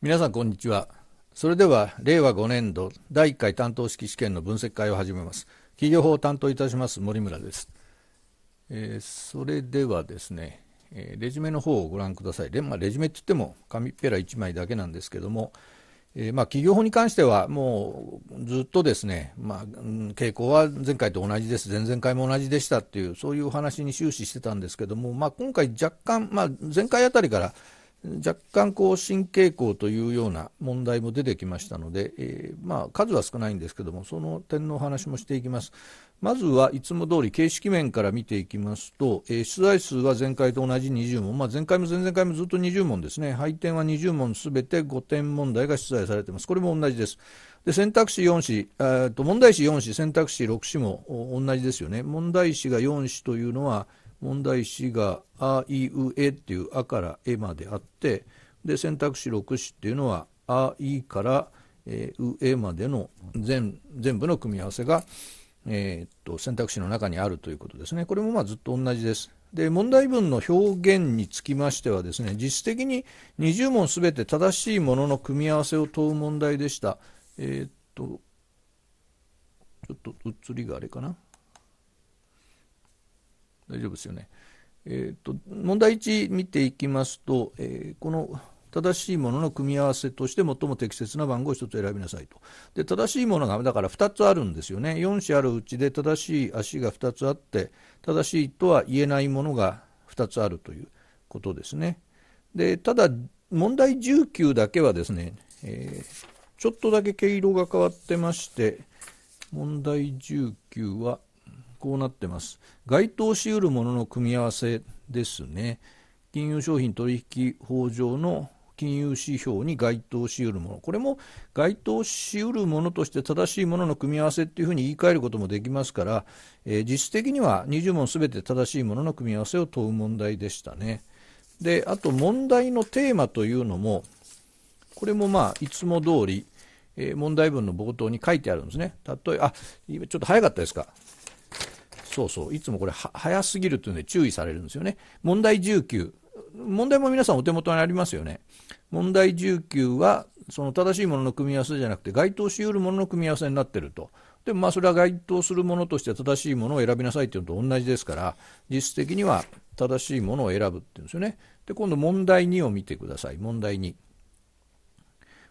皆さんこんにちはそれでは令和5年度第1回担当式試験の分析会を始めます企業法を担当いたします森村です、えー、それではですね、えー、レジュメの方をご覧くださいレ,、まあ、レジュメっていっても紙ペラら1枚だけなんですけども、まあ、企業法に関してはもうずっとですね、まあ、傾向は前回と同じです前々回も同じでしたというそういうお話に終始してたんですけども、まあ、今回若干、まあ、前回あたりから若干こう新傾向というような問題も出てきましたので、えー、まあ、数は少ないんですけどもその点のお話もしていきますまずはいつも通り形式面から見ていきますと、えー、出題数は前回と同じ20問、まあ、前回も前々回もずっと20問ですね配点は20問すべて5点問題が出題されていますこれも同じですで選択肢4子、えー、と問題詞4子選択肢6子も同じですよね問題詞が4子というのは問題詞が「あいうえ」っていう「あ」から「え」まであってで選択肢6詞っていうのは「あい」から「えうえ」までの全全部の組み合わせが、えー、っと選択肢の中にあるということですねこれもまあずっと同じです。で問題文の表現につきましてはですね実質的に20問すべて正しいものの組み合わせを問う問題でした。えー、っとちょっと写りがあれかな。大丈夫ですよね。えーと、問題1見ていきますと、えー、この正しいものの組み合わせとして最も適切な番号を1つ選びなさいとで正しいものがだから2つあるんですよね4種あるうちで正しい足が2つあって正しいとは言えないものが2つあるということですねでただ問題19だけはですね、えー、ちょっとだけ毛色が変わってまして問題19はこうなってます。該当しうるものの組み合わせですね。金融商品取引法上の金融指標に該当しうるもの。これも該当しうるものとして正しいものの組み合わせっていうふうに言い換えることもできますから、えー、実質的には20問すべて正しいものの組み合わせを問う問題でしたね。で、あと問題のテーマというのも、これもまあ、いつも通り、え問題文の冒頭に書いてあるんですね。例えば、あ、今ちょっと早かったですか。そうそう、いつもこれは、早すぎるというので注意されるんですよね。問題19。問題も皆さんお手元にありますよね。問題19は、その正しいものの組み合わせじゃなくて、該当しうるものの組み合わせになってると。でもまあ、それは該当するものとして正しいものを選びなさいというのと同じですから、実質的には正しいものを選ぶっていうんですよね。で、今度問題2を見てください。問題2。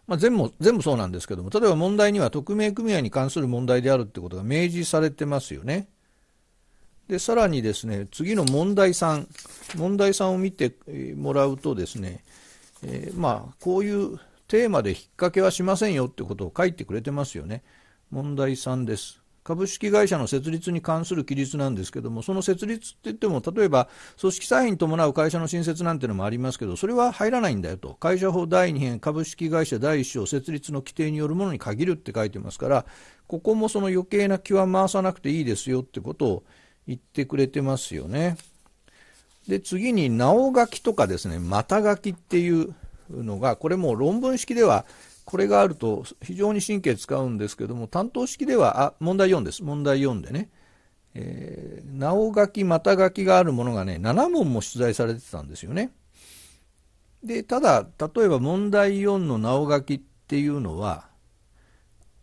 まあ、全部、全部そうなんですけども、例えば問題には匿名組合に関する問題であるってことが明示されてますよね。で、さらにですね、次の問題3、問題3を見てもらうとですね、えー、まあ、こういうテーマで引っ掛けはしませんよってことを書いてくれてますよね。問題3です。株式会社の設立に関する規律なんですけども、その設立って言っても、例えば組織再編に伴う会社の新設なんてのもありますけど、それは入らないんだよと、会社法第2編、株式会社第1章設立の規定によるものに限るって書いてますから、ここもその余計な気は回さなくていいですよってことを言ってくれてますよね。で、次に、直書きとかですね、た書きっていうのが、これも論文式では、これがあると非常に神経使うんですけども、担当式では、あ、問題4です。問題4でね。えー、直書き、また書きがあるものがね、7問も出題されてたんですよね。で、ただ、例えば問題4の直書きっていうのは、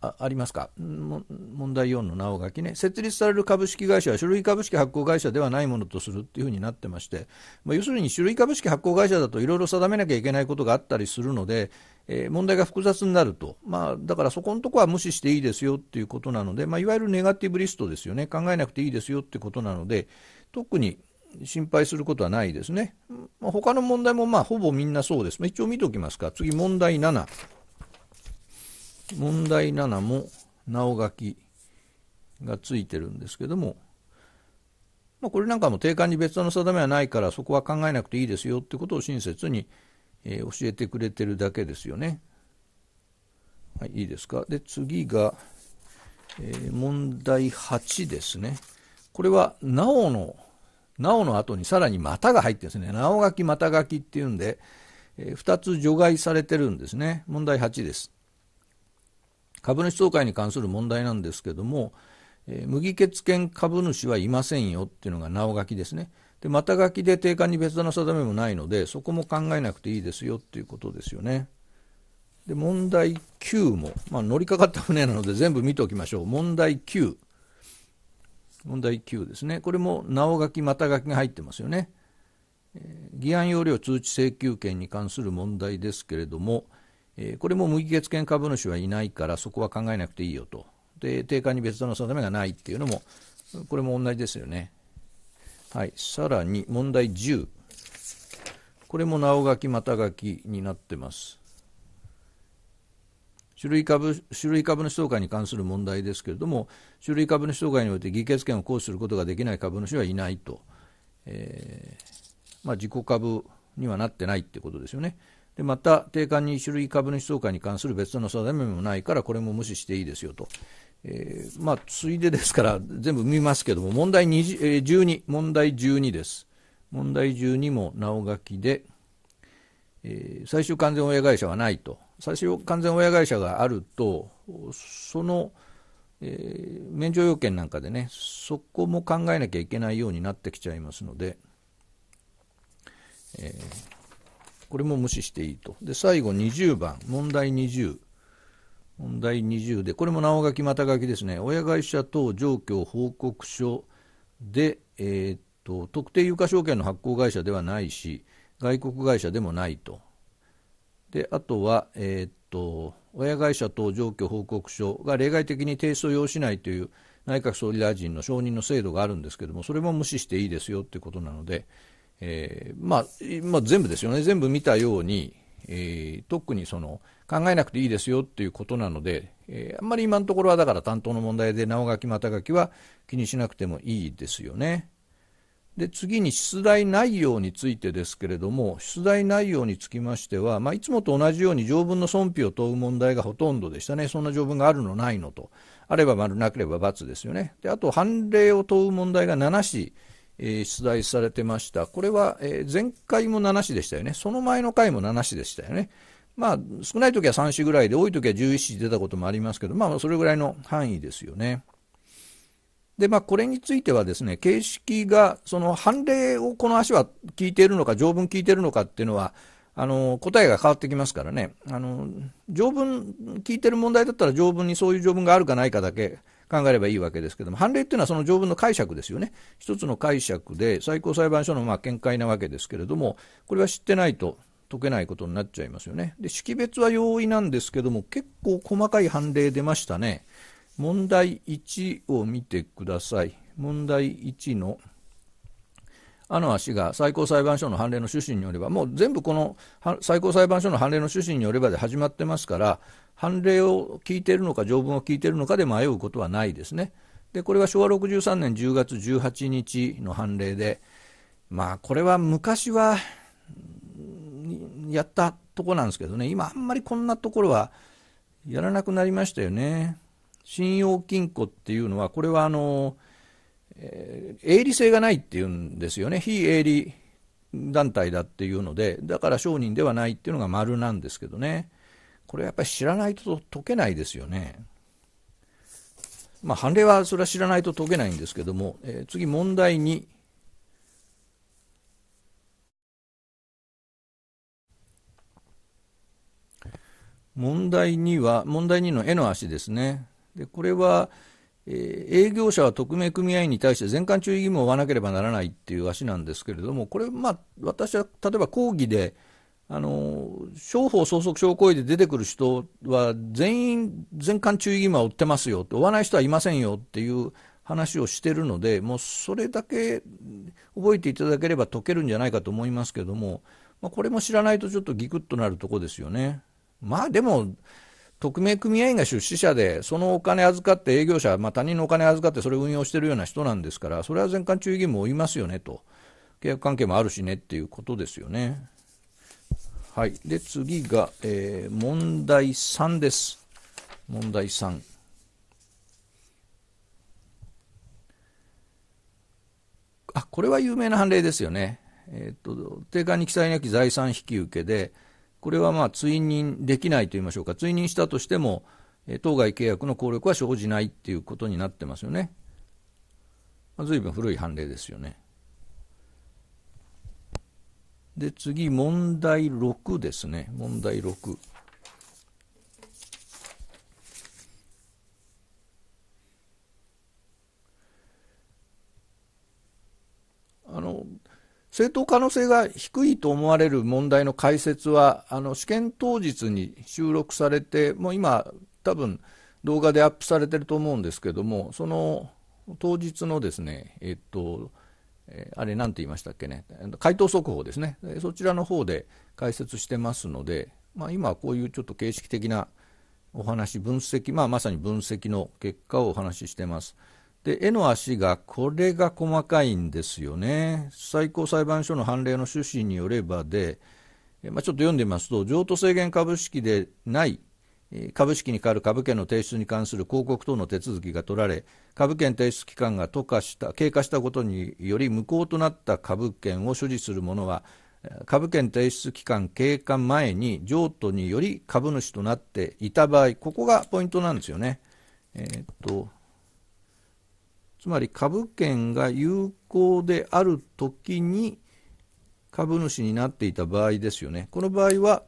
あありますか問題4の直書きね設立される株式会社は種類株式発行会社ではないものとするというふうになってまして、まあ、要するに種類株式発行会社だといろいろ定めなきゃいけないことがあったりするので、えー、問題が複雑になると、まあ、だからそこのところは無視していいですよということなので、まあ、いわゆるネガティブリストですよね考えなくていいですよということなので特に心配することはないですね、まあ、他の問題もまあほぼみんなそうです、まあ、一応見ておきますか次問題7問題7も直書きがついてるんですけども、まあ、これなんかも定款に別の定めはないからそこは考えなくていいですよってことを親切に、え教えてくれてるだけですよね。はい、いいですか。で、次が、えー、問題8ですね。これは、なおの、なおの後にさらにまたが入ってるんですね。なお書き、またがきっていうんで、えー、2つ除外されてるんですね。問題8です。株主総会に関する問題なんですけども、えー、無決権株主はいませんよっていうのが直書きですね。で、また書きで定款に別段の定めもないので、そこも考えなくていいですよっていうことですよね。で、問題9も、まあ、乗りかかった船なので全部見ておきましょう。問題9。問題9ですね。これも直書き、また書きが入ってますよね。議案要領通知請求権に関する問題ですけれども、えこれも無議決権株主はいないからそこは考えなくていいよとで定価に別ののためがないっていうのもこれも同じですよね、はい、さらに問題10これも直書きまた書きになってます種類株種類株主総会に関する問題ですけれども種類株主総会において議決権を行使することができない株主はいないと、えーまあ、自己株にはなってないってことですよね。でまた、定款に種類株主総会に関する別の定めもないから、これも無視していいですよと。えー、まあ、ついでですから、全部見ますけども、問題12、問題12です。問題12もお書きで、えー、最終完全親会社はないと。最終完全親会社があると、その、えー、免除要件なんかでね、そこも考えなきゃいけないようになってきちゃいますので、えーこれも無視していいと。で、最後20番、問題20。問題20で、これも直書き、また書きですね。親会社等状況報告書で、えー、っと、特定有価証券の発行会社ではないし、外国会社でもないと。で、あとは、えー、っと、親会社等状況報告書が例外的に提出を要しないという内閣総理大臣の承認の制度があるんですけども、それも無視していいですよということなので、えー、まあ、まあ、全部ですよね、全部見たように、えー、特にその考えなくていいですよっていうことなので、えー、あんまり今のところはだから担当の問題で直書きまた書きは気にしなくてもいいですよね。で次に出題内容についてですけれども出題内容につきましては、まあ、いつもと同じように条文の損否を問う問題がほとんどでしたねそんな条文があるのないのとあれば丸なければ×ですよねであと判例を問う問題が7紙え出題されてました。これは、え前回も7市でしたよね。その前の回も7市でしたよね。まあ、少ない時は3市ぐらいで、多い時は11市出たこともありますけど、まあ、それぐらいの範囲ですよね。で、まあ、これについてはですね、形式が、その判例をこの足は聞いているのか、条文聞いているのかっていうのは、あの、答えが変わってきますからね。あの、条文聞いてる問題だったら条文にそういう条文があるかないかだけ考えればいいわけですけども、判例っていうのはその条文の解釈ですよね。一つの解釈で、最高裁判所のまあ見解なわけですけれども、これは知ってないと解けないことになっちゃいますよね。で、識別は容易なんですけども、結構細かい判例出ましたね。問題1を見てください。問題1の、あの足が最高裁判所の判例の趣旨によれば、もう全部この最高裁判所の判例の趣旨によればで始まってますから、判例を聞いているのか、条文を聞いているのかで迷うことはないですね。で、これは昭和63年10月18日の判例で、まあ、これは昔は、やったとこなんですけどね、今あんまりこんなところはやらなくなりましたよね。信用金庫っていうのは、これはあの、えー、営利性がないっていうんですよね。非営利団体だっていうので、だから商人ではないっていうのが丸なんですけどね。これはやっぱり知らないと解けないですよね。まあ、判例はそれは知らないと解けないんですけども、えー、次問題2。問題2は、問題2の絵の足ですね。で、これは、えー、営業者は匿名組合に対して全館注意義務を負わなければならないっていう足なんですけれども、これ、まあ、私は例えば講義で、あの、商法相続症行為で出てくる人は全員全館注意義務は負ってますよ追負わない人はいませんよっていう話をしてるので、もうそれだけ覚えていただければ解けるんじゃないかと思いますけども、まあ、これも知らないとちょっとギクッとなるとこですよね。まあでも、匿名組合員が出資者で、そのお金預かって営業者、まあ、他人のお金預かってそれを運用してるような人なんですから、それは全館注意義務を負いますよねと。契約関係もあるしねっていうことですよね。はい、で次が、えー、問題3です。問題3。あこれは有名な判例ですよね。えっ、ー、と定款に記載なき財産引き受けで、これはまあ追認できないと言いましょうか、追認したとしても、えー、当該契約の効力は生じないっていうことになってますよね。まあ、随分古い判例ですよね。で、次、問題6ですね。問題6。あの正当可能性が低いと思われる問題の解説はあの試験当日に収録されてもう今多分動画でアップされてると思うんですけどもその当日のですねえっとえー、あれ何て言いましたっけね回答速報ですねそちらの方で解説してますので、まあ、今こういうちょっと形式的なお話分析、まあ、まさに分析の結果をお話ししてます。で、絵の足が、これが細かいんですよね。最高裁判所の判例の趣旨によればで、まあ、ちょっと読んでみますと、譲渡制限株式でない株式に代わる株券の提出に関する広告等の手続きが取られ株券提出期間がした経過したことにより無効となった株券を所持する者は株券提出期間経過前に譲渡により株主となっていた場合ここがポイントなんですよね。えー、っとつまり株券が有効であるときに株主になっていた場合ですよね。この場合は、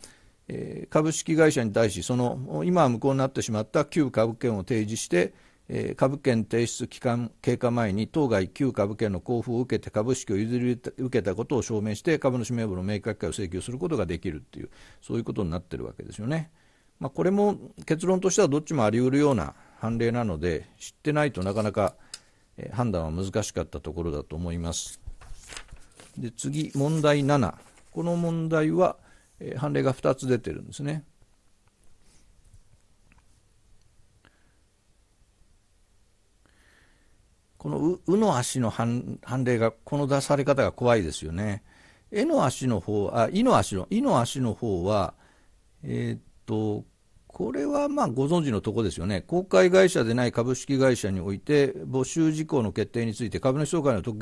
え株式会社に対し、その、今は無効になってしまった旧株券を提示して、え株券提出期間経過前に当該旧株券の交付を受けて株式を譲り受けたことを証明して株主名簿の明確化を請求することができるっていうそういうことになってるわけですよね。まあ、これも結論としてはどっちもあり得るような判例なので知ってないとなかなか判断は難しかったところだと思います。で次問題7この問題は判例が2つ出てるんですね。この「う」の足の判例がこの出され方が怖いですよね。「え」の足の方あ「い」の足の「い」の足の方はえー、っとこれはまあご存知のとこですよね。公開会社でない株式会社において募集事項の決定について株主総会の特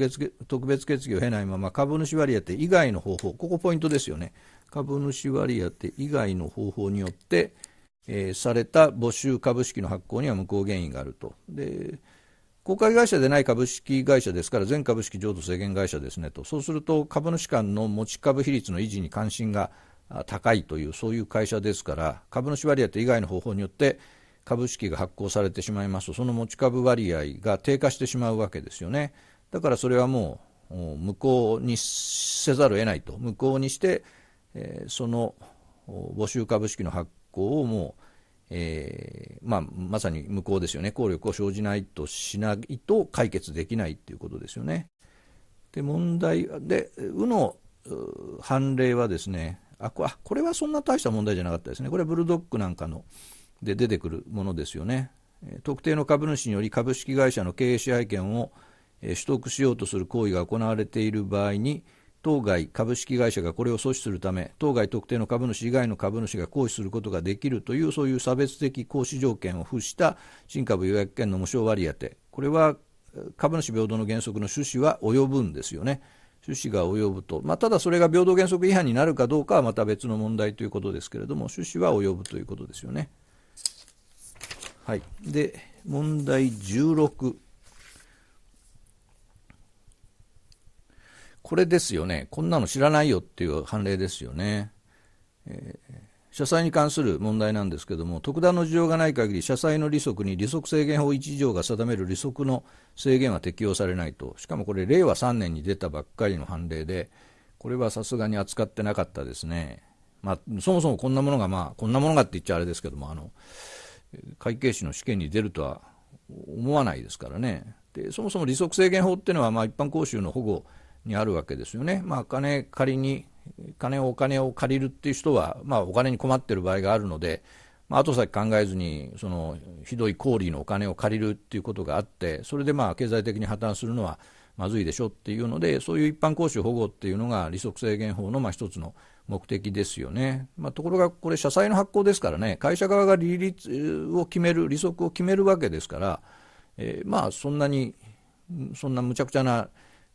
別決議を経ないまま株主割り当て以外の方法ここポイントですよね。株主割当以外の方法によって、えー、された募集株式の発行には無効原因があると。で公開会社でない株式会社ですから全株式譲渡制限会社ですねとそうすると株主間の持ち株比率の維持に関心が高いというそういう会社ですから株主割当以外の方法によって株式が発行されてしまいますとその持ち株割合が低下してしまうわけですよねだからそれはもう無効にせざるを得ないと無効にしてえその募集株式の発行をもう、えーまあ、まさに無効ですよね、効力を生じないとしないと解決できないということですよね。で、問題で、うの判例はですねあこ、あこれはそんな大した問題じゃなかったですね、これはブルドックなんかので出てくるものですよね。特定の株主により株式会社の経営支配権を取得しようとする行為が行われている場合に、当該株式会社がこれを阻止するため、当該特定の株主以外の株主が行使することができるという、そういう差別的行使条件を付した新株予約権の無償割り当て、これは株主平等の原則の趣旨は及ぶんですよね。趣旨が及ぶと、まあ、ただそれが平等原則違反になるかどうかはまた別の問題ということですけれども、趣旨は及ぶということですよね。はい、で問題16。これですよね。こんなの知らないよっていう判例ですよね。えー、社債に関する問題なんですけども、特段の事情がない限り、社債の利息に利息制限法1条が定める利息の制限は適用されないと。しかもこれ、令和3年に出たばっかりの判例で、これはさすがに扱ってなかったですね。まあ、そもそもこんなものが、まあ、こんなものがって言っちゃあれですけども、あの、会計士の試験に出るとは思わないですからね。で、そもそも利息制限法っていうのは、まあ、一般講習の保護にあるわけですよね。まあ、金仮に金をお金を借りるっていう人は、まあ、お金に困ってる場合があるので、まあ、後先考えずにそのひどい高利のお金を借りるっていうことがあってそれでまあ経済的に破綻するのはまずいでしょうっていうのでそういう一般公衆保護っていうのが利息制限法のまあ一つの目的ですよね、まあ、ところがこれ社債の発行ですからね会社側が利率を決める利息を決めるわけですから、えー、まあそんなにそんなむちゃくちゃな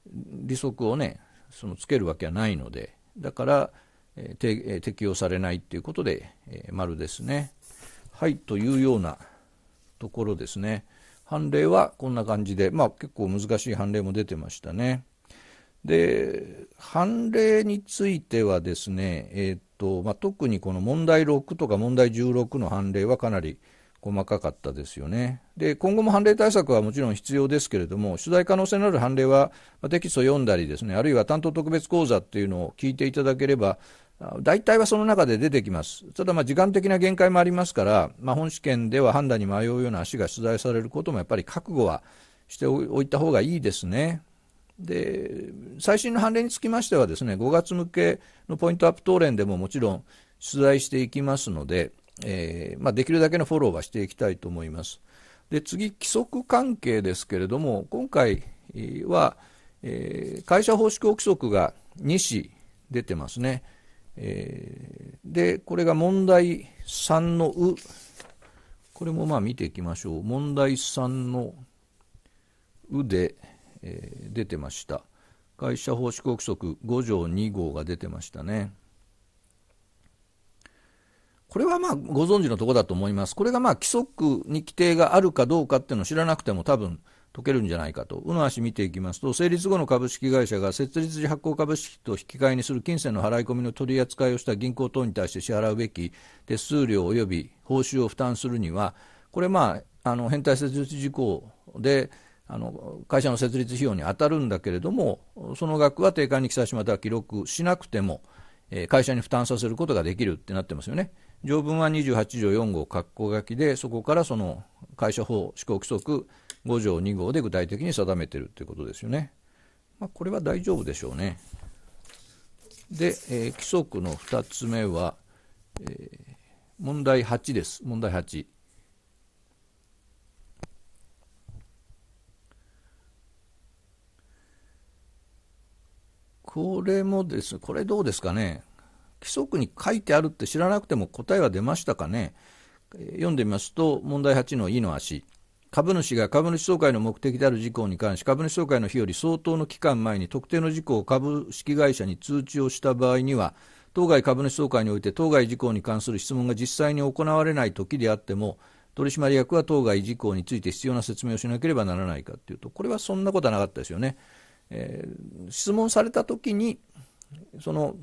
利息をね、そのつけるわけはないので、だから、えー、適用されないっていうことで、えー、丸ですね。はいというようなところですね。判例はこんな感じで、まあ、結構難しい判例も出てましたね。で、判例についてはですね、えーとまあ、特にこの問題6とか問題16の判例はかなり細かかったですよね。で、今後も判例対策はもちろん必要ですけれども、取材可能性のある判例は、まテキストを読んだりですね、あるいは担当特別講座っていうのを聞いていただければ、大体はその中で出てきます。ただまあ時間的な限界もありますから、まあ、本試験では判断に迷うような足が取材されることもやっぱり覚悟はしておいた方がいいですね。で、最新の判例につきましてはですね、5月向けのポイントアップ答練でももちろん取材していきますので、えー、まあ、できるだけのフォローはしていきたいと思います。で次、規則関係ですけれども、今回は、えー、会社法施行規則が2紙出てますね。えー、で、これが問題3のう、これもまあ見ていきましょう。問題3のうで、えー、出てました。会社法施行規則5条2号が出てましたね。これはまあご存知のところだと思います。これがまあ規則に規定があるかどうかっていうのを知らなくても多分解けるんじゃないかと。うの足見ていきますと、成立後の株式会社が設立時発行株式と引き換えにする金銭の払い込みの取り扱いをした銀行等に対して支払うべき手数料及び報酬を負担するには、これまあ、あの、変態設立事項で、あの会社の設立費用に当たるんだけれども、その額は定款に記載しまたは記録しなくても、えー、会社に負担させることができるってなってますよね。条文は28条4号括弧書きでそこからその会社法施行規則5条2号で具体的に定めてるということですよね。まあ、これは大丈夫でしょうね。で、えー、規則の2つ目は、えー、問題8です。問題8。これもですこれどうですかね規則に書いてあるって知らなくても答えは出ましたかね読んでみますと、問題8の意の足。株主が株主総会の目的である事項に関し、株主総会の日より相当の期間前に特定の事項を株式会社に通知をした場合には、当該株主総会において当該事項に関する質問が実際に行われない時であっても、取締役は当該事項について必要な説明をしなければならないかというと、これはそんなことはなかったですよね。えー、質問された時に、その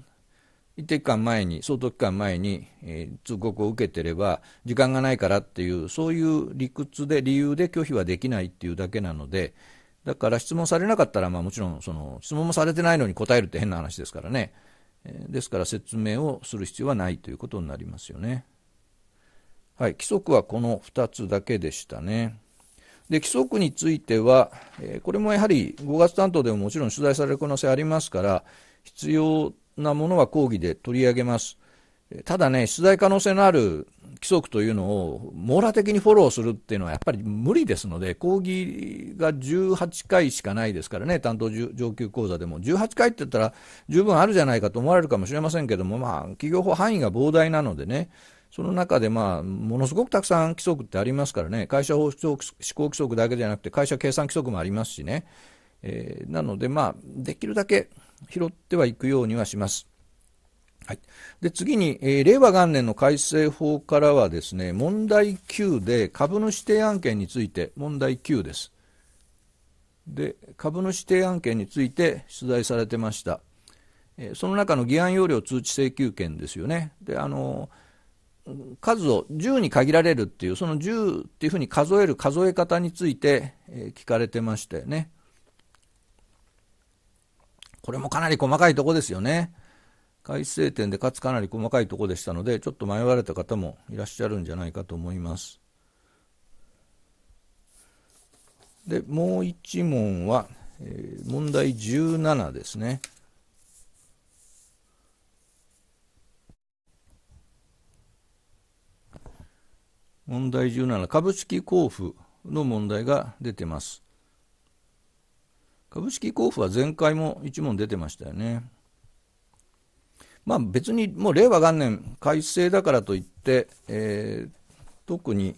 一定期間前に、相当期間前に、えー、通告を受けてれば、時間がないからっていう、そういう理屈で、理由で拒否はできないっていうだけなので、だから質問されなかったら、まあ、もちろんその質問もされてないのに答えるって変な話ですからね、えー、ですから説明をする必要はないということになりますよね。はい、規則はこの2つだけでしたね。で規則については、えー、これもやはり5月担当でももちろん取材される可能性ありますから、必要なものは講義で取り上げます。ただね、出題可能性のある規則というのを網羅的にフォローするっていうのはやっぱり無理ですので、講義が18回しかないですからね、担当上級講座でも。18回って言ったら十分あるじゃないかと思われるかもしれませんけども、まあ、企業法範囲が膨大なのでね、その中で、まあ、ものすごくたくさん規則ってありますからね、会社法施行規則だけじゃなくて、会社計算規則もありますしね、えー、なので、まあ、できるだけ拾ってはいくようにはします。はい、で次に、えー、令和元年の改正法からはですね問題9で株主提案権について問題9ですで株主提案権について出題されてました、えー、その中の議案要領通知請求権ですよねであのー、数を10に限られるっていうその10っていうふうに数える数え方について、え聞かれてましたよねこれもかなり細かいとこですよね。改正点でかつかなり細かいとこでしたので、ちょっと迷われた方もいらっしゃるんじゃないかと思います。で、もう一問は、えー、問題17ですね。問題17、株式交付の問題が出てます。株式交付は前回も1問出てましたよね。まあ別にもう令和元年改正だからといって、えー、特に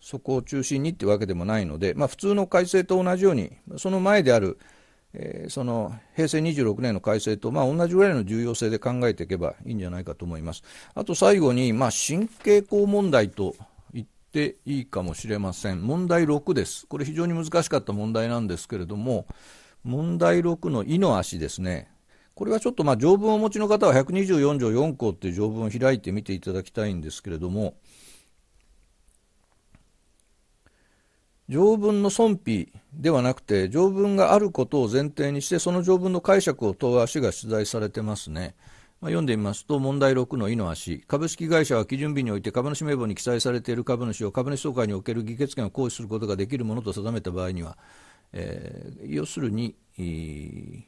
そこを中心にってわけでもないので、まあ、普通の改正と同じように、その前である、えー、その平成26年の改正と、まあ、同じぐらいの重要性で考えていけばいいんじゃないかと思います。あと最後に、まあ、神経校問題とていいかもしれません。問題6です。これ非常に難しかった問題なんですけれども、問題6の「い」の足ですね。これはちょっとまあ条文をお持ちの方は124条4項っていう条文を開いてみていただきたいんですけれども、条文の損否ではなくて条文があることを前提にしてその条文の解釈を問う足が取材されてますね。まあ、読んでみますと、問題6の井の足。株式会社は基準日において株主名簿に記載されている株主を株主総会における議決権を行使することができるものと定めた場合には、えー、要するに、えー、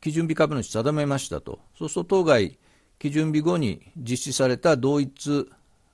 基準日株主定めましたと。そうすると当該基準日後に実施された同一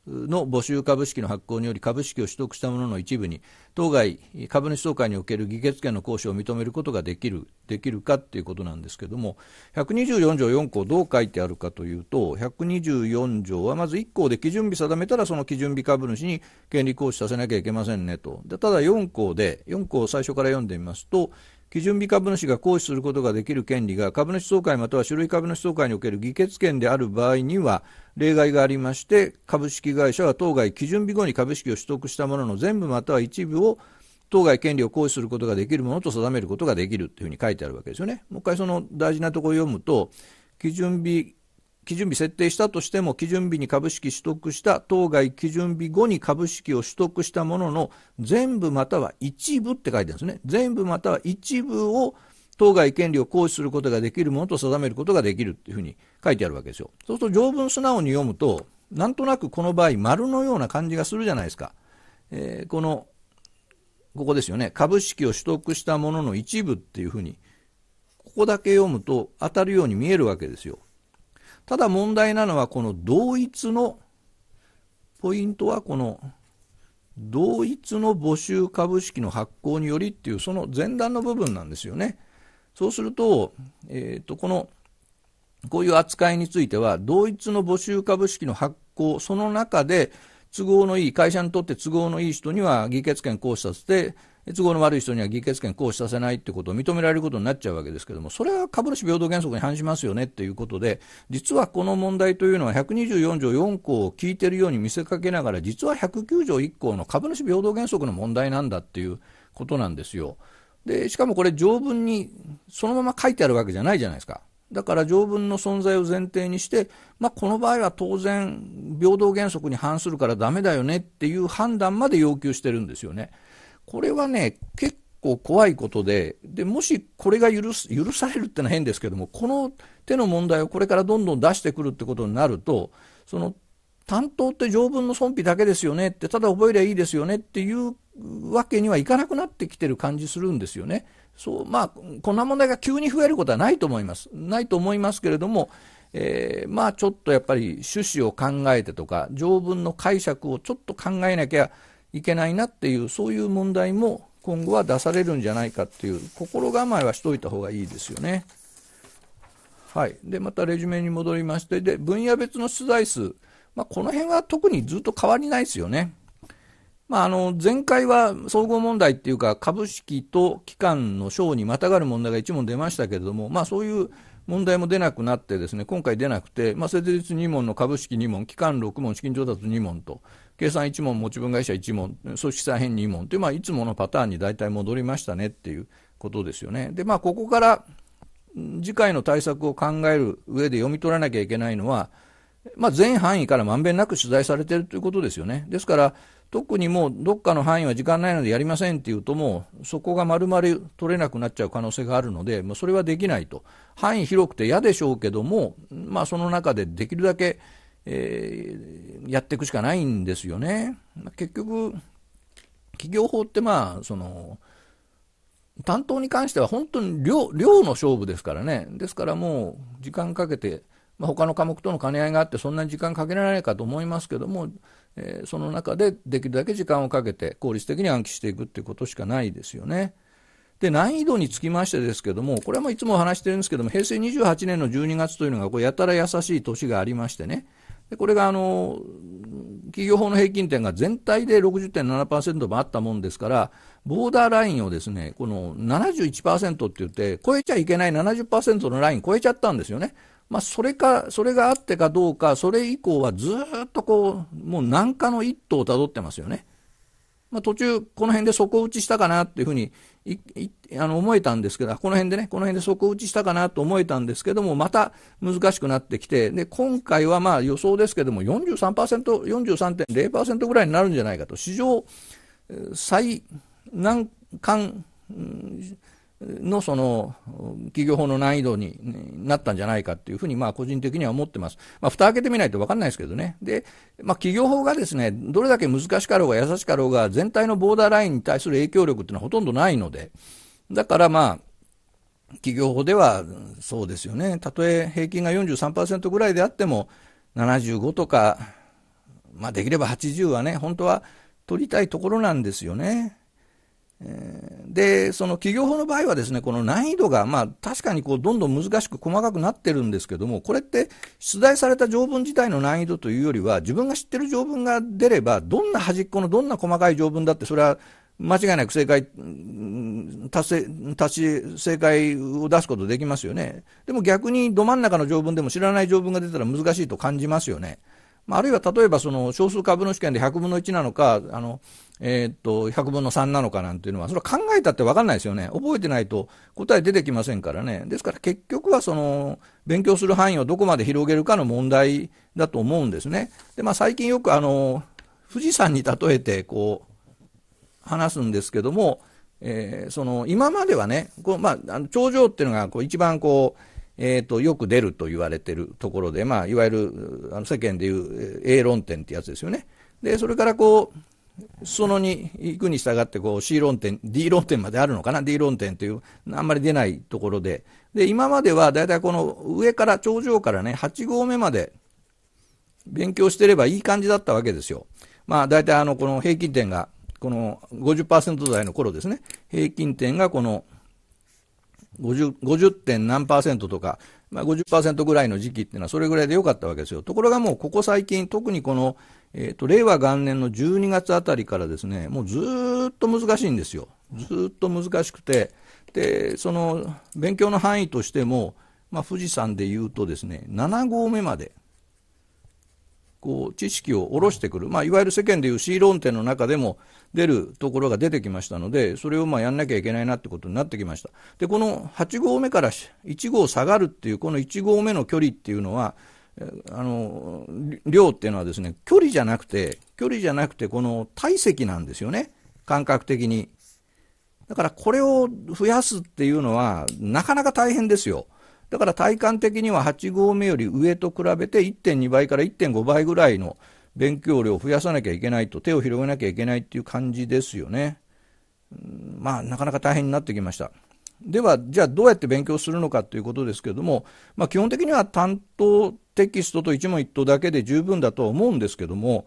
の募集株式の発行により株式を取得したものの一部に当該株主総会における議決権の行使を認めることができるできるかということなんですけども124条4項どう書いてあるかというと124条はまず1項で基準日定めたらその基準日株主に権利行使させなきゃいけませんねとでただ4項で4項最初から読んでみますと基準日株主が行使することができる権利が株主総会または種類株主総会における議決権である場合には例外がありまして株式会社は当該基準日後に株式を取得したものの全部または一部を当該権利を行使することができるものと定めることができるというふうに書いてあるわけですよね。もう一回その大事なところを読むと基準日基準日設定したとしても基準日に株式取得した当該基準日後に株式を取得したものの全部または一部って書いてあるんですね全部または一部を当該権利を行使することができるものと定めることができるっていうふうに書いてあるわけですよそうすると条文素直に読むとなんとなくこの場合丸のような感じがするじゃないですか、えー、このここですよね株式を取得したものの一部っていうふうにここだけ読むと当たるように見えるわけですよただ問題なのはこの同一のポイントはこの同一の募集株式の発行によりっていうその前段の部分なんですよね。そうすると、えっ、ー、と、この、こういう扱いについては、同一の募集株式の発行、その中で都合のいい、会社にとって都合のいい人には議決権行使させて、都合の悪い人には議決権行使させないってことを認められることになっちゃうわけですけども、それは株主平等原則に反しますよねっていうことで、実はこの問題というのは124条4項を聞いてるように見せかけながら、実は109条1項の株主平等原則の問題なんだっていうことなんですよ。で、しかもこれ条文にそのまま書いてあるわけじゃないじゃないですか。だから条文の存在を前提にして、まあ、この場合は当然、平等原則に反するからダメだよねっていう判断まで要求してるんですよね。これはね、結構怖いことで、で、もしこれが許す、許されるってのは変ですけども、この手の問題をこれからどんどん出してくるってことになると、その、担当って条文の損費だけですよねって、ただ覚えりゃいいですよねっていうわけにはいかなくなってきてる感じするんですよね。そう、まあ、こんな問題が急に増えることはないと思います。ないと思いますけれども、えー、まあちょっとやっぱり趣旨を考えてとか条文の解釈をちょっと考えなきゃいけないなっていう、そういう問題も今後は出されるんじゃないかっていう心構えはしといた方がいいですよね。はい。で、またレジュメに戻りまして、で、分野別の出題数。まあ、この辺は特にずっと変わりないですよね。まあ、あの、前回は総合問題っていうか、株式と機関の章にまたがる問題が1問出ましたけれども、まあ、そういう問題も出なくなってですね、今回出なくて、まあ、設立2問の株式2問、機関6問、資金調達2問と、計算1問、持ち分会社1問、組織再編2問という、まあ、いつものパターンに大体戻りましたねっていうことですよね。で、まあ、ここから次回の対策を考える上で読み取らなきゃいけないのは、まあ、全範囲からまんべんなく取材されているということですよね。ですから、特にもうどっかの範囲は時間ないのでやりませんっていうと、もうそこが丸々取れなくなっちゃう可能性があるので、もうそれはできないと。範囲広くて嫌でしょうけども、まあ、その中でできるだけえー、やっていくしかないんですよね。結局、企業法ってまあ、その、担当に関しては本当に量、量の勝負ですからね。ですからもう、時間かけて、まあ、他の科目との兼ね合いがあってそんなに時間かけられないかと思いますけども、えー、その中でできるだけ時間をかけて効率的に暗記していくっていうことしかないですよね。で、難易度につきましてですけども、これはもういつも話してるんですけども、平成28年の12月というのがこやたら優しい年がありましてね、でこれがあの企業法の平均点が全体で60.7%もあったもんですから、ボーダーラインをですね、この71%って言って、超えちゃいけない70%のライン超えちゃったんですよね。まあ、それか、それがあってかどうか、それ以降はずっとこう、もう南下の一途をたどってますよね。まあ、途中、この辺で底打ちしたかなというふうにあの思えたんですけど、この辺でね、この辺で底打ちしたかなと思えたんですけども、また難しくなってきて、で、今回はまあ予想ですけども43%、43.0%ぐらいになるんじゃないかと、史上最難関、うんのその企業法の難易度になったんじゃないかというふうにまあ個人的には思ってます。まあ蓋開けてみないと分かんないですけどね。で、まあ企業法がですね、どれだけ難しかろうが優しかろうが全体のボーダーラインに対する影響力というのはほとんどないので、だからまあ、企業法ではそうですよね。たとえ平均が43%ぐらいであっても75とか、まあできれば80はね、本当は取りたいところなんですよね。で、その企業法の場合はですね、この難易度が、まあ確かにこうどんどん難しく細かくなってるんですけども、これって出題された条文自体の難易度というよりは、自分が知ってる条文が出れば、どんな端っこのどんな細かい条文だって、それは間違いなく正解、達成、達成、正解を出すことできますよね。でも逆にど真ん中の条文でも知らない条文が出たら難しいと感じますよね。まあ、あるいは例えばその少数株の主権で100分の1なのか、あの、えー、っと、100分の3なのかなんていうのは、それは考えたってわかんないですよね。覚えてないと答え出てきませんからね。ですから結局はその、勉強する範囲をどこまで広げるかの問題だと思うんですね。で、まあ最近よくあの、富士山に例えてこう、話すんですけども、えー、その、今まではね、こうまあ、あの頂上っていうのがこう一番こう、えーと、よく出ると言われてるところで、まあ、いわゆるあの世間でいう、えー、論点ってやつですよね。で、それからこう、そのに行くに従ってこう C 論点、D 論点まであるのかな、D 論点という、あんまり出ないところで、で今まではだいたいこの上から、頂上からね、8合目まで勉強してればいい感じだったわけですよ。まあ、だいたいあのこの平均点が、この50%台の頃ですね、平均点がこの 50, 50点何パーセントとか、まあ50、50%ぐらいの時期っていうのはそれぐらいで良かったわけですよ。ところがもうここ最近、特にこのえっ、ー、と、令和元年の12月あたりからですね、もうずっと難しいんですよ。ずっと難しくて、で、その、勉強の範囲としても、まあ、富士山でいうとですね、7合目まで、こう、知識を下ろしてくる。まあ、いわゆる世間でいう C 論点の中でも出るところが出てきましたので、それをまあ、やんなきゃいけないなってことになってきました。で、この8合目から1合下がるっていう、この1合目の距離っていうのは、あの、量っていうのはですね、距離じゃなくて、距離じゃなくて、この体積なんですよね。感覚的に。だからこれを増やすっていうのは、なかなか大変ですよ。だから体感的には8合目より上と比べて1.2倍から1.5倍ぐらいの勉強量を増やさなきゃいけないと、手を広げなきゃいけないっていう感じですよね。まあ、なかなか大変になってきました。では、じゃあどうやって勉強するのかということですけれども、まあ基本的には担当テキストと一問一答だけで十分だとは思うんですけども、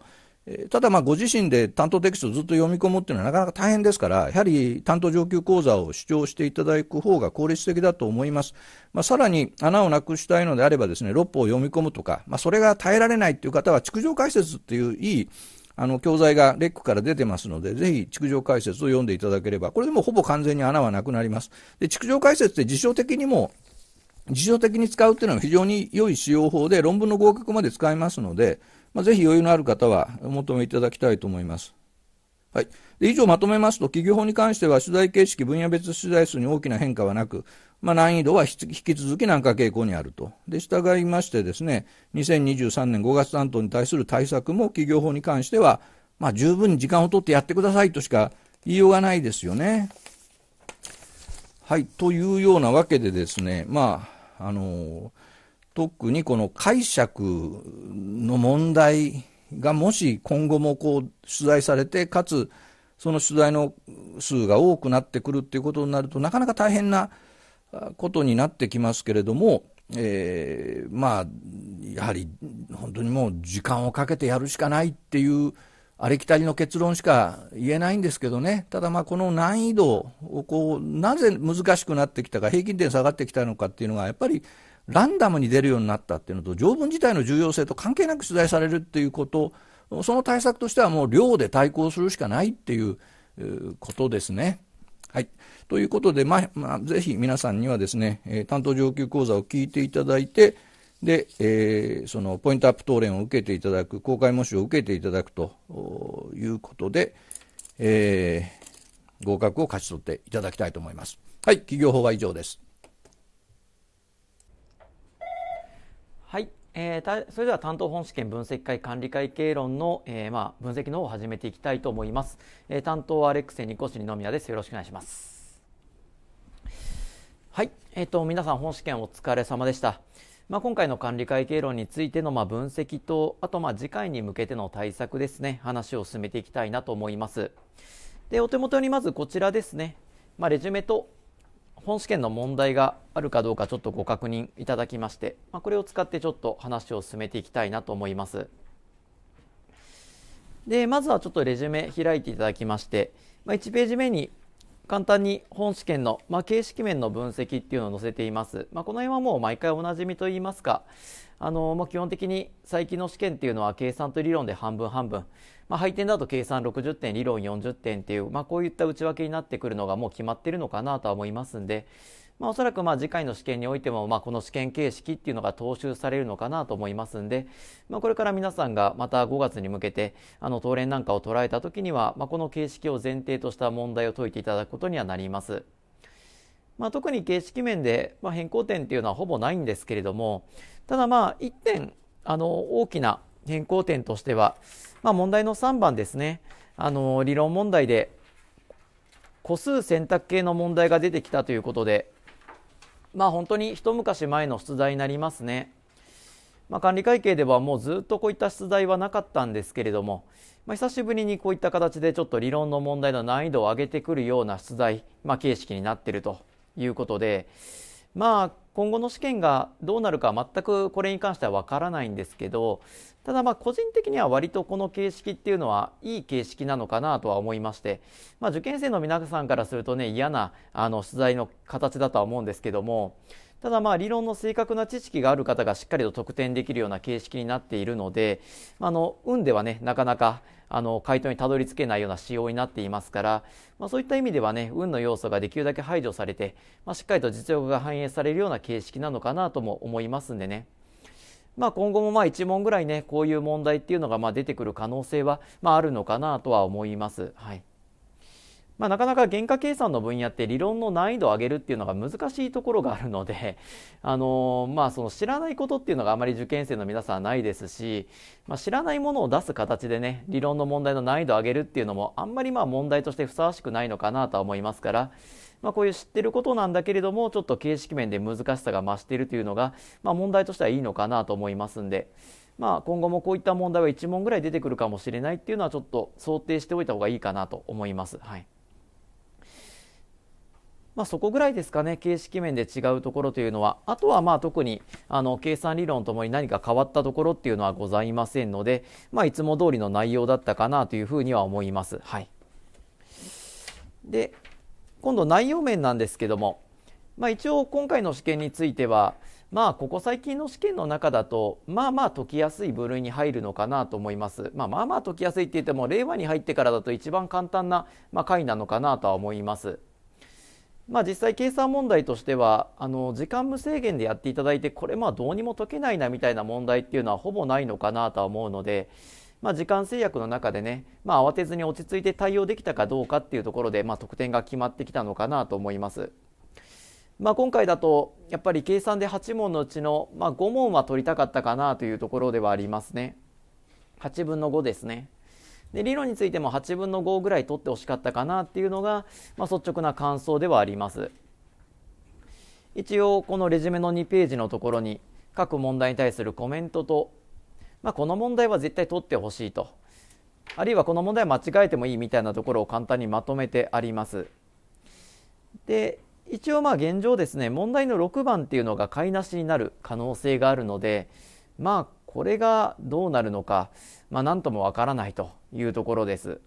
ただまあご自身で担当テキストをずっと読み込むっていうのはなかなか大変ですから、やはり担当上級講座を主張していただく方が効率的だと思います。まあ、さらに穴をなくしたいのであればですね、6法を読み込むとか、まあ、それが耐えられないっていう方は、築城解説っていういいあの教材がレックから出てますので、ぜひ築城解説を読んでいただければ、これでもほぼ完全に穴はなくなります。で、築城解説って辞書的にも自動的に使うっていうのは非常に良い使用法で論文の合格まで使いますので、まあ、ぜひ余裕のある方はお求めいただきたいと思います。はい。以上まとめますと、企業法に関しては取材形式、分野別取材数に大きな変化はなく、まあ、難易度は引き続き難化傾向にあると。で、従いましてですね、2023年5月担当に対する対策も企業法に関しては、まあ、十分に時間を取ってやってくださいとしか言いようがないですよね。はい。というようなわけでですね、まあ、あの、特にこの解釈の問題がもし今後もこう取材されて、かつその取材の数が多くなってくるっていうことになると、なかなか大変なことになってきますけれども、えー、まあ、やはり本当にもう時間をかけてやるしかないっていうありきたりの結論しか言えないんですけどね、ただまあこの難易度をこう、なぜ難しくなってきたか、平均点下がってきたのかっていうのが、やっぱりランダムに出るようになったっていうのと、条文自体の重要性と関係なく取材されるっていうこと、その対策としてはもう量で対抗するしかないっていうことですね。はい。ということで、まあ、まあ、ぜひ皆さんにはですね、え担当上級講座を聞いていただいて、で、えー、そのポイントアップ答練を受けていただく、公開模試を受けていただくということで、えー、合格を勝ち取っていただきたいと思います。はい、企業法は以上です。はい、えー、それでは担当本試験分析会管理会計論の、えーまあ、分析の方を始めていきたいと思います。えー、担当はアレックスニコシニノミヤです。よろしくお願いします。はい、えっ、ー、と皆さん本試験お疲れ様でした。まあ、今回の管理会計論についてのま分析と、あとま次回に向けての対策ですね、話を進めていきたいなと思います。で、お手元にまずこちらですね、まあ、レジュメと本試験の問題があるかどうかちょっとご確認いただきまして、まあ、これを使ってちょっと話を進めていきたいなと思います。でまずはちょっとレジュメ開いていただきまして、まあ、1ページ目に簡単に本試験の、まあ、形式面の分析っていうのを載せています。まあ、この辺はもう毎回おなじみといいますか、あのまあ、基本的に最近の試験っていうのは計算と理論で半分半分、まあ、配点だと計算60点、理論40点っていう、まあ、こういった内訳になってくるのがもう決まってるのかなとは思いますんで、まあ、おそらくまあ次回の試験においても、まあ、この試験形式っていうのが踏襲されるのかなと思いますんで、まあ、これから皆さんがまた5月に向けてあの東連なんかを捉えた時には、まあ、この形式を前提とした問題を解いていただくことにはなります。まあ、特に形式面で、ま変更点っていうのはほぼないんですけれどもただまあ1点あの大きな変更点としては、まあ、問題の3番ですねあの理論問題で個数選択系の問題が出てきたということでまあ、本当に一昔前の出題になりますね。まあ、管理会計ではもうずっとこういった出題はなかったんですけれども、まあ、久しぶりにこういった形でちょっと理論の問題の難易度を上げてくるような出題、まあ、形式になっているということで、まあ、今後の試験がどうなるか全くこれに関してはわからないんですけどただまあ個人的には割とこの形式っていうのはいい形式なのかなとは思いまして、まあ、受験生の皆さんからするとね嫌なあの取材の形だとは思うんですけどもただまあ理論の正確な知識がある方がしっかりと得点できるような形式になっているので、あの、運ではね、なかなか、あの、回答にたどり着けないような仕様になっていますから、まあ、そういった意味ではね、運の要素ができるだけ排除されて、まあ、しっかりと実力が反映されるような形式なのかなとも思いますんでね。まあ、今後もまあ1問ぐらいね、こういう問題っていうのがまあ出てくる可能性はまああるのかなとは思います。はい。まあ、なかなか原価計算の分野って理論の難易度を上げるっていうのが難しいところがあるので、あのー、まあ、その知らないことっていうのがあまり受験生の皆さんはないですし、まあ、知らないものを出す形でね、理論の問題の難易度を上げるっていうのも、あんまりまあ問題としてふさわしくないのかなとは思いますから、まあ、こういう知ってることなんだけれども、ちょっと形式面で難しさが増しているというのが、まあ、問題としてはいいのかなと思いますんで、まあ、今後もこういった問題は1問ぐらい出てくるかもしれないっていうのは、ちょっと想定しておいた方がいいかなと思います。はいまあ、そこぐらいですかね、形式面で違うところというのは、あとはまあ特にあの計算理論ともに何か変わったところっていうのはございませんので、まあ、いつも通りの内容だったかなというふうには思います。はい、で、今度内容面なんですけども、まあ、一応今回の試験については、まあ、ここ最近の試験の中だと、まあまあ解きやすい部類に入るのかなと思います。まあ、まあまあ解きやすいって言っても、令和に入ってからだと一番簡単な、まあ、回なのかなとは思います。まあ、実際計算問題としてはあの時間無制限でやっていただいてこれまあどうにも解けないなみたいな問題っていうのはほぼないのかなとは思うので、まあ、時間制約の中でね、まあ、慌てずに落ち着いて対応できたかどうかっていうところで、まあ、得点が決まってきたのかなと思います。まあ、今回だとやっぱり計算で8問のうちの、まあ、5問は取りたかったかなというところではありますね。8分の5ですね。で理論についても8分の5ぐらい取ってほしかったかなっていうのが、まあ、率直な感想ではあります一応このレジュメの2ページのところに各問題に対するコメントと、まあ、この問題は絶対取ってほしいとあるいはこの問題は間違えてもいいみたいなところを簡単にまとめてありますで一応まあ現状ですね問題の6番っていうのが買いなしになる可能性があるのでまあこれがどうなるのか、まあ、何ともわからないというところです。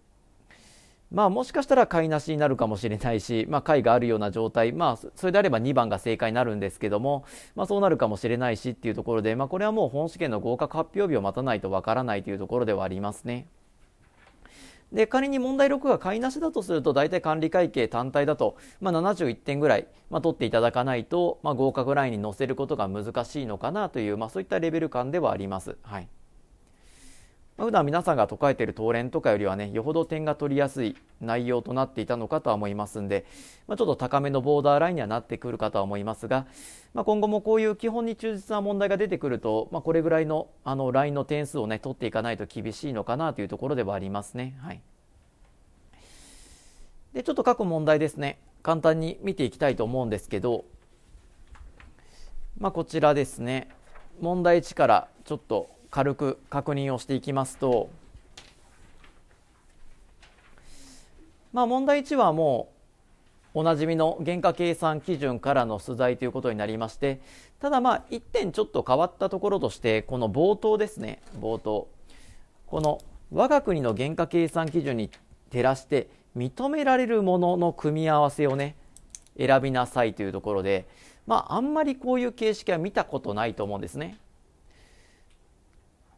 まあもしかしたら買いなしになるかもしれないし、まあ買いがあるような状態、まあそれであれば2番が正解になるんですけども、まあそうなるかもしれないしっていうところで、まあこれはもう本試験の合格発表日を待たないとわからないというところではありますね。で仮に問題6が買いなしだとすると大体管理会計単体だと、まあ、71点ぐらい、まあ、取っていただかないと、まあ、合格ラインに載せることが難しいのかなという、まあ、そういったレベル感ではあります。はいまあ、普段皆さんが解かれている答連とかよりはねよほど点が取りやすい内容となっていたのかとは思いますんで、まあ、ちょっと高めのボーダーラインにはなってくるかとは思いますが、まあ、今後もこういう基本に忠実な問題が出てくると、まあ、これぐらいのあのラインの点数をね取っていかないと厳しいのかなというところではありますね。はい、でちょっと各問題ですね簡単に見ていきたいと思うんですけど、まあ、こちらですね問題1からちょっと軽く確認をしていきますと、まあ、問題1はもうおなじみの原価計算基準からの取材ということになりましてただまあ1点ちょっと変わったところとしてこの冒頭ですね冒頭この我が国の原価計算基準に照らして認められるものの組み合わせをね選びなさいというところで、まあ、あんまりこういう形式は見たことないと思うんですね。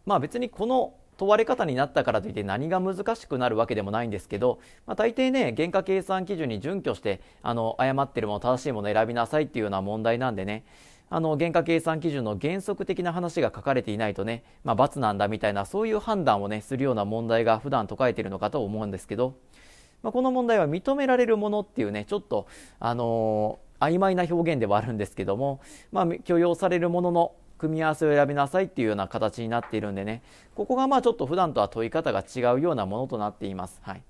まあ別にこの問われ方になったからといって何が難しくなるわけでもないんですけど、まあ、大抵ね原価計算基準に準拠してあの誤ってるもの正しいものを選びなさいっていうような問題なんでねあの原価計算基準の原則的な話が書かれていないとね、まあ、罰なんだみたいなそういう判断をねするような問題が普段解かれているのかと思うんですけど、まあ、この問題は認められるものっていうねちょっとあのー、曖昧な表現ではあるんですけども、まあ、許容されるものの組み合わせを選びなさいっていうような形になっているんでね、ここがまあちょっと普段とは問い方が違うようなものとなっています。はい。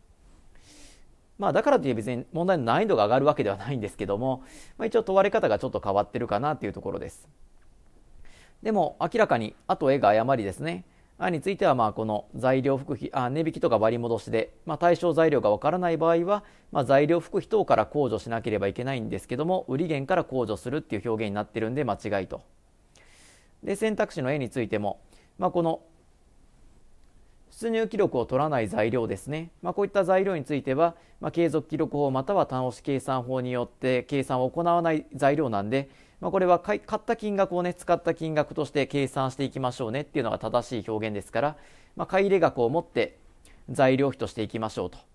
まあだからといえ別に問題の難易度が上がるわけではないんですけども、まあ、一応問われ方がちょっと変わってるかなというところです。でも明らかに、あと絵が誤りですね。あについてはまあこの材料副費あ値引きとか割り戻しで、まあ、対象材料がわからない場合は、まあ、材料副費等から控除しなければいけないんですけども売り減から控除するっていう表現になってるんで間違いと。で選択肢の A についても、まあ、この出入記録を取らない材料ですね、まあ、こういった材料については、まあ、継続記録法または単押し計算法によって計算を行わない材料なんで、まあ、これは買った金額をね使った金額として計算していきましょうねっていうのが正しい表現ですから、ま買入れ額を持って材料費としていきましょうと。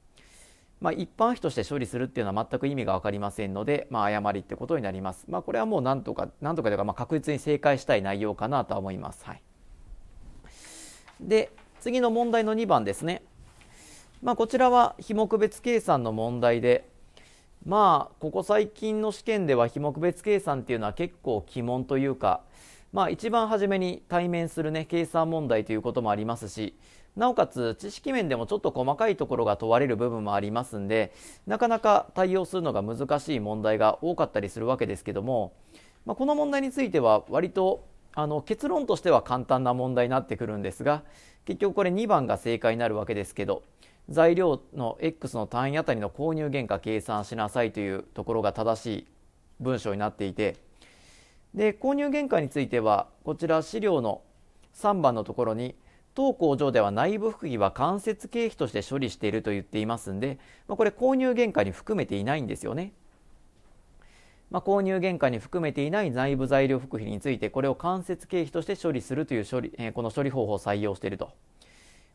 まあ、一般費として処理するっていうのは全く意味が分かりませんので、まあ、誤りってことになります。まあ、これはもうなんとか、なんとかというか、まあ、確実に正解したい内容かなとは思います。はい、で、次の問題の2番ですね。まあ、こちらは非目別計算の問題で、まあ、ここ最近の試験では非目別計算っていうのは結構鬼門というか、まあ、一番初めに対面する、ね、計算問題ということもありますし、なおかつ知識面でもちょっと細かいところが問われる部分もありますんでなかなか対応するのが難しい問題が多かったりするわけですけども、まあ、この問題については割とあの結論としては簡単な問題になってくるんですが結局これ2番が正解になるわけですけど材料の X の単位あたりの購入原価計算しなさいというところが正しい文章になっていてで購入原価についてはこちら資料の3番のところに「当工場では内部服費は間接経費として処理していると言っていますんで、まあ、これ購入原価に含めていないんですよね。まあ、購入原価に含めていない内部材料服費についてこれを間接経費として処理するという処理、えー、この処理方法を採用していると。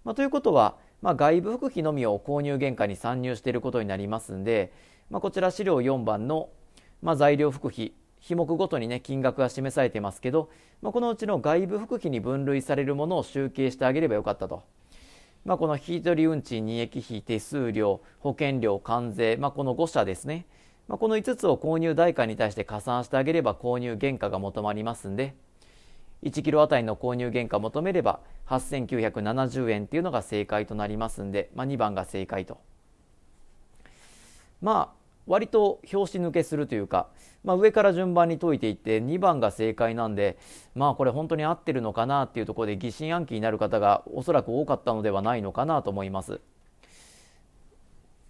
まあ、ということは、まあ、外部服費のみを購入原価に算入していることになりますんで、まあ、こちら資料4番の、まあ、材料服費費目ごとにね金額が示されていますけど、まあ、このうちの外部副費に分類されるものを集計してあげればよかったと。まあ、この引き取り運賃、利益費、手数料、保険料、関税、まあ、この5社ですね。まあ、この5つを購入代価に対して加算してあげれば購入原価が求まりますんで、1キロあたりの購入原価を求めれば8970円っていうのが正解となりますんで、まあ、2番が正解と。まあ割と拍子抜けするというか、まあ、上から順番に解いていって2番が正解なんでまあこれ本当に合ってるのかなっていうところで疑心暗鬼になる方がおそらく多かったのではないのかなと思います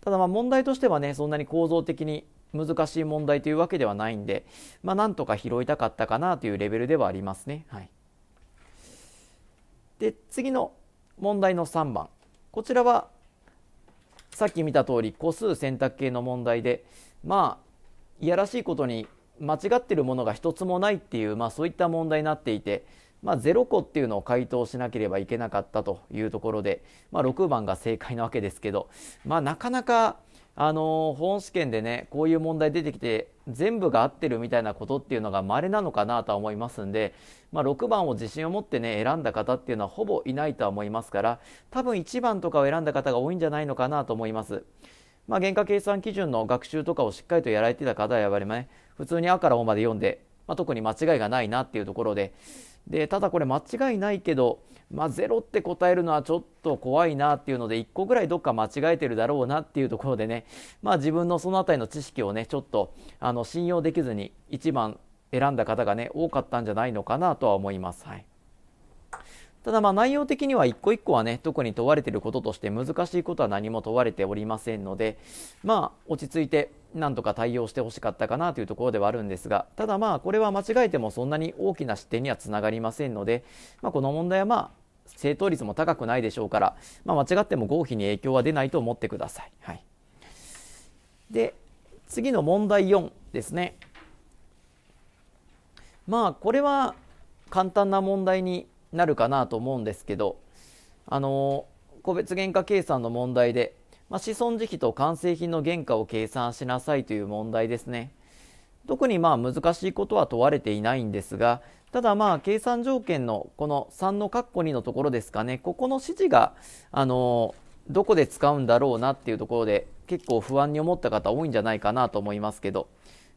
ただまあ問題としてはねそんなに構造的に難しい問題というわけではないんで、まあ、なんとか拾いたかったかなというレベルではありますね。はい、で次の問題の3番こちらはさっき見た通り個数選択系の問題でまあいやらしいことに間違ってるものが一つもないっていう、まあ、そういった問題になっていて、まあ、0個っていうのを回答しなければいけなかったというところで、まあ、6番が正解なわけですけど、まあ、なかなかあの本試験でねこういう問題出てきて全部が合ってるみたいなことっていうのが稀なのかなとは思いますんで、まあ、6番を自信を持ってね選んだ方っていうのはほぼいないとは思いますから多分1番とかを選んだ方が多いんじゃないのかなと思います。まあ、原価計算基準の学習とかをしっかりとやられてた方はやっぱりね普通に「あ」から「お」まで読んで、まあ、特に間違いがないなっていうところででただこれ間違いないけど、まあ、ロって答えるのはちょっと怖いなっていうので1個ぐらいどっか間違えてるだろうなっていうところでね、まあ、自分のその辺りの知識をねちょっとあの信用できずに1番選んだ方がね多かったんじゃないのかなとは思います。はいただまあ内容的には一個一個はね特に問われていることとして難しいことは何も問われておりませんのでまあ落ち着いてなんとか対応してほしかったかなというところではあるんですがただまあこれは間違えてもそんなに大きな失点にはつながりませんので、まあ、この問題はまあ正答率も高くないでしょうから、まあ、間違っても合否に影響は出ないと思ってください。はい、で次の問題4ですね。まあこれは簡単な問題になるかなと思うんですけど、あの個別原価計算の問題で、まあ、子孫時期と完成品の原価を計算しなさいという問題ですね。特にまあ難しいことは問われていないんですが、ただまあ計算条件のこの3の括弧2のところですかね、ここの指示が、あのどこで使うんだろうなっていうところで結構不安に思った方多いんじゃないかなと思いますけど、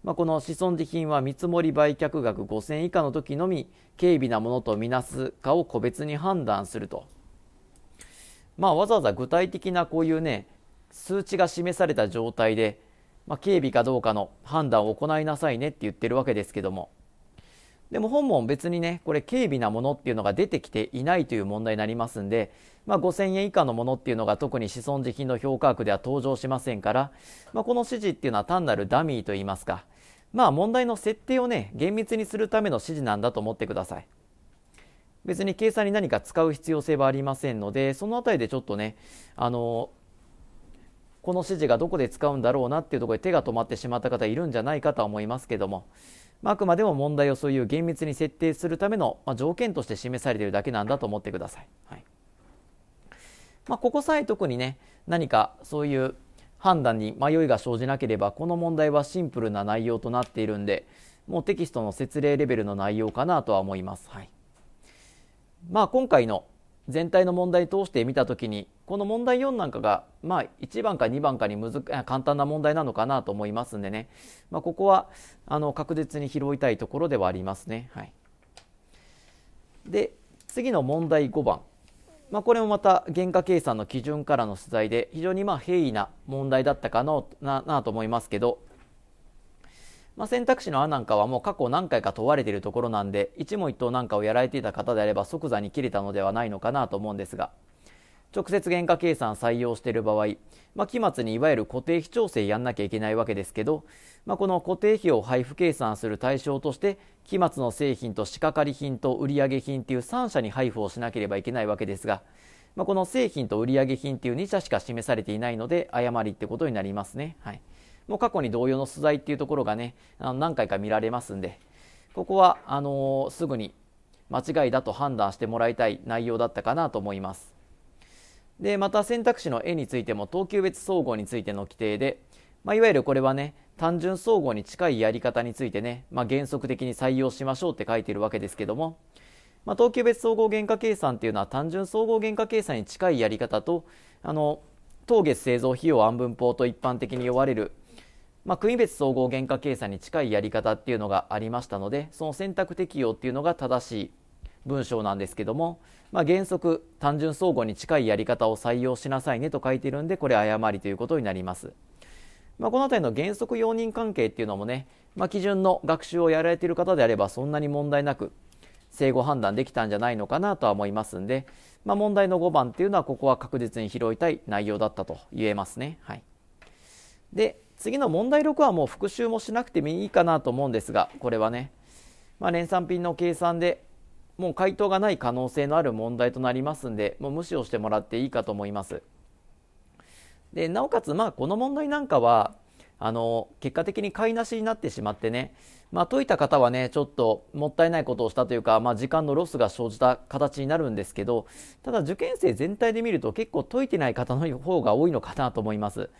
まあ、この子孫自品は見積売売却額5000以下の時のみ軽微なものとみなすかを個別に判断すると、まあ、わざわざ具体的なこういうね数値が示された状態で、まあ、軽微かどうかの判断を行いなさいねって言ってるわけですけどもでも本も別にね、これ軽微なものっていうのが出てきていないという問題になりますんで、まあ、5000円以下のものっていうのが特に子孫時品の評価額では登場しませんから、まあ、この指示っていうのは単なるダミーといいますか、まあ問題の設定をね、厳密にするための指示なんだと思ってください。別に計算に何か使う必要性はありませんので、そのあたりでちょっとね、あの、この指示がどこで使うんだろうなっていうところで手が止まってしまった方いるんじゃないかとは思いますけども、まああくまでも問題をそういう厳密に設定するための、まあ、条件として示されているだけなんだと思ってください。はいまあ、ここさえ特にね何かそういう判断に迷いが生じなければこの問題はシンプルな内容となっているんでもうテキストの説明レベルの内容かなとは思います。はいまあ、今回の全体の問題通して見たときにこの問題4なんかが、まあ、1番か2番かに難簡単な問題なのかなと思いますんでね、まあ、ここはあの確実に拾いたいところではありますね。はい、で次の問題5番、まあ、これもまた原価計算の基準からの取材で非常にまあ平易な問題だったかななと思いますけど、まあ、選択肢の案なんかはもう過去何回か問われているところなんで一問一答なんかをやられていた方であれば即座に切れたのではないのかなと思うんですが。直接原価計算採用している場合、まあ、期末にいわゆる固定費調整やんなきゃいけないわけですけど、まあ、この固定費を配布計算する対象として期末の製品と仕掛かり品と売上品という3社に配布をしなければいけないわけですが、まあ、この製品と売上品という2社しか示されていないので誤りってことになりますね、はい、もう過去に同様の素材っていうところがねあの何回か見られますんでここはあのー、すぐに間違いだと判断してもらいたい内容だったかなと思いますでまた選択肢の A についても等級別総合についての規定で、まあ、いわゆるこれはね単純総合に近いやり方についてね、まあ、原則的に採用しましょうって書いてるわけですけども、まあ、等級別総合原価計算っていうのは単純総合原価計算に近いやり方とあの当月製造費用安分法と一般的に呼ばれる、まあ、国別総合原価計算に近いやり方っていうのがありましたのでその選択適用っていうのが正しい文章なんですけども、まあ、原則単純相互に近いやり方を採用しなさいねと書いているんでこれ誤りということになります。まあ、この辺りの原則容認関係っていうのもね、まあ、基準の学習をやられている方であればそんなに問題なく正誤判断できたんじゃないのかなとは思いますんで、まあ、問題の5番っていうのはここは確実に拾いたい内容だったと言えますね。はい、で次の問題6はもう復習もしなくてもいいかなと思うんですがこれはね、まあ、連産品の計算でもう回答がない可能性のある問題となりますんで、もう無視をしてもらっていいかと思います。で、なおかつ、まあ、この問題なんかは、あの、結果的に買いなしになってしまってね、まあ、解いた方はね、ちょっともったいないことをしたというか、まあ、時間のロスが生じた形になるんですけど、ただ受験生全体で見ると結構解いてない方の方が多いのかなと思います。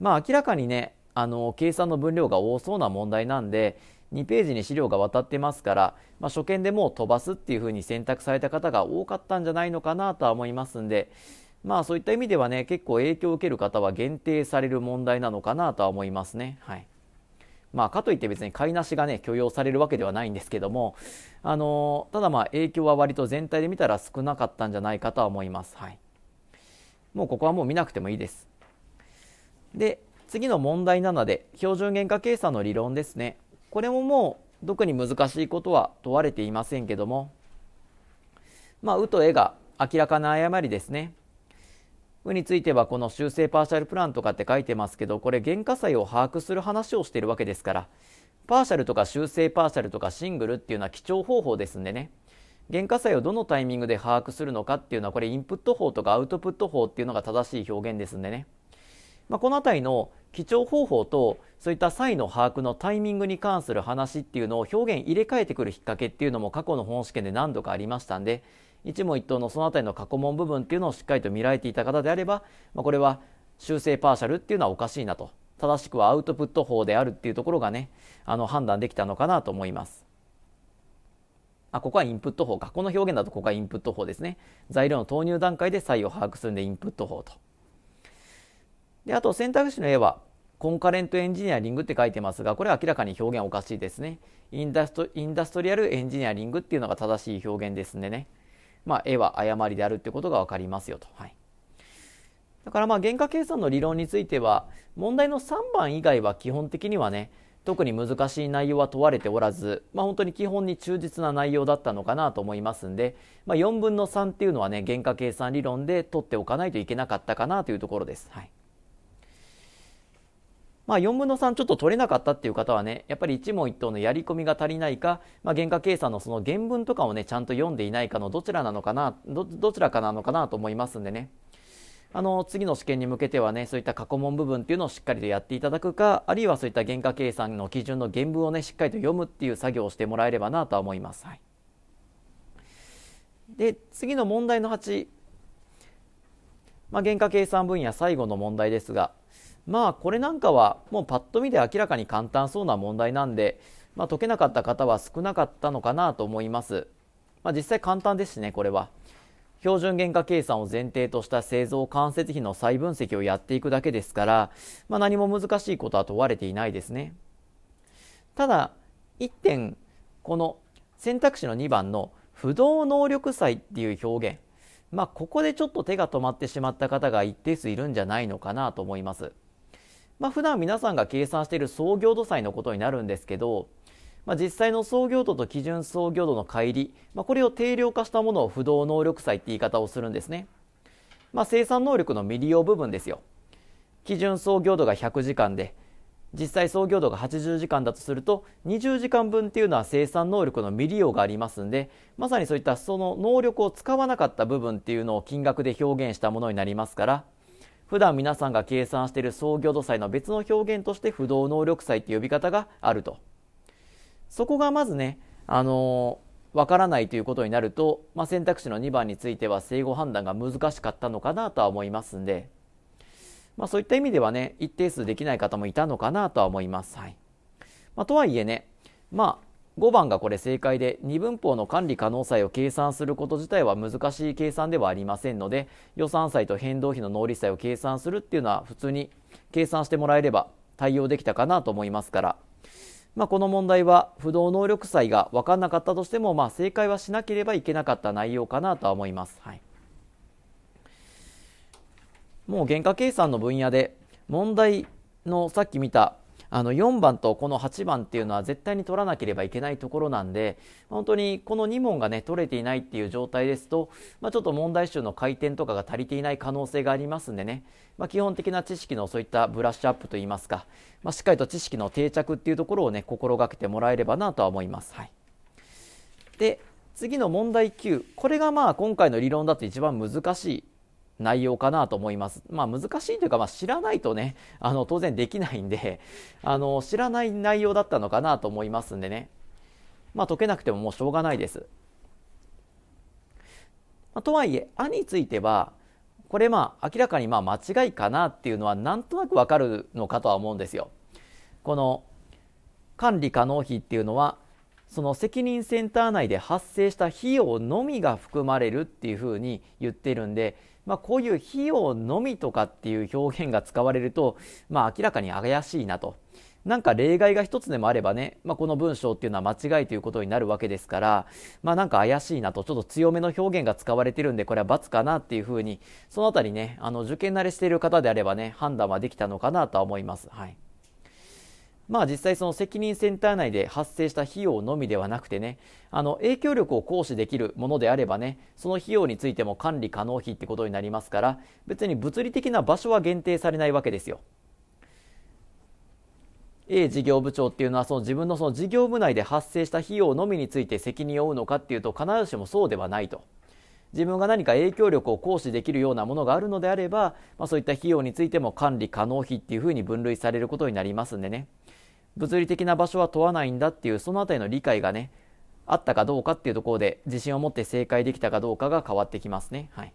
まあ、明らかにね、あの、計算の分量が多そうな問題なんで、2ページに資料が渡ってますから、まあ、初見でもう飛ばすっていうふうに選択された方が多かったんじゃないのかなとは思いますんで、まあそういった意味ではね、結構影響を受ける方は限定される問題なのかなとは思いますね。はい。まあかといって別に買いなしがね、許容されるわけではないんですけども、あのー、ただまあ影響は割と全体で見たら少なかったんじゃないかとは思います。はい。もうここはもう見なくてもいいです。で、次の問題7で、標準原価計算の理論ですね。これももう特に難しいことは問われていませんけどもまあ「う」と「え」が明らかな誤りですね。うについてはこの修正パーシャルプランとかって書いてますけどこれ原価債を把握する話をしてるわけですからパーシャルとか修正パーシャルとかシングルっていうのは基調方法ですんでね原価債をどのタイミングで把握するのかっていうのはこれインプット法とかアウトプット法っていうのが正しい表現ですんでねまあ、この辺りの基調方法とそういった際の把握のタイミングに関する話っていうのを表現入れ替えてくるきっかけっていうのも過去の本試験で何度かありましたんで一問一答のその辺りの過去問部分っていうのをしっかりと見られていた方であれば、まあ、これは修正パーシャルっていうのはおかしいなと正しくはアウトプット法であるっていうところがねあの判断できたのかなと思います。あ、ここはインプット法か。この表現だとここはインプット法ですね。材料の投入段階で差異を把握するんでインプット法と。で、あと選択肢の A は、コンカレントエンジニアリングって書いてますが、これは明らかに表現おかしいですね。インダストインダストリアルエンジニアリングっていうのが正しい表現ですんでね。まあ、A は誤りであるってことが分かりますよと。はい。だからまあ、原価計算の理論については、問題の3番以外は基本的にはね、特に難しい内容は問われておらず、まあ、本当に基本に忠実な内容だったのかなと思いますんで、まあ、4分の3っていうのはね原価計算理論で取っておかないといけなかったかなというところです。はいまあ、4分の3ちょっと取れなかったっていう方はね、やっぱり一問一答のやり込みが足りないか、まあ、原価計算のその原文とかをね、ちゃんと読んでいないかのどちらなのかな、どどちらかなのかなと思いますんでね。あの、次の試験に向けてはね、そういった過去問部分っていうのをしっかりとやっていただくか、あるいはそういった原価計算の基準の原文をね、しっかりと読むっていう作業をしてもらえればなとは思います。はい、で、次の問題の8。まあ、原価計算分野最後の問題ですが、まあこれなんかはもうパッと見で明らかに簡単そうな問題なんで、まあ、解けなかった方は少なかったのかなと思います、まあ、実際簡単ですしねこれは標準原価計算を前提とした製造間接費の再分析をやっていくだけですから、まあ、何も難しいことは問われていないですねただ1点この選択肢の2番の不動能力債っていう表現まあ、ここでちょっと手が止まってしまった方が一定数いるんじゃないのかなと思います。まあ、普段皆さんが計算している創業度債のことになるんですけど、まあ、実際の創業度と基準創業度の乖離、まあ、これを定量化したものを不動能力債って言い方をするんですね、まあ、生産能力の未利用部分ですよ基準創業度が100時間で実際創業度が80時間だとすると20時間分っていうのは生産能力の未利用がありますんでまさにそういったその能力を使わなかった部分っていうのを金額で表現したものになりますから普段皆さんが計算している創業度債の別の表現として不動能力債って呼び方があると。そこがまずね、あのわからないということになると、まあ、選択肢の2番については整合判断が難しかったのかなとは思いますんで、まあ、そういった意味ではね、一定数できない方もいたのかなとは思います。はいまあ、とはいえね、まあ、5番がこれ正解で2分法の管理可能債を計算すること自体は難しい計算ではありませんので予算債と変動費の能率債を計算するっていうのは普通に計算してもらえれば対応できたかなと思いますから、まあ、この問題は不動能力債が分かんなかったとしても、まあ、正解はしなければいけなかった内容かなとは思います。はい、もう原価計算の分野で問題のさっき見たあの4番とこの8番っていうのは絶対に取らなければいけないところなんで、本当にこの2問がね、取れていないっていう状態ですと、まあ、ちょっと問題集の回転とかが足りていない可能性がありますんでね、まあ、基本的な知識のそういったブラッシュアップといいますか、まあ、しっかりと知識の定着っていうところをね、心がけてもらえればなとは思います。はい、で次の問題9これがまあ今回の理論だと一番難しい内容かなと思います。まあ難しいというか、まあ、知らないとね、あの当然できないんで、あの知らない内容だったのかなと思いますんでね。まあ解けなくてももうしょうがないです。まあ、とはいえ、あについては、これまあ明らかにまあ間違いかなっていうのはなんとなくわかるのかとは思うんですよ。この管理可能費っていうのはその責任センター内で発生した費用のみが含まれるっていうふうに言ってるんでまあ、こういう費用のみとかっていう表現が使われると、まあ、明らかに怪しいなと。なんか例外が一つでもあればね、まあ、この文章っていうのは間違いということになるわけですから、まあ、なんか怪しいなと、ちょっと強めの表現が使われてるんで、これは罰かなっていうふうに、そのあたりね、あの受験慣れしている方であればね、判断はできたのかなとは思います。はいまあ実際その責任センター内で発生した費用のみではなくてね、あの影響力を行使できるものであればね、その費用についても管理可能費ってことになりますから、別に物理的な場所は限定されないわけですよ。A 事業部長っていうのはその自分のその事業部内で発生した費用のみについて責任を負うのかっていうと必ずしもそうではないと。自分が何か影響力を行使できるようなものがあるのであれば、まあ、そういった費用についても管理可能費っていうふうに分類されることになりますんでね。物理的な場所は問わないんだっていうその辺りの理解がねあったかどうかっていうところで自信を持って正解できたかどうかが変わってきますね。はい、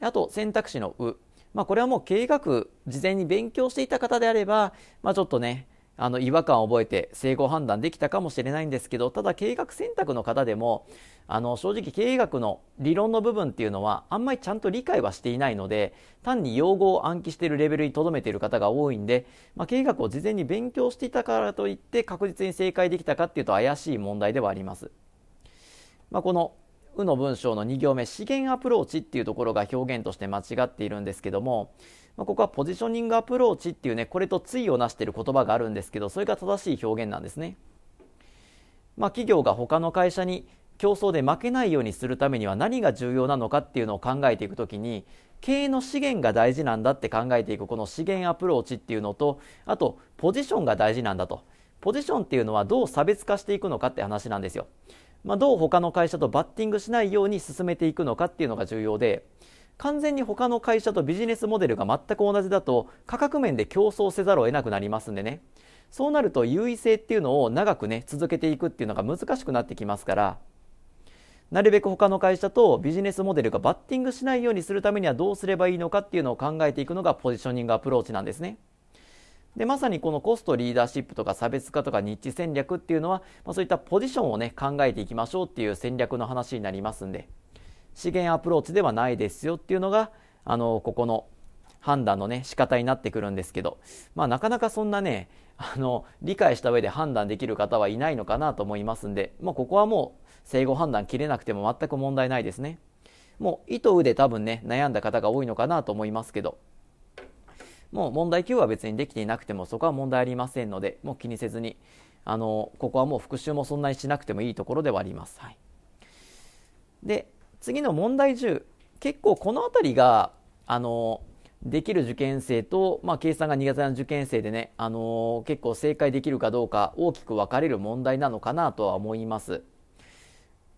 あと選択肢の「う」まあ、これはもう経営学事前に勉強していた方であれば、まあ、ちょっとねあの違和感を覚えて整合判断できたかもしれないんですけどただ経営学選択の方でもあの正直経営学の理論の部分っていうのはあんまりちゃんと理解はしていないので単に用語を暗記しているレベルにとどめている方が多いんで、まあ、経営学を事前に勉強していたからといって確実に正解できたかっていうと怪しい問題ではあります。まあ、この「う」の文章の2行目「資源アプローチ」っていうところが表現として間違っているんですけどもまあ、ここはポジショニングアプローチっていうね、これと対をなしている言葉があるんですけど、それが正しい表現なんですね。まあ、企業が他の会社に競争で負けないようにするためには何が重要なのかっていうのを考えていくときに経営の資源が大事なんだって考えていくこの資源アプローチっていうのとあとポジションが大事なんだとポジションっていうのはどう差別化していくのかって話なんですよ、まあ、どう他の会社とバッティングしないように進めていくのかっていうのが重要で完全に他の会社とビジネスモデルが全く同じだと価格面で競争せざるを得なくなりますんでねそうなると優位性っていうのを長くね続けていくっていうのが難しくなってきますからなるべく他の会社とビジネスモデルがバッティングしないようにするためにはどうすればいいのかっていうのを考えていくのがポジショニングアプローチなんですね。でまさにこのコストリーダーシップとか差別化とかニッチ戦略っていうのは、まあ、そういったポジションをね考えていきましょうっていう戦略の話になりますんで。資源アプローチではないですよっていうのが、あの、ここの判断のね、仕方になってくるんですけど、まあなかなかそんなね、あの、理解した上で判断できる方はいないのかなと思いますんで、まあここはもう整合判断切れなくても全く問題ないですね。もう、意図うで多分ね、悩んだ方が多いのかなと思いますけど、もう問題9は別にできていなくてもそこは問題ありませんので、もう気にせずに、あの、ここはもう復習もそんなにしなくてもいいところではあります。はい。で、次の問題10結構この辺りがあのできる受験生と、まあ、計算が苦手な受験生でね、あの結構正解できるかどうか大きく分かれる問題なのかなとは思います。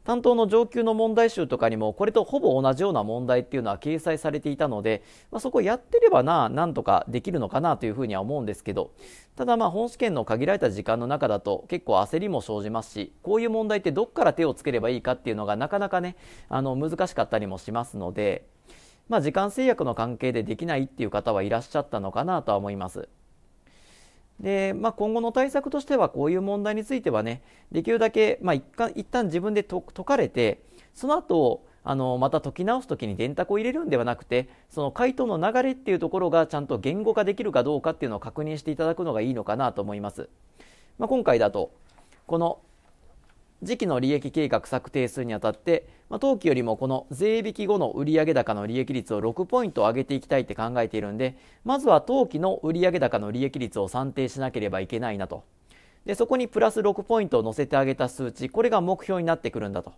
担当の上級の問題集とかにもこれとほぼ同じような問題っていうのは掲載されていたので、まあ、そこやってればななんとかできるのかなというふうには思うんですけどただまあ本試験の限られた時間の中だと結構焦りも生じますしこういう問題ってどっから手をつければいいかっていうのがなかなかねあの難しかったりもしますので、まあ、時間制約の関係でできないっていう方はいらっしゃったのかなとは思います。で、まあ、今後の対策としてはこういう問題についてはねできるだけ、まあ、一一旦自分で解かれてその後あのまた解き直すときに電卓を入れるんではなくてその回答の流れっていうところがちゃんと言語化できるかどうかっていうのを確認していただくのがいいのかなと思います。まあ、今回だとこの次期の利益計画策定するにあたって、まあ、当期よりもこの税引き後の売上高の利益率を6ポイント上げていきたいって考えているんで、まずは当期の売上高の利益率を算定しなければいけないなと。で、そこにプラス6ポイントを乗せてあげた数値、これが目標になってくるんだと。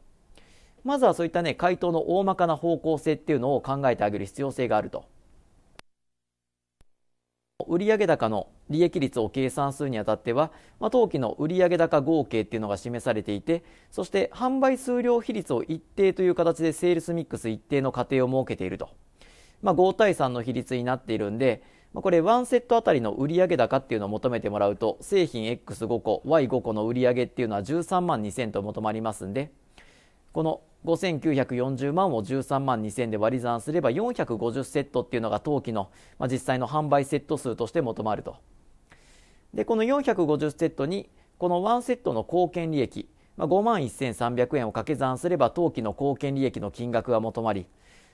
まずはそういったね、回答の大まかな方向性っていうのを考えてあげる必要性があると。売上高の利益率を計算するにあたっては、まあ、当期の売上高合計っていうのが示されていてそして販売数量比率を一定という形でセールスミックス一定の過程を設けていると、まあ、5対3の比率になっているんで、まあ、これ1セットあたりの売上高っていうのを求めてもらうと製品 X5 個 Y5 個の売上っていうのは13万2000と求まりますんで。この5940万を13万2000で割り算すれば450セットっていうのが当期の、まあ、実際の販売セット数として求まるとでこの450セットにこの1セットの貢献利益、まあ、5万1300円を掛け算すれば当期の貢献利益の金額が求まり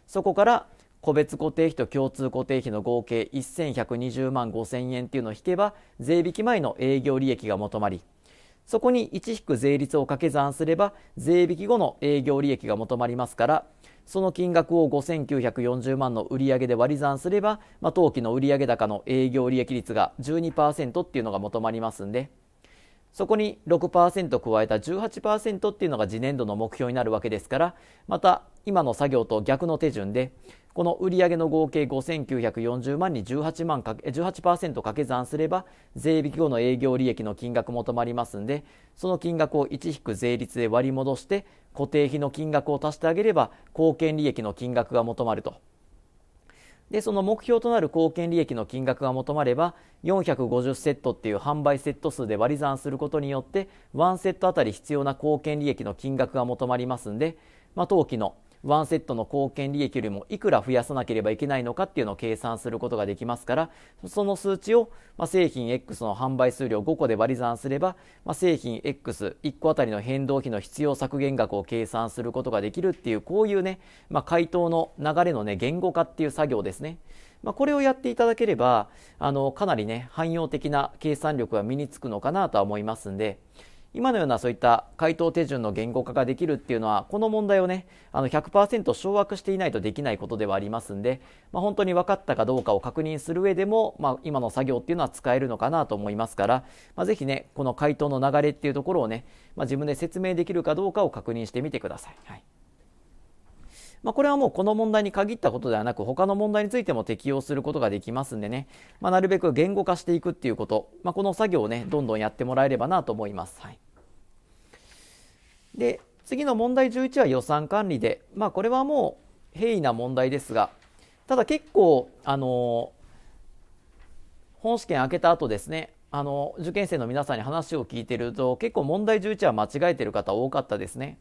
そこから個別固定費と共通固定費の合計1120万5000円っていうのを引けば税引き前の営業利益が求まりそこに1引く税率を掛け算すれば税引き後の営業利益が求まりますからその金額を5940万の売上で割り算すれば、まあ、当期の売上高の営業利益率が12%っていうのが求まりますんでそこに6%加えた18%っていうのが次年度の目標になるわけですからまた今の作業と逆の手順でこの売上の合計5940万に18万かけ18%掛け算すれば税引き後の営業利益の金額も止まりますんでその金額を1引く税率で割り戻して固定費の金額を足してあげれば貢献利益の金額が求まると。でその目標となる貢献利益の金額が求まれば450セットっていう販売セット数で割り算することによって1セットあたり必要な貢献利益の金額が求まりますんで、まあ、当期のワンセットの貢献利益よりもいくら増やさなければいけないのかっていうのを計算することができますからその数値を、まあ、製品 X の販売数量5個で割り算すれば、まあ、製品 X1 個あたりの変動費の必要削減額を計算することができるっていうこういうね、まあ、回答の流れのね言語化っていう作業ですね。まこれをやっていただければあのかなりね汎用的な計算力が身につくのかなとは思いますんで。今のようなそういった回答手順の言語化ができるっていうのはこの問題をねあの100%掌握していないとできないことではありますんで、まあ、本当に分かったかどうかを確認する上でも、まあ、今の作業っていうのは使えるのかなと思いますから、まあ、ぜひねこの回答の流れっていうところをね、まあ、自分で説明できるかどうかを確認してみてください。はいまあ、これはもうこの問題に限ったことではなく、他の問題についても適用することができますんでね、まあ、なるべく言語化していくっていうこと、まあ、この作業をね、どんどんやってもらえればなと思います。はい、で、次の問題11は予算管理で、まあ、これはもう平易な問題ですが、ただ結構、あの本試験開けた後ですね、あの受験生の皆さんに話を聞いてると結構問題11は間違えてる方多かったですね。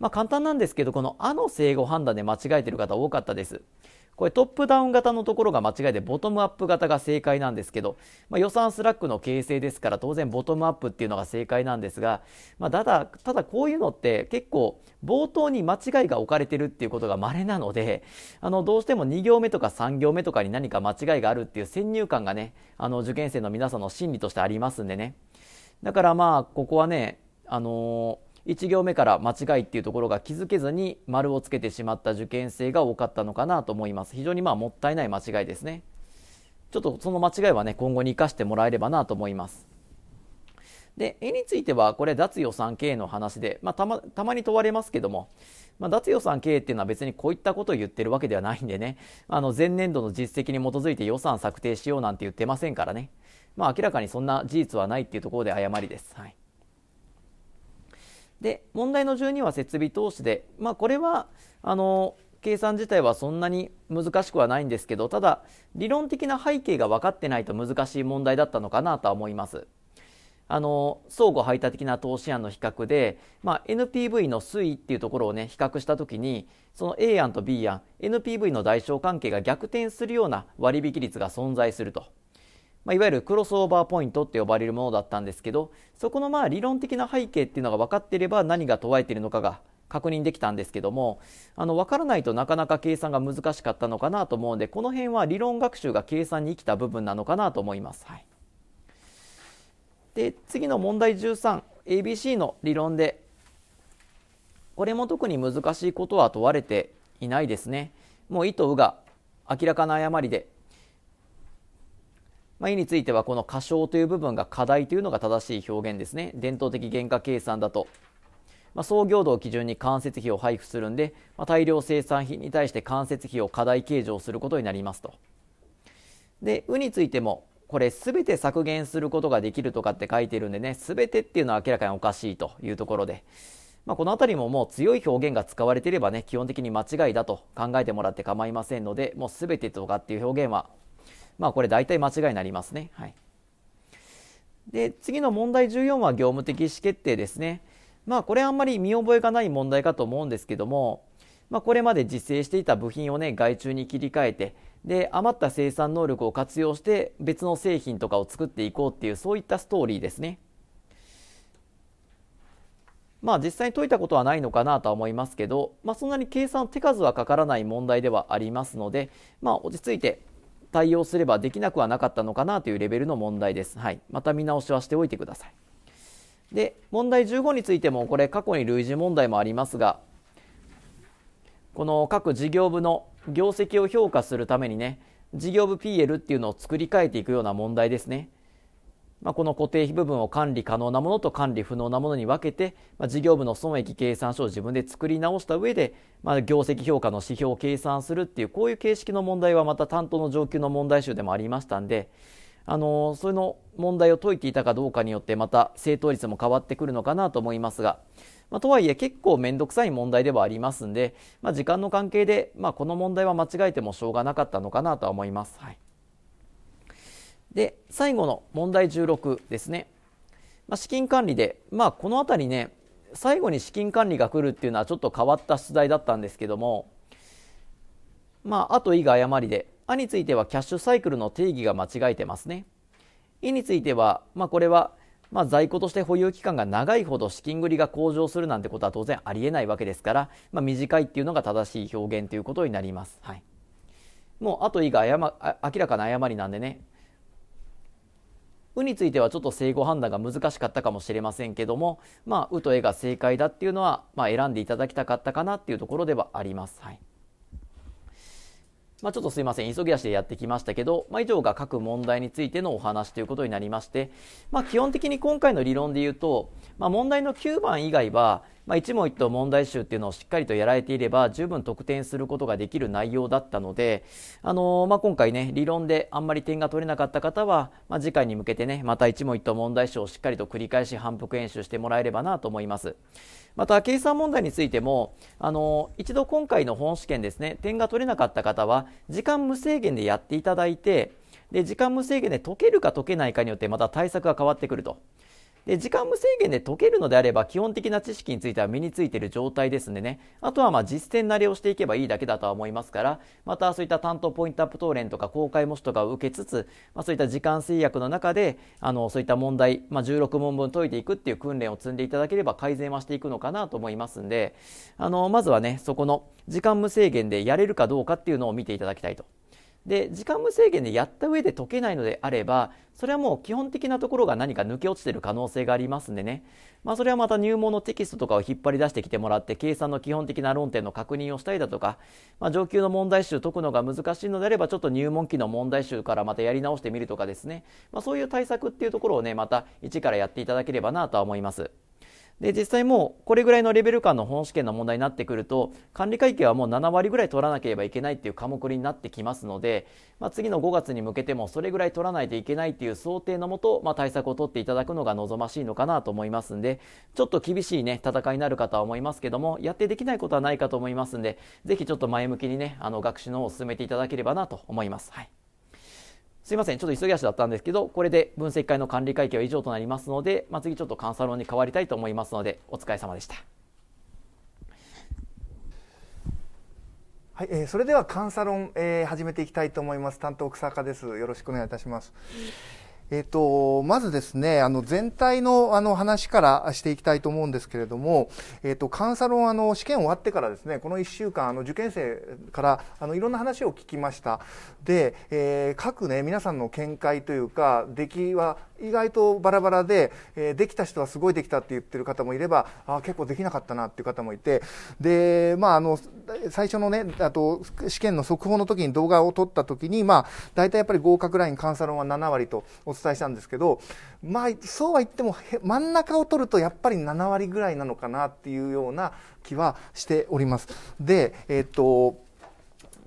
まあ、簡単なんですけど、このあの正誤判断で間違えてる方多かったです。これトップダウン型のところが間違いでボトムアップ型が正解なんですけど、まあ、予算スラックの形成ですから当然ボトムアップっていうのが正解なんですが、まあ、ただただこういうのって結構冒頭に間違いが置かれてるっていうことが稀なのであのどうしても2行目とか3行目とかに何か間違いがあるっていう先入観がねあの受験生の皆さんの心理としてありますんでねだからまあここはねあのー1行目から間違いっていうところが気づけずに丸をつけてしまった受験生が多かったのかなと思います非常にまあもったいない間違いですねちょっとその間違いはね今後に生かしてもらえればなと思いますで絵についてはこれ脱予算経営の話で、まあ、たまたまに問われますけども、まあ、脱予算経営っていうのは別にこういったことを言ってるわけではないんでねあの前年度の実績に基づいて予算策定しようなんて言ってませんからね、まあ、明らかにそんな事実はないっていうところで誤りです。はいで問題の12は設備投資で、まあ、これはあの計算自体はそんなに難しくはないんですけどただ理論的な背景が分かってないと難しい問題だったのかなとは思います。あの相互排他的な投資案の比較で、まあ、NPV の推移っていうところをね比較した時にその A 案と B 案 NPV の代償関係が逆転するような割引率が存在すると。まあ、いわゆるクロスオーバーポイントって呼ばれるものだったんですけどそこのまあ理論的な背景っていうのが分かっていれば何が問われているのかが確認できたんですけどもあの分からないとなかなか計算が難しかったのかなと思うのでこの辺は理論学習が計算に生きた部分なのかなと思います。はい、で次の問題 13ABC の理論でこれも特に難しいことは問われていないですね。もう意とうが明らかな誤りでまあ、絵についてはこの過小という部分が課題というのが正しい表現ですね。伝統的原価計算だと。まあ、創業度を基準に間接費を配布するんで、まあ、大量生産品に対して間接費を課題計上することになりますと。で、うについても、これ全て削減することができるとかって書いてるんでね、全てっていうのは明らかにおかしいというところで、まあ、この辺りももう強い表現が使われていればね、基本的に間違いだと考えてもらって構いませんので、もう全てとかっていう表現はまあこれ大体間違いになりますね。はい。で、次の問題14は業務的意思決定ですね。まあこれあんまり見覚えがない問題かと思うんですけども、まあこれまで自践していた部品をね、外注に切り替えて、で、余った生産能力を活用して別の製品とかを作っていこうっていう、そういったストーリーですね。まあ実際に解いたことはないのかなとは思いますけど、まあそんなに計算手数はかからない問題ではありますので、まあ落ち着いて対応すればできなくはなかったのかなというレベルの問題です。はい、また見直しはしておいてください。で問題15についてもこれ過去に類似問題もありますがこの各事業部の業績を評価するためにね事業部 PL っていうのを作り変えていくような問題ですね。まあ、この固定費部分を管理可能なものと管理不能なものに分けて、まあ、事業部の損益計算書を自分で作り直した上で、まあ、業績評価の指標を計算するっていうこういう形式の問題はまた担当の上級の問題集でもありましたんで、あのー、それの問題を解いていたかどうかによってまた正答率も変わってくるのかなと思いますが、まあ、とはいえ結構面倒くさい問題ではありますんで、まあ、時間の関係で、まあ、この問題は間違えてもしょうがなかったのかなとは思います。はいで最後の問題16ですね、まあ、資金管理で、まあ、この辺りね最後に資金管理が来るっていうのはちょっと変わった出題だったんですけども、まあ、あと「い」が誤りで「あ」についてはキャッシュサイクルの定義が間違えてますね「い」については、まあ、これは、まあ、在庫として保有期間が長いほど資金繰りが向上するなんてことは当然ありえないわけですから、まあ、短いっていうのが正しい表現ということになります。はいもうあと「い」が明らかな誤りなんでねうについてはちょっと正誤判断が難しかったかもしれませんけども、まあ、うとえが正解だっていうのは、まあ、選んでいただきたかったかなっていうところではあります。はい。まあ、ちょっとすいません、急ぎ足でやってきましたけど、まあ、以上が各問題についてのお話ということになりまして、まあ、基本的に今回の理論で言うと、まあ、問題の9番以外は、まあ、一問一答問題集っていうのをしっかりとやられていれば十分得点することができる内容だったので、あのー、まあ、今回ね理論であんまり点が取れなかった方は、まあ、次回に向けてねまた一問一答問題集をしっかりと繰り返し反復演習してもらえればなと思いますまた計算問題についても、あのー、一度今回の本試験ですね点が取れなかった方は時間無制限でやっていただいてで時間無制限で解けるか解けないかによってまた対策が変わってくると。で時間無制限で解けるのであれば基本的な知識については身についている状態ですんでねあとはま実践慣れをしていけばいいだけだとは思いますからまたそういった担当ポイントアップ答練とか公開模試とかを受けつつ、まあ、そういった時間制約の中であのそういった問題、まあ、16問分解いていくっていう訓練を積んでいただければ改善はしていくのかなと思いますんであのまずはねそこの時間無制限でやれるかどうかっていうのを見ていただきたいとで時間無制限でやった上で解けないのであればそれはもう基本的なところが何か抜け落ちてる可能性がありますんでね、まあ、それはまた入門のテキストとかを引っ張り出してきてもらって計算の基本的な論点の確認をしたりだとか、まあ、上級の問題集解くのが難しいのであればちょっと入門期の問題集からまたやり直してみるとかですね、まあ、そういう対策っていうところをねまた一からやっていただければなとは思います。で、実際もうこれぐらいのレベル感の本試験の問題になってくると、管理会計はもう7割ぐらい取らなければいけないっていう科目になってきますので、まあ、次の5月に向けてもそれぐらい取らないといけないっていう想定のもと、まあ、対策を取っていただくのが望ましいのかなと思いますんで、ちょっと厳しいね、戦いになるかとは思いますけども、やってできないことはないかと思いますんで、ぜひちょっと前向きにね、あの学習の方を進めていただければなと思います。はい。すいません、ちょっと急ぎ足だったんですけど、これで分析会の管理会計は以上となりますので、まあ、次ちょっと監査論に変わりたいと思いますので、お疲れ様でした。はい、えー、それでは監査論、えー、始めていきたいと思います。担当草加です。よろしくお願いいたします。えっ、と、まずですね、あの、全体の、あの、話からしていきたいと思うんですけれども、えっ、と、監査論、あの、試験終わってからですね、この1週間、あの、受験生から、あの、いろんな話を聞きました。で、えー、各ね、皆さんの見解というか、出来は意外とバラバラで、えー、できた人はすごいできたって言ってる方もいれば、あ結構できなかったなっていう方もいて、で、まあ、あの、最初のね、あと、試験の速報の時に動画を撮った時に、まあ、大体やっぱり合格ライン、監査論は7割と伝えしたんですけど、まあ、そうは言っても真ん中を取るとやっぱり7割ぐらいなのかなっていうような気はしております。で、えっ、と、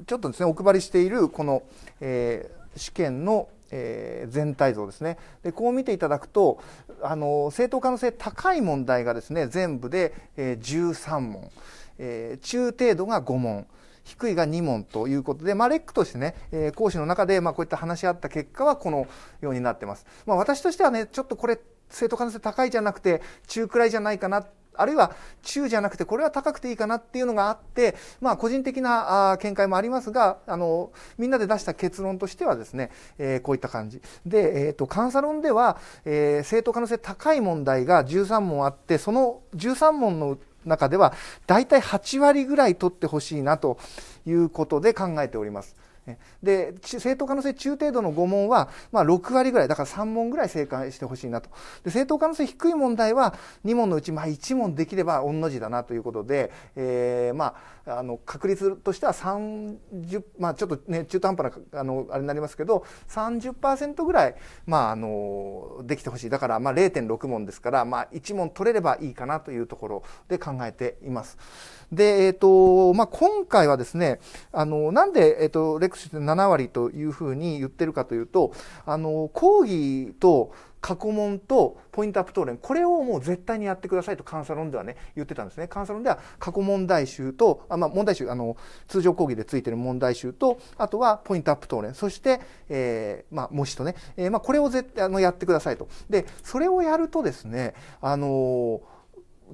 ちょっとですね、お配りしているこの、えー、試験のえー、全体像ですねでこう見ていただくとあの正当可能性高い問題がですね全部で、えー、13問、えー、中程度が5問低いが2問ということで、まあ、レックとしてね、えー、講師の中で、まあ、こういった話し合った結果はこのようになってます。まあ、私としてはね、ちょっとこれ、正当可能性高いじゃなくて、中くらいじゃないかなあるいは中じゃなくてこれは高くていいかなっていうのがあって、まあ、個人的な見解もありますがあのみんなで出した結論としてはですね、えー、こういった感じで、えーと、監査論では、えー、正当可能性高い問題が13問あってその13問の中では、大体8割ぐらい取ってほしいなということで考えております。で正当可能性中程度の5問は、まあ、6割ぐらいだから3問ぐらい正解してほしいなとで正当可能性低い問題は2問のうち、まあ、1問できれば御の字だなということで、えー、まあ、あの確率としては30、まあ、ちょっと、ね、中途半端なあのあれになりますけど30%ぐらい、まあ、あのできてほしいだから、まあ、0.6問ですから、まあ、1問取れればいいかなというところで考えています。で、えっ、ー、と、まあ、今回はですね、あの、なんで、えっ、ー、と、レクシス7割というふうに言ってるかというと、あの、講義と、過去問とポイントアップ討論、これをもう絶対にやってくださいと監査論ではね、言ってたんですね。監査論では過去問題集と、あまあ、問題集、あの、通常講義でついてる問題集と、あとはポイントアップ討論、そして、えー、まあ、模試とね、えー、まあ、これを絶対、あの、やってくださいと。で、それをやるとですね、あのー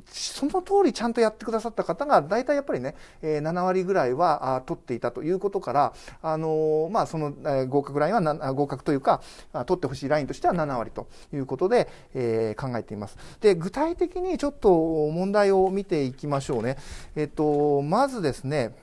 その通りちゃんとやってくださった方が、大体やっぱりね、えー、7割ぐらいは取っていたということから、あのー、まあ、その、えー、合格ラインは合格というか、あ取ってほしいラインとしては7割ということで、えー、考えています。で、具体的にちょっと問題を見ていきましょうね。えっ、と、まずですね、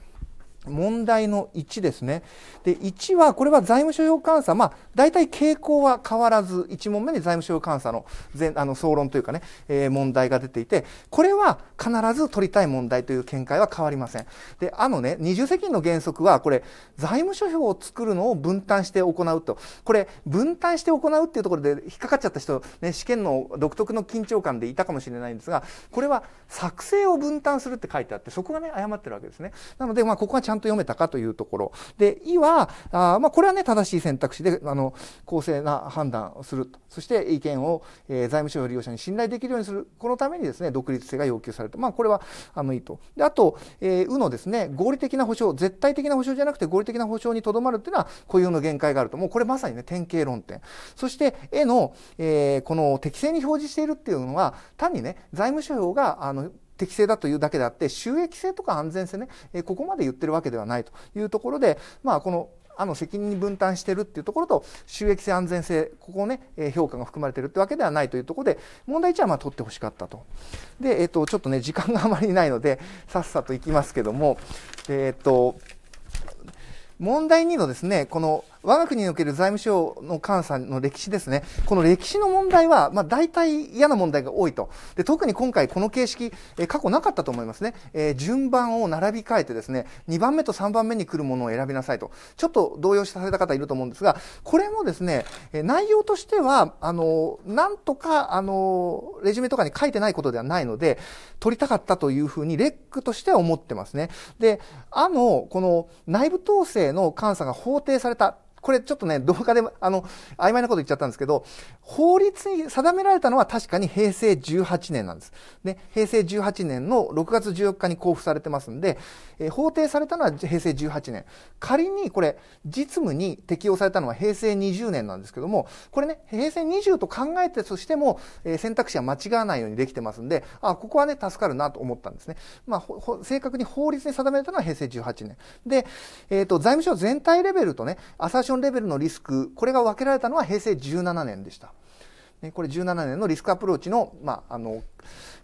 問題の1ですね。で、1は、これは財務諸要監査。まあ、大体傾向は変わらず、1問目に財務省要監査の前、あの、総論というかね、えー、問題が出ていて、これは必ず取りたい問題という見解は変わりません。で、あのね、二重責任の原則は、これ、財務諸表を作るのを分担して行うと。これ、分担して行うっていうところで引っかかっちゃった人、ね、試験の独特の緊張感でいたかもしれないんですが、これは作成を分担するって書いてあって、そこがね、誤ってるわけですね。なので、まあ、ここはちゃんんと読めたかというところ。で、意は、あまあ、これはね、正しい選択肢で、あの、公正な判断をすると。そして意見を、えー、財務省利用者に信頼できるようにする。このためにですね、独立性が要求されて、まあ、これは、あの、いいと。で、あと、えー、うのですね、合理的な保障、絶対的な保障じゃなくて合理的な保障にとどまるっていうのは固有の限界があると。もうこれまさにね、典型論点。そして、絵の、えー、この適正に表示しているっていうのは、単にね、財務省が、あの、適正だというだけであって収益性とか安全性ね、えここまで言ってるわけではないというところで、まあ、このあの責任に分担してるっていうところと収益性安全性ここをね、え評価が含まれてるってわけではないというところで問題1はまあ取ってほしかったと。で、えっ、とちょっとね時間があまりないので さっさといきますけどもえっ、と問題2のですねこの我が国における財務省の監査の歴史ですね、この歴史の問題は、まあ、大体嫌な問題が多いと、で特に今回、この形式、え過去なかったと思いますね、えー、順番を並び替えて、ですね2番目と3番目に来るものを選びなさいと、ちょっと動揺させた方いると思うんですが、これもですね、え内容としては、あのなんとかあのレジュメとかに書いてないことではないので、取りたかったというふうに、レックとしては思ってますね。で、あの、この内部統制の監査が法定されたこれちょっとね、動画で、あの、曖昧なこと言っちゃったんですけど、法律に定められたのは確かに平成18年なんです。ね、平成18年の6月14日に交付されてますんで、えー、法定されたのは平成18年仮にこれ実務に適用されたのは平成20年なんですけどもこれね平成20と考えてとしても、えー、選択肢は間違わないようにできてますんであここはね助かるなと思ったんですね、まあ、正確に法律に定めたのは平成18年で、えーと財務省全体レベルとねアサーションレベルのリスクこれが分けられたのは平成17年でした。これ17年のリスクアプローチの、まあ、あの、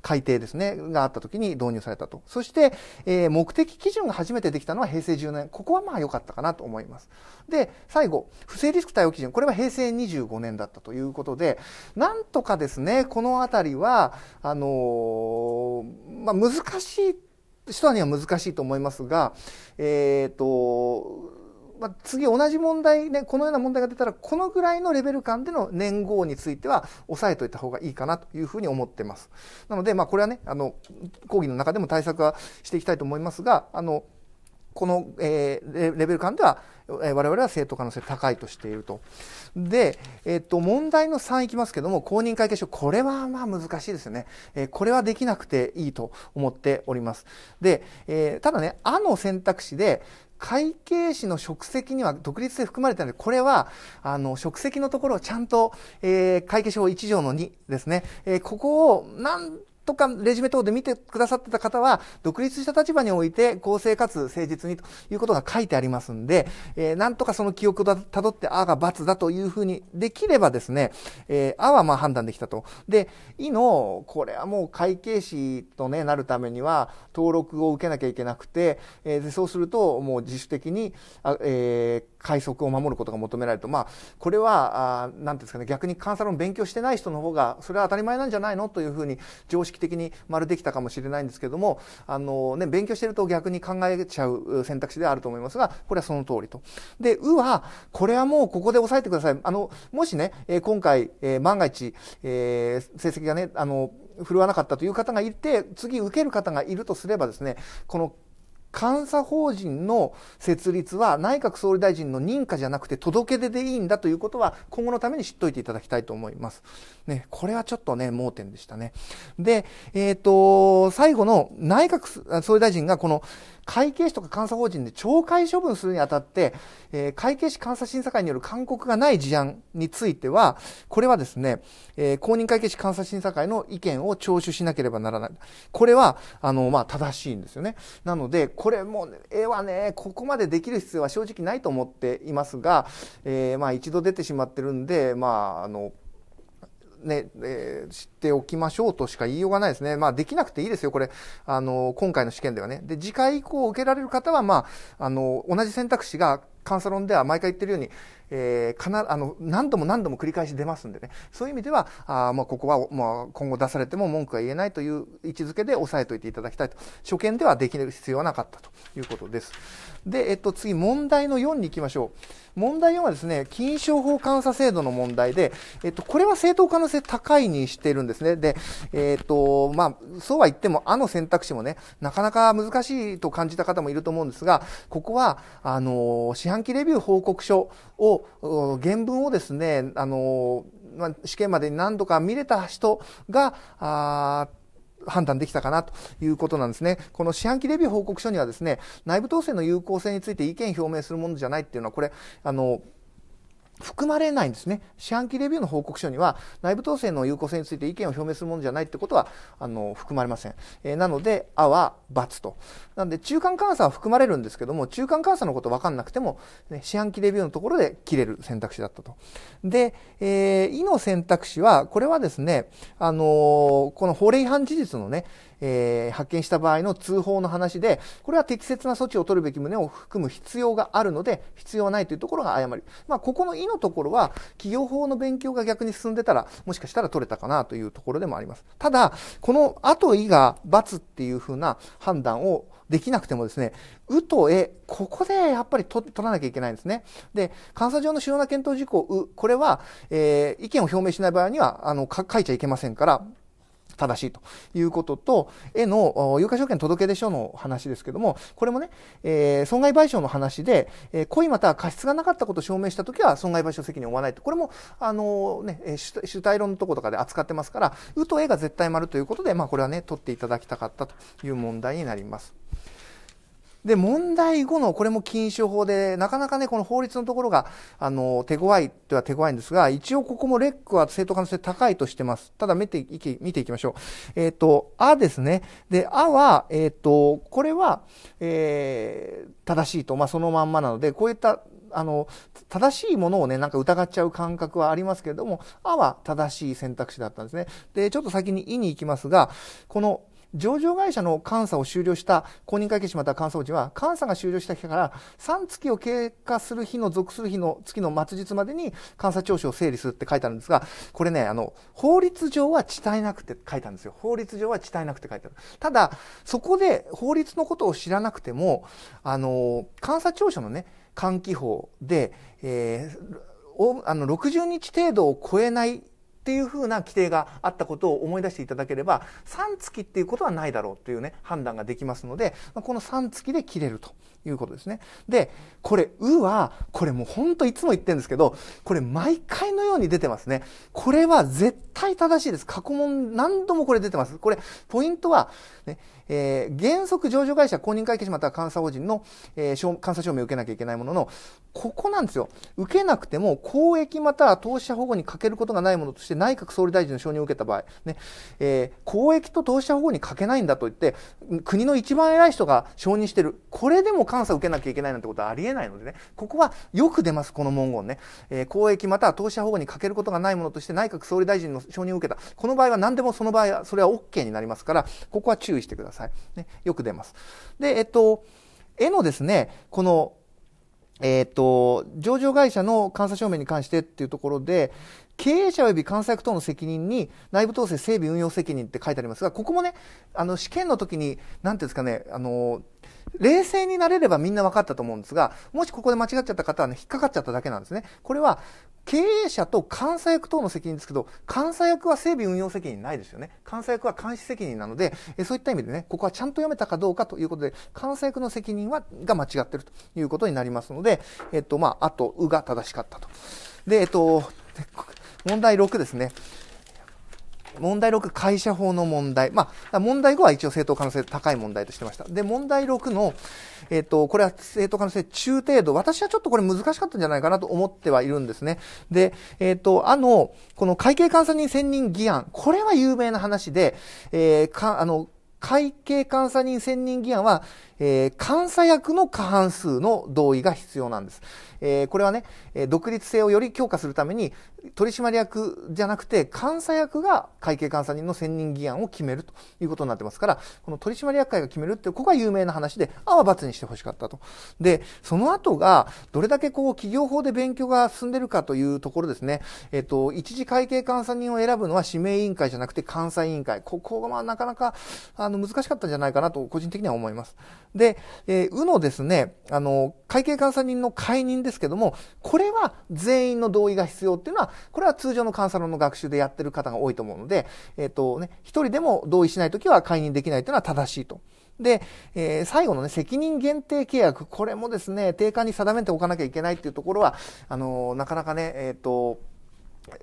改定ですね、があった時に導入されたと。そして、えー、目的基準が初めてできたのは平成10年。ここはまあ良かったかなと思います。で、最後、不正リスク対応基準。これは平成25年だったということで、なんとかですね、このあたりは、あのー、まあ難しい、人には難しいと思いますが、えっ、ー、と、まあ、次同じ問題ね、このような問題が出たら、このぐらいのレベル感での年号については、押さえといた方がいいかなというふうに思ってます。なので、まあ、これはね、あの、講義の中でも対策はしていきたいと思いますが、あの、この、えー、レベル感では、えー、我々は正当可能性高いとしていると。で、えっ、と、問題の3いきますけども、公認会計書、これはまあ難しいですよね。えー、これはできなくていいと思っております。で、えー、ただね、あの選択肢で、会計士の職責には独立性含まれているので、これは、あの、職責のところをちゃんと、えー、会計書1条の2ですね、えー、ここをなんとかレジュメ等で見てくださってた方は、独立した立場において公正かつ誠実にということが書いてありますんで、えー、なんとかその記憶をたどって、あが罰だというふうにできればですね、えー、あはまあ判断できたと。で、いの、これはもう会計士とね、なるためには登録を受けなきゃいけなくて、えー、そうするともう自主的に、あえー快速を守ることが求められると、まあ、これは、何ですかね、逆に監査論勉強してない人の方が、それは当たり前なんじゃないのというふうに、常識的に丸できたかもしれないんですけども、あの、ね、勉強してると逆に考えちゃう選択肢であると思いますが、これはその通りと。で、うは、これはもうここで押さえてください。あの、もしね、え今回、え万が一、えー、成績がね、あの、振るわなかったという方がいて、次受ける方がいるとすればですね、この監査法人の設立は内閣総理大臣の認可じゃなくて届け出でいいんだということは今後のために知っておいていただきたいと思います。ね、これはちょっとね、盲点でしたね。で、えっ、ー、と、最後の内閣総理大臣がこの会計士とか監査法人で懲戒処分するにあたって、えー、会計士監査審査会による勧告がない事案については、これはですね、えー、公認会計士監査審査会の意見を聴取しなければならない。これは、あの、まあ、正しいんですよね。なので、これも、絵はね、ここまでできる必要は正直ないと思っていますが、えー、まあ、一度出てしまってるんで、まあ、あの、ね、えー、知っておきましょうとしか言いようがないですね。まあ、できなくていいですよ、これ。あの、今回の試験ではね。で、次回以降受けられる方は、まあ、あの、同じ選択肢が、カンサロンでは毎回言ってるように、えー、必あの何度も何度も繰り返し出ますんでね、そういう意味では、あまあ、ここは、まあ、今後出されても文句は言えないという位置づけで押さえておいていただきたいと、初見ではできる必要はなかったということです。で、えっと、次、問題の4に行きましょう。問題4はですね、金賞法監査制度の問題で、えっと、これは正当可能性高いにしているんですね。で、えっと、まあ、そうは言っても、あの選択肢もね、なかなか難しいと感じた方もいると思うんですが、ここは、あの、四半期レビュー報告書を原文をですね、あの、試験までに何度か見れた人が、あ判断できたかなということなんですね。この四半期レビュー報告書にはですね、内部統制の有効性について意見表明するものじゃないっていうのは、これ、あの、含まれないんですね。四半期レビューの報告書には、内部統制の有効性について意見を表明するものじゃないってことは、あの、含まれません。えー、なので、あは罰と。なんで、中間監査は含まれるんですけども、中間監査のこと分かんなくても、ね、四半期レビューのところで切れる選択肢だったと。で、えー、いの選択肢は、これはですね、あのー、この法令違反事実のね、えー、発見した場合の通報の話で、これは適切な措置を取るべき旨を含む必要があるので、必要はないというところが誤り。まあ、ここの意のところは、企業法の勉強が逆に進んでたら、もしかしたら取れたかなというところでもあります。ただ、この後意が罰っていうふうな判断をできなくてもですね、うとえ、ここでやっぱり取らなきゃいけないんですね。で、監査上の主要な検討事項、う、これは、えー、意見を表明しない場合には、あの、書いちゃいけませんから、正しいということと、絵の有価証券届出書の話ですけども、これもね、えー、損害賠償の話で、えー、故意または過失がなかったことを証明したときは損害賠償責任を負わないと。これも、あのー、ね、主体論のとことかで扱ってますから、うと絵が絶対丸ということで、まあこれはね、取っていただきたかったという問題になります。で、問題後の、これも禁酒法で、なかなかね、この法律のところが、あの、手強いとは手強いんですが、一応ここもレックは正当可能性高いとしてます。ただ見ていき、見ていきましょう。えっ、ー、と、あですね。で、あは、えっ、ー、と、これは、えー、正しいと、まあ、そのまんまなので、こういった、あの、正しいものをね、なんか疑っちゃう感覚はありますけれども、あは正しい選択肢だったんですね。で、ちょっと先にいに行きますが、この上場会社の監査を終了した公認会計士または監査法人は監査が終了した日から3月を経過する日の属する日の月の末日までに監査調書を整理するって書いてあるんですがこれねあの法律上は伝えなくて書いてあるんですよ法律上は伝えなくて書いてあるただそこで法律のことを知らなくてもあの監査調書のね換気法で、えー、あの60日程度を超えないっていうふうな規定があったことを思い出していただければ3月っていうことはないだろうというね判断ができますのでこの3月で切れると。いうことですね。で、これ、うは、これもう本当いつも言ってるんですけど、これ毎回のように出てますね。これは絶対正しいです。過去問何度もこれ出てます。これ、ポイントは、ね、えー、原則上場会社公認会計士または監査法人の、えー、監査証明を受けなきゃいけないものの、ここなんですよ。受けなくても、公益または投資者保護に欠けることがないものとして内閣総理大臣の承認を受けた場合、ね、えー、公益と投資者保護に欠けないんだと言って、国の一番偉い人が承認してる。これでも監査を受けなきゃいけないなんてことはありえないのでね、ここはよく出ます、この文言ね。えー、公益または投資者保護に欠けることがないものとして内閣総理大臣の承認を受けた。この場合は何でもその場合は、それは OK になりますから、ここは注意してください。ね、よく出ます。で、えっと、絵のですね、この、えっ、と、上場会社の監査証明に関してっていうところで、経営者及び監査役等の責任に内部統制整備運用責任って書いてありますが、ここもね、あの試験の時に、なんていうんですかね、あの、冷静になれればみんな分かったと思うんですが、もしここで間違っちゃった方は、ね、引っかかっちゃっただけなんですね。これは経営者と監査役等の責任ですけど、監査役は整備運用責任ないですよね。監査役は監視責任なので、えそういった意味でね、ここはちゃんと読めたかどうかということで、監査役の責任は、が間違ってるということになりますので、えっと、まあ、あと、うが正しかったと。で、えっと、問題6ですね。問題6、会社法の問題。まあ、問題5は一応正当可能性高い問題としてました。で、問題6の、えっ、ー、と、これは正当可能性中程度。私はちょっとこれ難しかったんじゃないかなと思ってはいるんですね。で、えっ、ー、と、あの、この会計監査人選任議案。これは有名な話で、えー、か、あの、会計監査人選任議案は、えー、監査役の過半数の同意が必要なんです。えー、これはね、独立性をより強化するために、取締役じゃなくて、監査役が会計監査人の選任議案を決めるということになってますから、この取締役会が決めるっていう、ここが有名な話で、あはばつにしてほしかったと。で、その後が、どれだけこう、企業法で勉強が進んでるかというところですね、えっ、と、一時会計監査人を選ぶのは指名委員会じゃなくて監査委員会。ここがまあなかなか、あの、難しかったんじゃないかなと、個人的には思います。で、えー、うのですね、あの、会計監査人の解任ですけども、これは全員の同意が必要っていうのは、これは通常の監査論の学習でやってる方が多いと思うので、えっ、ー、とね、一人でも同意しないときは解任できないというのは正しいと。で、えー、最後のね、責任限定契約、これもですね、定価に定めておかなきゃいけないっていうところは、あのなかなかね、えっ、と、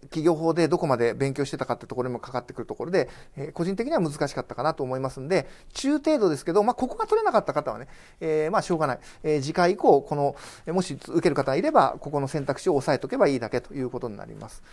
企業法でどこまで勉強してたかってところにもかかってくるところで、えー、個人的には難しかったかなと思いますんで、中程度ですけど、まあ、ここが取れなかった方はね、えー、まあ、しょうがない。えー、次回以降、この、もし受ける方がいれば、ここの選択肢を押さえとけばいいだけということになります。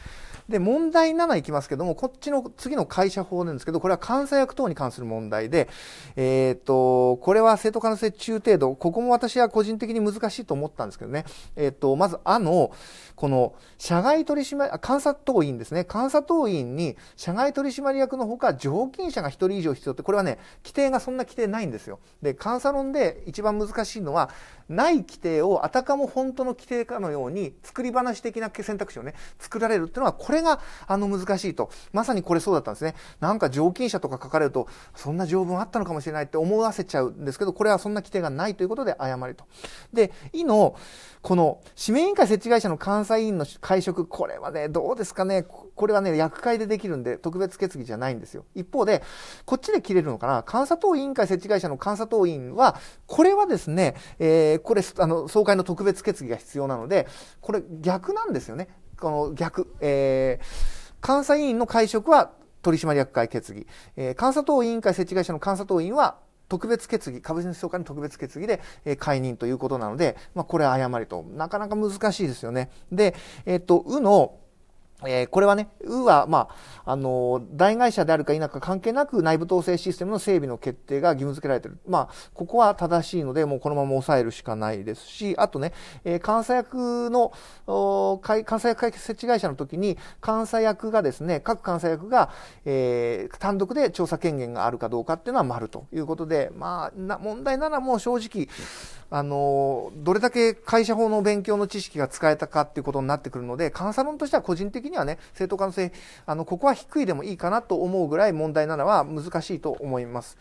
で、問題7いきますけども、こっちの次の会社法なんですけど、これは監査役等に関する問題で、えっ、ー、と、これは生徒可能性中程度、ここも私は個人的に難しいと思ったんですけどね、えっ、ー、と、まず、あの、この、社外取締、監査査党員ですね。監査党員に社外取締役のほか常勤者が1人以上必要って、これはね、規定がそんな規定ないんですよ。で、監査論で一番難しいのは、ない規定をあたかも本当の規定かのように作り話的な選択肢をね、作られるっていうのは、これがあの難しいと。まさにこれそうだったんですね。なんか常勤者とか書かれると、そんな条文あったのかもしれないって思わせちゃうんですけど、これはそんな規定がないということで誤りと。で、いの、この、指名委員会設置会社の監査委員の会食、これはね、どうどうですかね、これはね、役会でできるんで、特別決議じゃないんですよ。一方で、こっちで切れるのかな、監査党委員会設置会社の監査党員は、これはですね、えー、これ、あの、総会の特別決議が必要なので、これ逆なんですよね。この逆、えー、監査委員の会食は取締役会決議、えー、監査党委員会設置会社の監査党員は特別決議、株主総会の特別決議で、えー、解任ということなので、まあ、これは誤りと、なかなか難しいですよね。で、えっ、と、うの、えー、これはね、ーは、まあ、あの、大会社であるか否か関係なく内部統制システムの整備の決定が義務付けられている。まあ、ここは正しいので、もうこのまま抑えるしかないですし、あとね、えー、監査役の、監査役解決設置会社の時に、監査役がですね、各監査役が、えー、単独で調査権限があるかどうかっていうのは丸ということで、まあ、な問題ならもう正直、あの、どれだけ会社法の勉強の知識が使えたかっていうことになってくるので、監査論としては個人的的にはね、正当化の性、あの、ここは低いでもいいかなと思うぐらい問題なのは難しいと思います。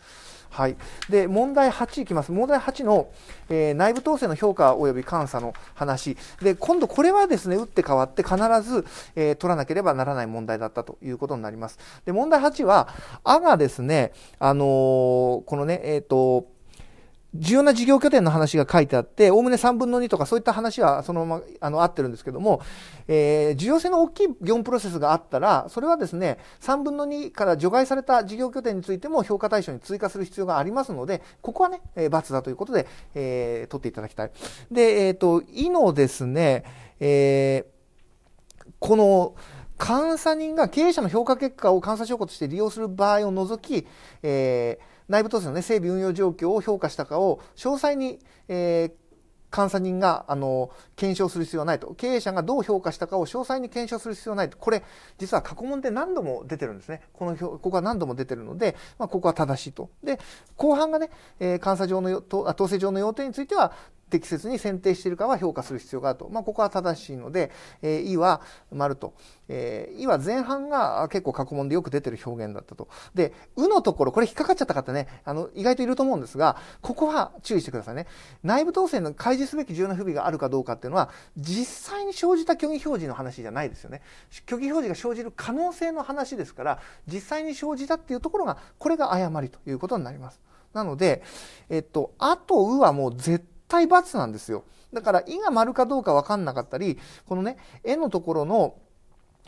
はい。で、問題8いきます。問題8の、えー、内部統制の評価及び監査の話。で、今度これはですね、打って変わって必ず、えー、取らなければならない問題だったということになります。で、問題8は、あがですね、あのー、このね、えっ、と、重要な事業拠点の話が書いてあって、おおむね3分の2とかそういった話はそのまま、あの、合ってるんですけども、えー、重要性の大きい業務プロセスがあったら、それはですね、3分の2から除外された事業拠点についても評価対象に追加する必要がありますので、ここはね、えー、罰だということで、えー、取っていただきたい。で、えっ、ー、と、いのですね、えー、この、監査人が経営者の評価結果を監査証拠として利用する場合を除き、えー、内部統制の、ね、整備運用状況を評価したかを詳細に、えー、監査人があの検証する必要はないと経営者がどう評価したかを詳細に検証する必要はないとこれ実は過去問で何度も出てるんですねこのここは何度も出てるので、まあ、ここは正しいとで後半がね、えー、監査上の統制上の要点については適切に選定しているかは評価する必要があると。まあ、ここは正しいので、えー、いは丸と。えー、いは前半が結構過去問でよく出てる表現だったと。で、うのところ、これ引っかかっちゃった方ね、あの、意外といると思うんですが、ここは注意してくださいね。内部当選の開示すべき重要な不備があるかどうかっていうのは、実際に生じた虚偽表示の話じゃないですよね。虚偽表示が生じる可能性の話ですから、実際に生じたっていうところが、これが誤りということになります。なので、えっと、あとうはもう絶対対罰なんですよ。だから、意が丸かどうかわかんなかったり、このね、絵のところの、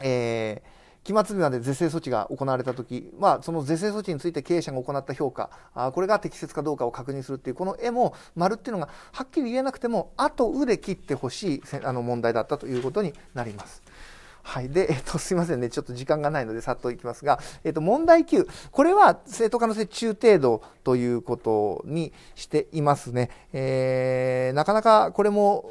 えー、期末日まで是正措置が行われた時、まあ、その是正措置について経営者が行った評価あこれが適切かどうかを確認するっていうこの絵も丸っていうのがはっきり言えなくても「あと」「う」で切ってほしいあの問題だったということになります。はい。で、えっと、すいませんね。ちょっと時間がないので、さっといきますが、えっと、問題9。これは、正当化の性中程度ということにしていますね。えー、なかなかこれも、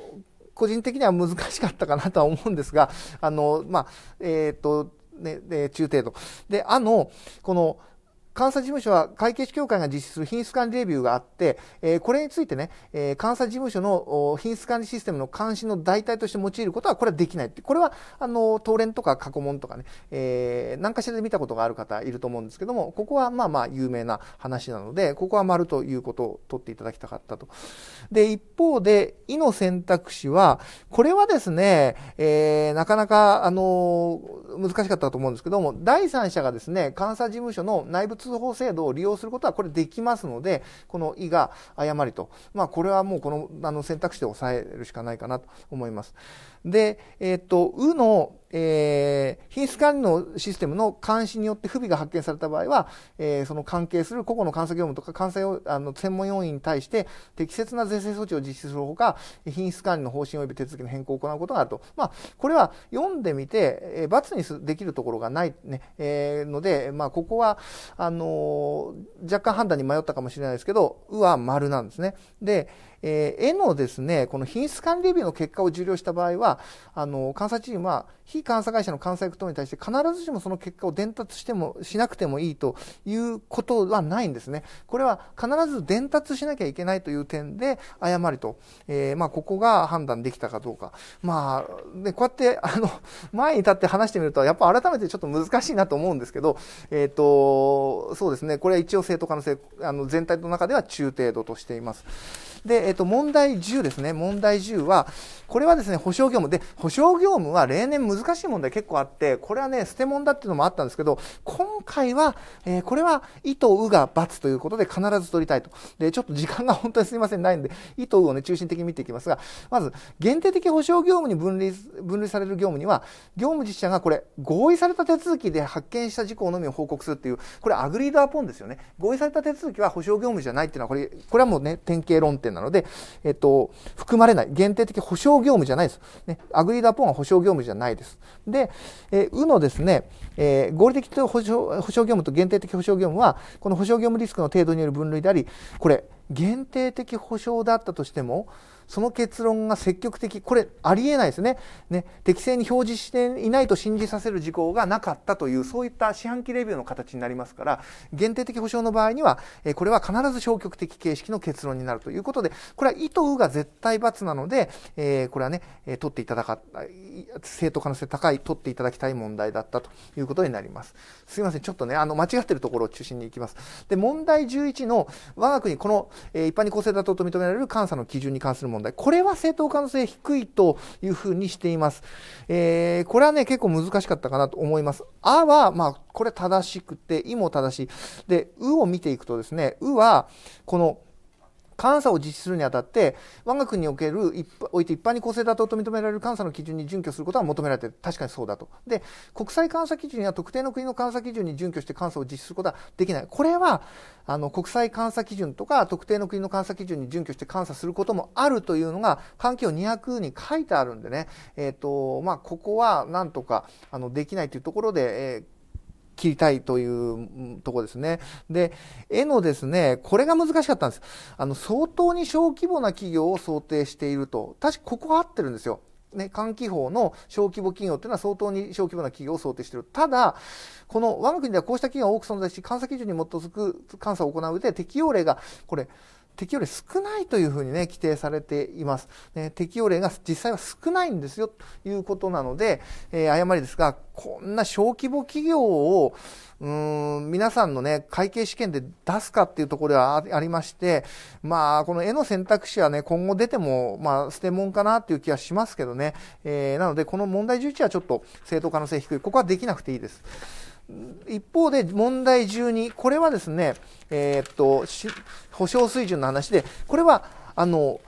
個人的には難しかったかなとは思うんですが、あの、まあ、えっ、と、ね、で、中程度。で、あの、この、監査事務所は会計士協会が実施する品質管理レビューがあって、えこれについてね、え監査事務所の品質管理システムの監視の代替として用いることは、これはできないって。これは、あの、当連とか過去問とかね、えー、何かしらで見たことがある方いると思うんですけども、ここはまあまあ有名な話なので、ここは丸ということを取っていただきたかったと。で、一方で、意の選択肢は、これはですね、えー、なかなか、あの難しかったと思うんですけども、第三者がですね、監査事務所の内部通通報制度を利用することはこれできますので、この意が誤りと、まあ、これはもうこのあの選択肢で抑えるしかないかなと思います。で、えっと、うの、えー、品質管理のシステムの監視によって不備が発見された場合は、えー、その関係する個々の監査業務とか監査用あの専門要員に対して適切な是正措置を実施するほか、品質管理の方針及び手続きの変更を行うことがあると。まあ、これは読んでみて、えー、罰にできるところがないね、えー、ので、まあ、ここは、あのー、若干判断に迷ったかもしれないですけど、うは丸なんですね。で、えー、絵のですね、この品質管理日ビューの結果を受領した場合は、あの、監査チームは、非監査会社の監査役等に対して必ずしもその結果を伝達しても、しなくてもいいということはないんですね。これは必ず伝達しなきゃいけないという点で、誤りと、えー、まあ、ここが判断できたかどうか。まあ、ね、こうやって、あの、前に立って話してみると、やっぱ改めてちょっと難しいなと思うんですけど、えっ、ー、と、そうですね、これは一応正当可能性、あの、全体の中では中程度としています。で、えっと、問題10ですね。問題10は、これはですね、保証業務。で、保証業務は例年難しい問題結構あって、これはね、捨て物だっていうのもあったんですけど、今回は、えー、これは、意とうが罰ということで必ず取りたいと。で、ちょっと時間が本当にすいません、ないんで、意とうをね、中心的に見ていきますが、まず、限定的保証業務に分類、分類される業務には、業務実施者がこれ、合意された手続きで発見した事項のみを報告するっていう、これ、アグリードアポンですよね。合意された手続きは保証業務じゃないっていうのは、これ、これはもうね、典型論点なので、えっと、含まれない。限定的保証業務じゃないです。ね、アグリーダポンは保証業務じゃないです。で、えー、うのですね、えー、合理的と保証保証業務と限定的保証業務は、この保証業務リスクの程度による分類であり、これ、限定的保証だったとしても、その結論が積極的、これありえないですね。ね、適正に表示していないと信じさせる事項がなかったという、そういった四半期レビューの形になりますから、限定的保証の場合には、えこれは必ず消極的形式の結論になるということで、これは意図が絶対罰なので、えー、これはね、え取っていただか、正当可能性高い、取っていただきたい問題だったということになります。すいません、ちょっとね、あの、間違ってるところを中心にいきます。で、問題11の、我が国、この、え一般に公正妥当と認められる監査の基準に関する問題問題、これは正当可能性低いというふうにしています。えー、これはね、結構難しかったかなと思います。あは、まあ、これ正しくて、いも正しい。で、うを見ていくとですね、うは、この、監査を実施するにあたって我が国におけるおいて一般に公正妥当と認められる監査の基準に準拠することは求められている確かにそうだとで国際監査基準や特定の国の監査基準に準拠して監査を実施することはできないこれはあの国際監査基準とか特定の国の監査基準に準拠して監査することもあるというのが環境200に書いてあるんでね、えーとまあ、ここはなんとかあのできないというところで、えー切りたいというとこですね。で、絵のですね、これが難しかったんです。あの、相当に小規模な企業を想定していると。確かここ合ってるんですよ。ね、換気法の小規模企業っていうのは相当に小規模な企業を想定している。ただ、この我が国ではこうした企業が多く存在し、監査基準に基づく監査を行う上で適用例が、これ、適用例少ないというふうにね、規定されています。え適用例が実際は少ないんですよということなので、えー、誤りですが、こんな小規模企業を、うん、皆さんのね、会計試験で出すかっていうところではありまして、まあ、この絵の選択肢はね、今後出ても、まあ、捨てもんかなっていう気はしますけどね。えー、なので、この問題十一はちょっと正当可能性低い。ここはできなくていいです。一方で問題12、これはですね、えー、っと、保障水準の話で、これは、あの、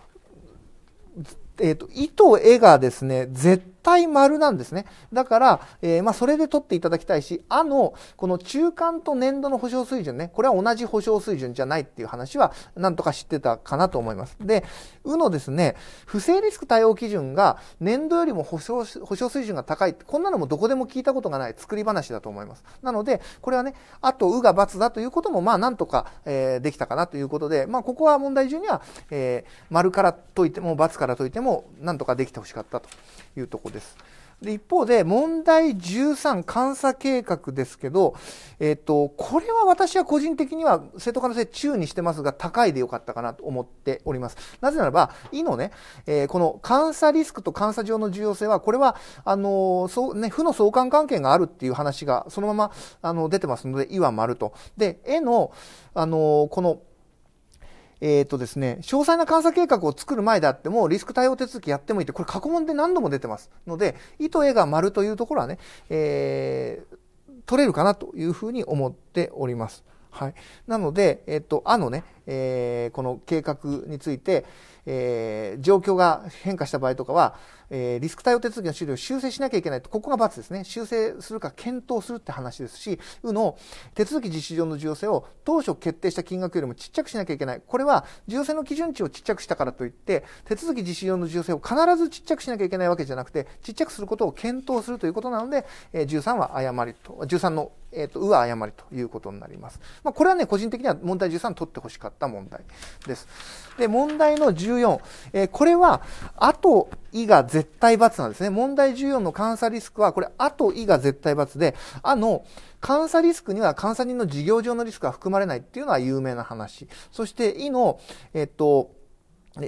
えー、っと、意と絵がですね、絶硬い丸なんですね。だから、えー、まあ、それで取っていただきたいし、あの、この中間と年度の保証水準ね、これは同じ保証水準じゃないっていう話は、なんとか知ってたかなと思います。で、うのですね、不正リスク対応基準が年度よりも保証、保証水準が高い。こんなのもどこでも聞いたことがない作り話だと思います。なので、これはね、あと、うが×だということも、まあ、なんとか、えー、できたかなということで、まあ、ここは問題中には、えー、丸から解いても、×から解いても、なんとかできてほしかったと。いうとこです。で、一方で、問題13、監査計画ですけど、えっ、と、これは私は個人的には、正当可能性中にしてますが、高いでよかったかなと思っております。なぜならば、いのね、えー、この監査リスクと監査上の重要性は、これは、あのー、そう、ね、負の相関関係があるっていう話が、そのまま、あの、出てますので、いわ丸と。で、絵の、あのこの、えっ、ー、とですね、詳細な監査計画を作る前であっても、リスク対応手続きやってもいいって、これ過去問で何度も出てますので、意と絵が丸というところはね、えー、取れるかなというふうに思っております。はい。なので、えっ、ー、と、あのね、えー、この計画について、えー、状況が変化した場合とかは、えー、リスク対応手続きの資料を修正しなきゃいけないと、ここが罰ですね。修正するか検討するって話ですし、うの、手続き実施上の重要性を当初決定した金額よりもちっちゃくしなきゃいけない。これは、重要性の基準値をちっちゃくしたからといって、手続き実施上の重要性を必ずちっちゃくしなきゃいけないわけじゃなくて、ちっちゃくすることを検討するということなので、えー、13は誤りと、13の、えっ、ー、と、うは誤りということになります。まあ、これはね、個人的には問題13取ってほしかった。った問題です。で、問題の14、えー、これは、あと、いが絶対罰なんですね。問題14の監査リスクは、これ、あと、いが絶対罰で、あの、監査リスクには監査人の事業上のリスクは含まれないっていうのは有名な話。そして、いの、えっと、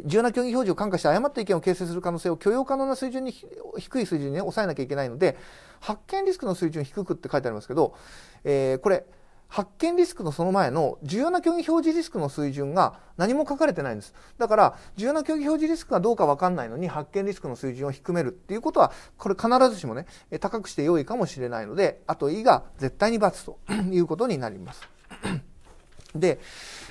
重要な競技表示を感化して誤った意見を形成する可能性を許容可能な水準に、低い水準に、ね、抑えなきゃいけないので、発見リスクの水準低くって書いてありますけど、えー、これ、発見リスクのその前の重要な虚偽表示リスクの水準が何も書かれてないんです。だから、重要な虚偽表示リスクがどうかわかんないのに発見リスクの水準を低めるっていうことは、これ必ずしもね、高くして良いかもしれないので、あと E が絶対に罰ということになります。で、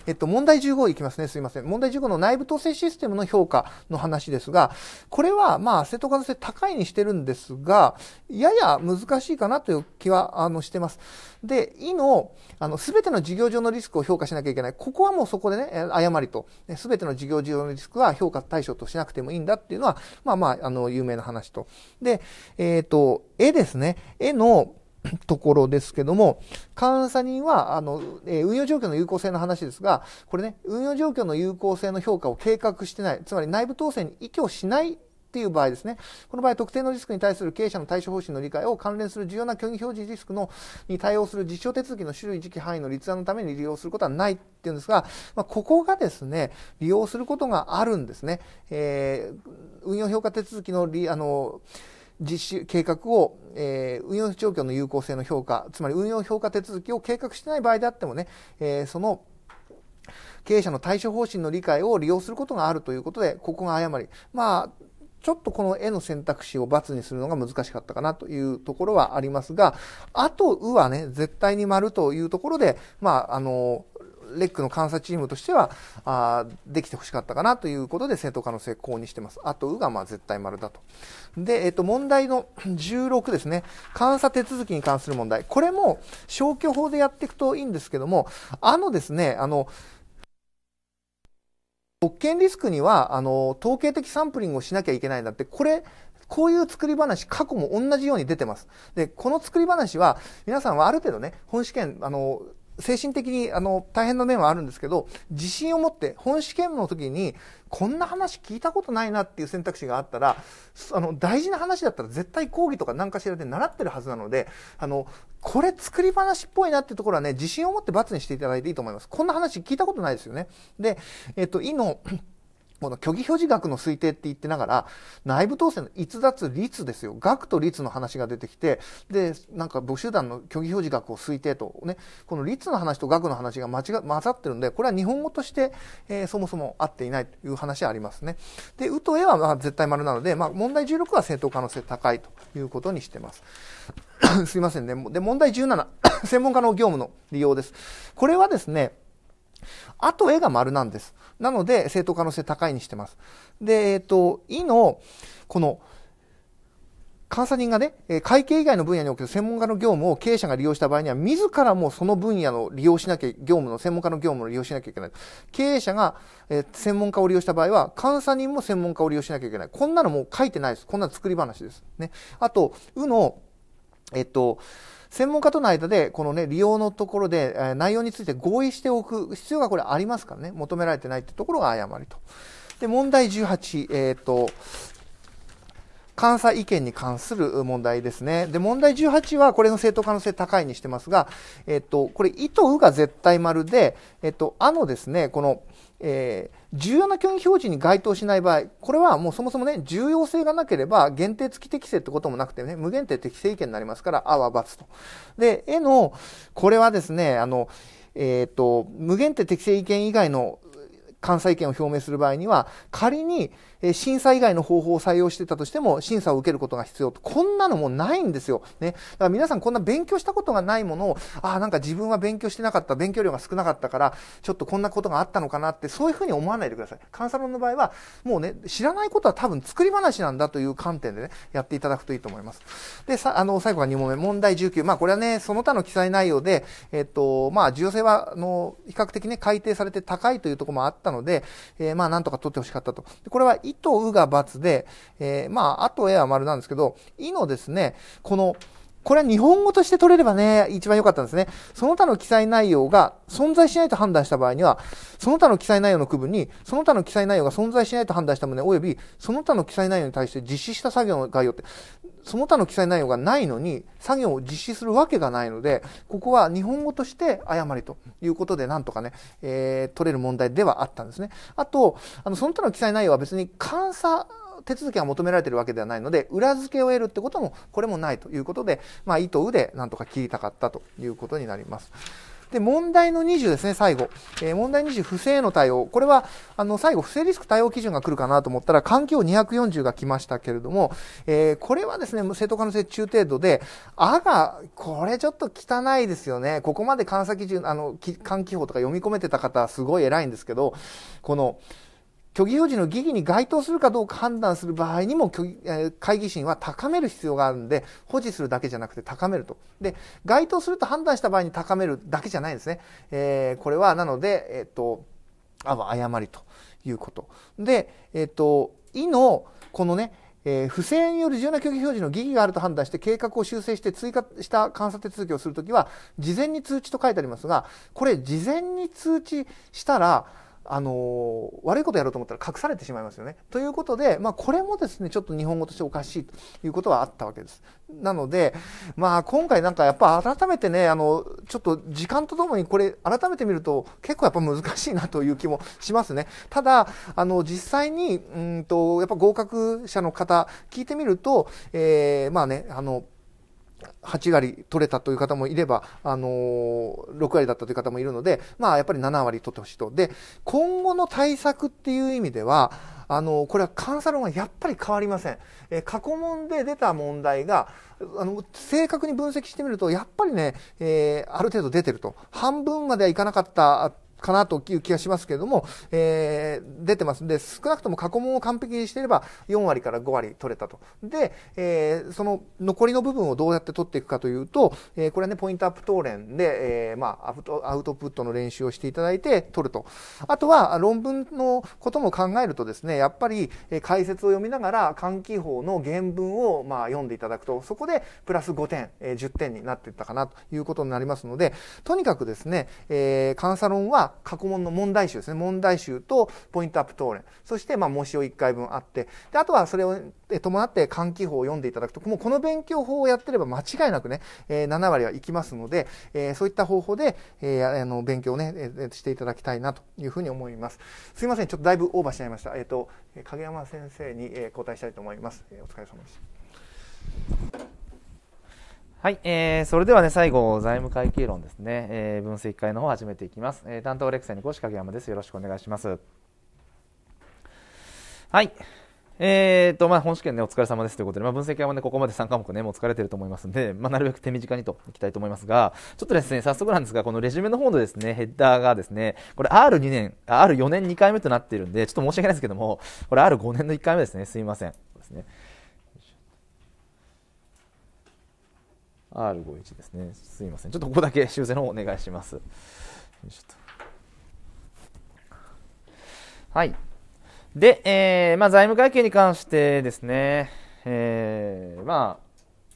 えっと、問題15いきますね。すいません。問題15の内部統制システムの評価の話ですが、これは、まあ、正当可能性高いにしてるんですが、やや難しいかなという気は、あの、してます。で、いの、あの、すべての事業上のリスクを評価しなきゃいけない。ここはもうそこでね、誤りと。すべての事業上のリスクは評価対象としなくてもいいんだっていうのは、まあまあ、あの、有名な話と。で、えっ、ー、と、絵ですね。絵の、ところですけども、監査人は、あの、えー、運用状況の有効性の話ですが、これね、運用状況の有効性の評価を計画してない、つまり内部統制に依拠しないっていう場合ですね。この場合、特定のリスクに対する経営者の対処方針の理解を関連する重要な虚偽表示リスクのに対応する実証手続きの種類、時期、範囲の立案のために利用することはないっていうんですが、まあ、ここがですね、利用することがあるんですね。えー、運用評価手続きのあの、実施、計画を、えー、運用状況の有効性の評価、つまり運用評価手続きを計画してない場合であってもね、えー、その、経営者の対処方針の理解を利用することがあるということで、ここが誤り。まあ、ちょっとこの絵の選択肢を罰にするのが難しかったかなというところはありますが、あと、うはね、絶対に丸というところで、まあ、あの、レックの監査チームとしては、あできてほしかったかなということで、正当可能性公にしてます。あと、うがまあ絶対丸だと。で、えっ、と、問題の16 ですね。監査手続きに関する問題。これも消去法でやっていくといいんですけども、あのですね、あの、特権リスクには、あの、統計的サンプリングをしなきゃいけないんだって、これ、こういう作り話、過去も同じように出てます。で、この作り話は、皆さんはある程度ね、本試験、あの、精神的にあの大変な面はあるんですけど自信を持って本試験の時にこんな話聞いたことないなっていう選択肢があったらあの大事な話だったら絶対講義とか何かしらで習ってるはずなのであのこれ作り話っぽいなっていうところはね自信を持って×にしていただいていいと思いますこんな話聞いたことないですよねでえっと「い」のこの虚偽表示額の推定って言ってながら、内部統制の逸脱率ですよ。額と率の話が出てきて、で、なんか募集団の虚偽表示額を推定と、ね、この率の話と額の話が間違、混ざってるんで、これは日本語として、えー、そもそも合っていないという話はありますね。で、うとえはまあ絶対丸なので、まあ問題16は正当可能性高いということにしてます。すいませんね。で、問題17、専門家の業務の利用です。これはですね、あと、絵が丸なんです。なので、正当可能性高いにしてます。で、えっ、ー、と、いの、この、監査人がね、会計以外の分野における専門家の業務を経営者が利用した場合には、自らもその分野の利用しなきゃ、業務の、専門家の業務を利用しなきゃいけない。経営者が、え専門家を利用した場合は、監査人も専門家を利用しなきゃいけない。こんなのもう書いてないです。こんなの作り話です。ね。あと、うの、えっと、専門家との間で、このね、利用のところで、え内容について合意しておく必要がこれありますからね、求められてないってところが誤りと。で、問題18、えっ、ー、と、監査意見に関する問題ですね。で、問題18はこれの正当可能性高いにしてますが、えっと、これ、意図が絶対丸で、えっと、あのですね、この、えー、重要な虚偽表示に該当しない場合、これはもうそもそもね、重要性がなければ限定付き適正ってこともなくてね、無限定適正意見になりますから、あはつと。で、絵の、これはですね、あの、えっ、ー、と、無限定適正意見以外の関西意見を表明する場合には、仮に、え審査以外の方法を採用してたとしても審査を受けることが必要と。こんなのもないんですよ。ね。だから皆さんこんな勉強したことがないものを、ああ、なんか自分は勉強してなかった、勉強量が少なかったから、ちょっとこんなことがあったのかなって、そういうふうに思わないでください。カンサロンの場合は、もうね、知らないことは多分作り話なんだという観点でね、やっていただくといいと思います。で、さ、あの、最後が2問目、問題19。まあこれはね、その他の記載内容で、えっと、まあ重要性は、あの、比較的ね、改定されて高いというところもあったので、えー、まあなんとか取ってほしかったと。でこれはいとうが×で、えー、まあ、あとえは丸なんですけど、いのですね、この、これは日本語として取れればね、一番良かったんですね。その他の記載内容が存在しないと判断した場合には、その他の記載内容の区分に、その他の記載内容が存在しないと判断した旨、及び、その他の記載内容に対して実施した作業の概要って、その他の記載内容がないのに、作業を実施するわけがないので、ここは日本語として誤りということで、なんとかね、えー、取れる問題ではあったんですね。あと、あの、その他の記載内容は別に監査手続きが求められてるわけではないので、裏付けを得るってことも、これもないということで、まあ、意図うでなんとか切りたかったということになります。で、問題の20ですね、最後。えー、問題20、不正への対応。これは、あの、最後、不正リスク対応基準が来るかなと思ったら、環境240が来ましたけれども、えー、これはですね、正当可能性中程度で、あが、これちょっと汚いですよね。ここまで監査基準、あの、換気法とか読み込めてた方、はすごい偉いんですけど、この、虚偽表示の疑義に該当するかどうか判断する場合にも、会議審は高める必要があるんで、保持するだけじゃなくて高めると。で、該当すると判断した場合に高めるだけじゃないんですね。えー、これは、なので、えっ、ー、と、あ誤りということ。で、えっ、ー、と、意の、このね、えー、不正による重要な虚偽表示の疑義があると判断して計画を修正して追加した監査手続きをするときは事前に通知と書いてありますがこれ事前に通知したらあの悪いことやろうと思ったら隠されてしまいますよね。ということで、まあ、これもですね、ちょっと日本語としておかしいということはあったわけです。なので、まあ、今回なんかやっぱ改めてね、あの、ちょっと時間とともにこれ改めて見ると結構やっぱ難しいなという気もしますね。ただ、あの、実際に、うんと、やっぱ合格者の方聞いてみると、えー、まあね、あの、8割取れたという方もいれば、あのー、6割だったという方もいるので、まあ、やっぱり7割取ってほしいと。で、今後の対策っていう意味では、あのー、これは監査論はやっぱり変わりません。えー、過去問で出た問題が、あの、正確に分析してみると、やっぱりね、えある程度出てると。半分まではいかなかったかなという気がしますけれども、えー、出てますんで、少なくとも過去問を完璧にしていれば、4割から5割取れたと。で、えー、その残りの部分をどうやって取っていくかというと、えー、これはね、ポイントアップ当連で、えー、まあ、アウト、アウトプットの練習をしていただいて取ると。あとは、論文のことも考えるとですね、やっぱり、え解説を読みながら、換気法の原文を、まあ、読んでいただくと、そこで、プラス5点、え10点になっていったかなということになりますので、とにかくですね、え監査論は、過去問の問題集ですね。問題集とポイントアップ答練。そして、まあ、模試を1回分あって。で、あとはそれを伴って換気法を読んでいただくと、もうこの勉強法をやってれば間違いなくね、えー、7割はいきますので、えー、そういった方法で、えー、あの、勉強をね、えー、していただきたいなというふうに思います。すいません。ちょっとだいぶオーバーしちゃいました。えっ、と、影山先生に、え交代したいと思います。えお疲れ様でした。はい、えー、それではね、最後、財務会計論ですね、えー、分析会の方を始めていきます。えー、担当レクサに越影山です。よろしくお願いします。はい。えーとまあ、本試験、ね、お疲れ様ですということで、まあ、分析は、ね、ここまで3科目、ね、もう疲れてると思いますので、まあ、なるべく手短にといきたいと思いますが、ちょっとですね早速なんですが、このレジュメの方のですねヘッダーがですねこれ R2 年、R4 年2回目となっているんで、ちょっと申し訳ないですけども、これ R5 年の1回目ですね、すいません。ですね R51 ですね。すいません。ちょっとここだけ修正の方お願いします。はい。で、えー、まあ財務会計に関してですね、えー、ま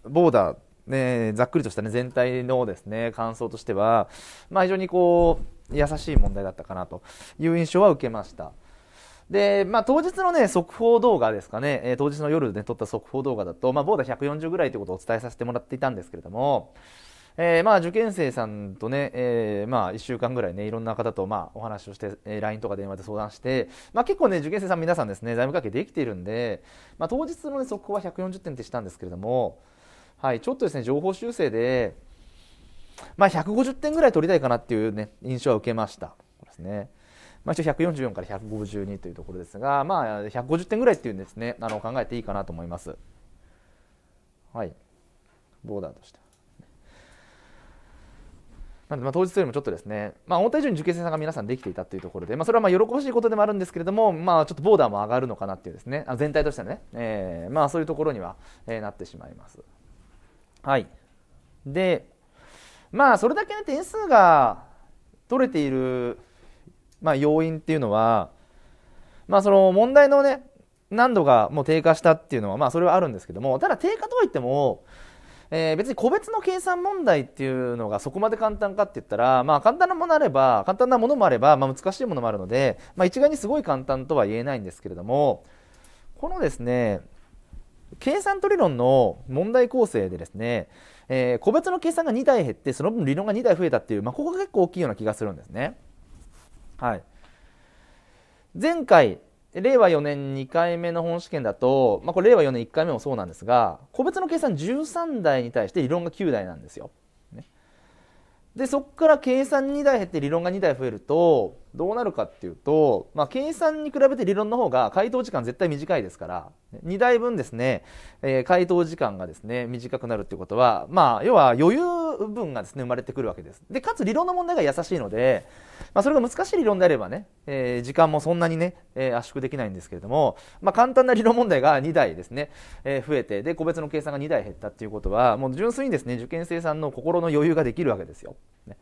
あ、ボーダー、ね、ざっくりとした、ね、全体のですね感想としては、まあ、非常にこう優しい問題だったかなという印象は受けました。で、まあ、当日のね、速報動画ですかね、えー、当日の夜で、ね、撮った速報動画だと、まあ、ボーダー140ぐらいということをお伝えさせてもらっていたんですけれども、えー、まあ、受験生さんとね、えー、まあ、1週間ぐらいね、いろんな方と、まあ、お話をして、えー、LINE とか電話で相談して、まあ、結構ね、受験生さん皆さんですね、財務関係できているんで、まあ、当日の、ね、速報は140点ってしたんですけれども、はい、ちょっとですね、情報修正で、まあ、150点ぐらい取りたいかなっていうね、印象は受けました。ですね。まあ、一応144から152というところですが、まあ、150点ぐらいっていうんですねあの考えていいかなと思います。はい、ボーダーとしてなので、ま当日よりもちょっとですね、まあ、思った以上に受験生さんが皆さんできていたというところで、まあ、それはま喜ばしいことでもあるんですけれども、まあ、ちょっとボーダーも上がるのかなっていうですね、あ全体としてはね、えー、まあ、そういうところには、えー、なってしまいます。はい。で、まあ、それだけ、ね、点数が取れているまあ、要因っていうのは、まあ、その問題のね難度がもう低下したっていうのは、まあ、それはあるんですけどもただ低下とはいっても、えー、別に個別の計算問題っていうのがそこまで簡単かって言ったら、まあ、簡単なものあれば簡単なものもあれば、まあ、難しいものもあるので、まあ、一概にすごい簡単とは言えないんですけれどもこのですね計算と理論の問題構成でですね、えー、個別の計算が2台減ってその分理論が2台増えたっていう、まあ、ここが結構大きいような気がするんですね。はい、前回令和4年2回目の本試験だと、まあ、これ令和4年1回目もそうなんですが個別の計算13台に対して理論が9台なんですよ。ね、でそこから計算2台減って理論が2台増えるとどうなるかっていうと、まあ、計算に比べて理論の方が回答時間絶対短いですから2台分ですね、えー、回答時間がですね、短くなるっていうことは、まあ、要は余裕分がですね、生まれてくるわけです。で、かつ理論の問題が優しいので、まあ、それが難しい理論であればね、えー、時間もそんなにね、えー、圧縮できないんですけれども、まあ、簡単な理論問題が2台ですね、えー、増えて、で、個別の計算が2台減ったっていうことは、もう純粋にですね、受験生さんの心の余裕ができるわけですよ。ね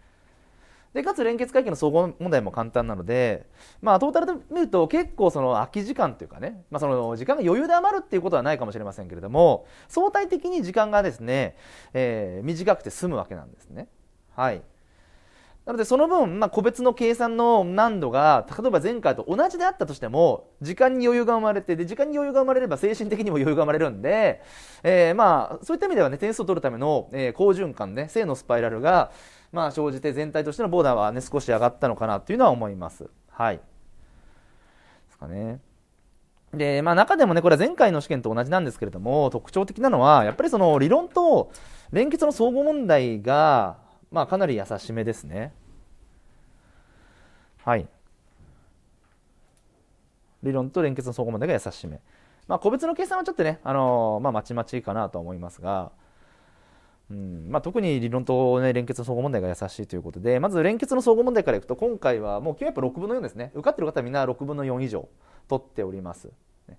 でかつ連結会計の総合問題も簡単なので、まあ、トータルで見ると結構その空き時間というかね、まあ、その時間が余裕で余るっていうことはないかもしれませんけれども相対的に時間がですね、えー、短くて済むわけなんですね。はいなのでその分、まあ、個別の計算の難度が例えば前回と同じであったとしても時間に余裕が生まれてで時間に余裕が生まれれば精神的にも余裕が生まれるんで、えー、まあそういった意味ではね点数を取るための、え好循環ね正のスパイラルがまあ、生じて全体としてのボーダーはね、少し上がったのかなというのは思います。はい。ですかね。で、まあ中でもね、これは前回の試験と同じなんですけれども、特徴的なのは、やっぱりその理論と連結の相互問題が、まあかなり優しめですね。はい。理論と連結の相互問題が優しめ。まあ個別の計算はちょっとね、あのー、まあまちまちかなと思いますが、うんまあ、特に理論と、ね、連結の総合問題が優しいということでまず連結の総合問題からいくと今回はもう基やっぱ6分の4ですね受かってる方はみんな6分の4以上取っております、ね、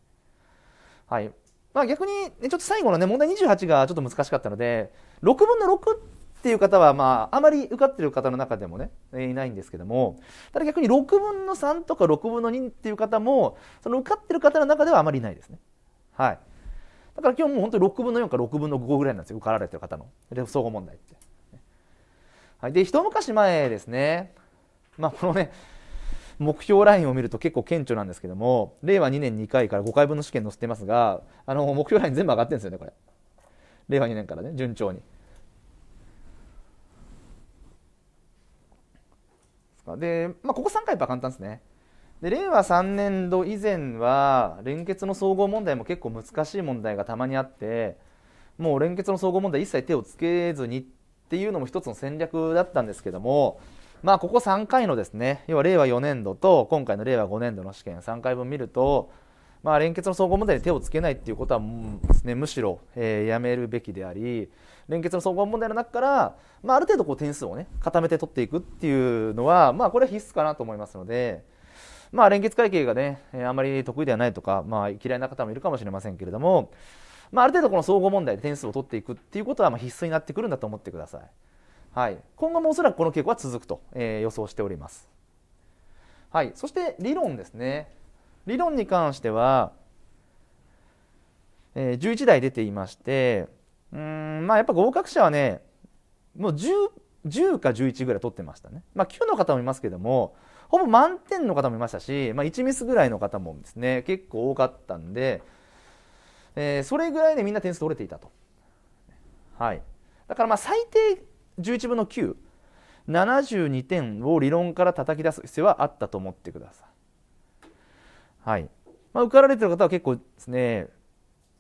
はいまあ、逆に、ね、ちょっと最後の、ね、問題28がちょっと難しかったので6分の6っていう方は、まあ、あまり受かってる方の中でもねいないんですけどもただ逆に6分の3とか6分の2っていう方もその受かってる方の中ではあまりいないですね。はいだから今日も本当に6分の4か6分の5ぐらいなんですよ受かられてる方の総合問題って、はい、で一昔前ですねまあこのね目標ラインを見ると結構顕著なんですけども令和2年2回から5回分の試験載せてますがあの目標ライン全部上がってるんですよねこれ令和2年からね順調にで、まあ、ここ3回やっぱ簡単ですねで令和3年度以前は連結の総合問題も結構難しい問題がたまにあってもう連結の総合問題一切手をつけずにっていうのも一つの戦略だったんですけどもまあここ3回のですね要は令和4年度と今回の令和5年度の試験3回分見るとまあ、連結の総合問題に手をつけないっていうことはですねむしろ、えー、やめるべきであり連結の総合問題の中から、まあ、ある程度こう点数をね固めて取っていくっていうのは、まあ、これは必須かなと思いますので、まあ、連結会計がね、あまり得意ではないとか、まあ、嫌いな方もいるかもしれませんけれども、まあ、ある程度この総合問題で点数を取っていくっていうことはまあ必須になってくるんだと思ってください。はい、今後もおそらくこの傾向は続くと、えー、予想しております。はい、そして理論ですね。理論に関しては、えー、11台出ていまして、うん、まあやっぱ合格者はね、もう 10, 10か11ぐらい取ってましたね。まあ9の方もいますけども、ほぼ満点の方もいましたし、まあ、1ミスぐらいの方もですね結構多かったんで、えー、それぐらいでみんな点数取れていたと。はい、だからまあ最低11分の9。72点を理論から叩き出す必要はあったと思ってください。はいまあ、受かられてる方は結構ですね、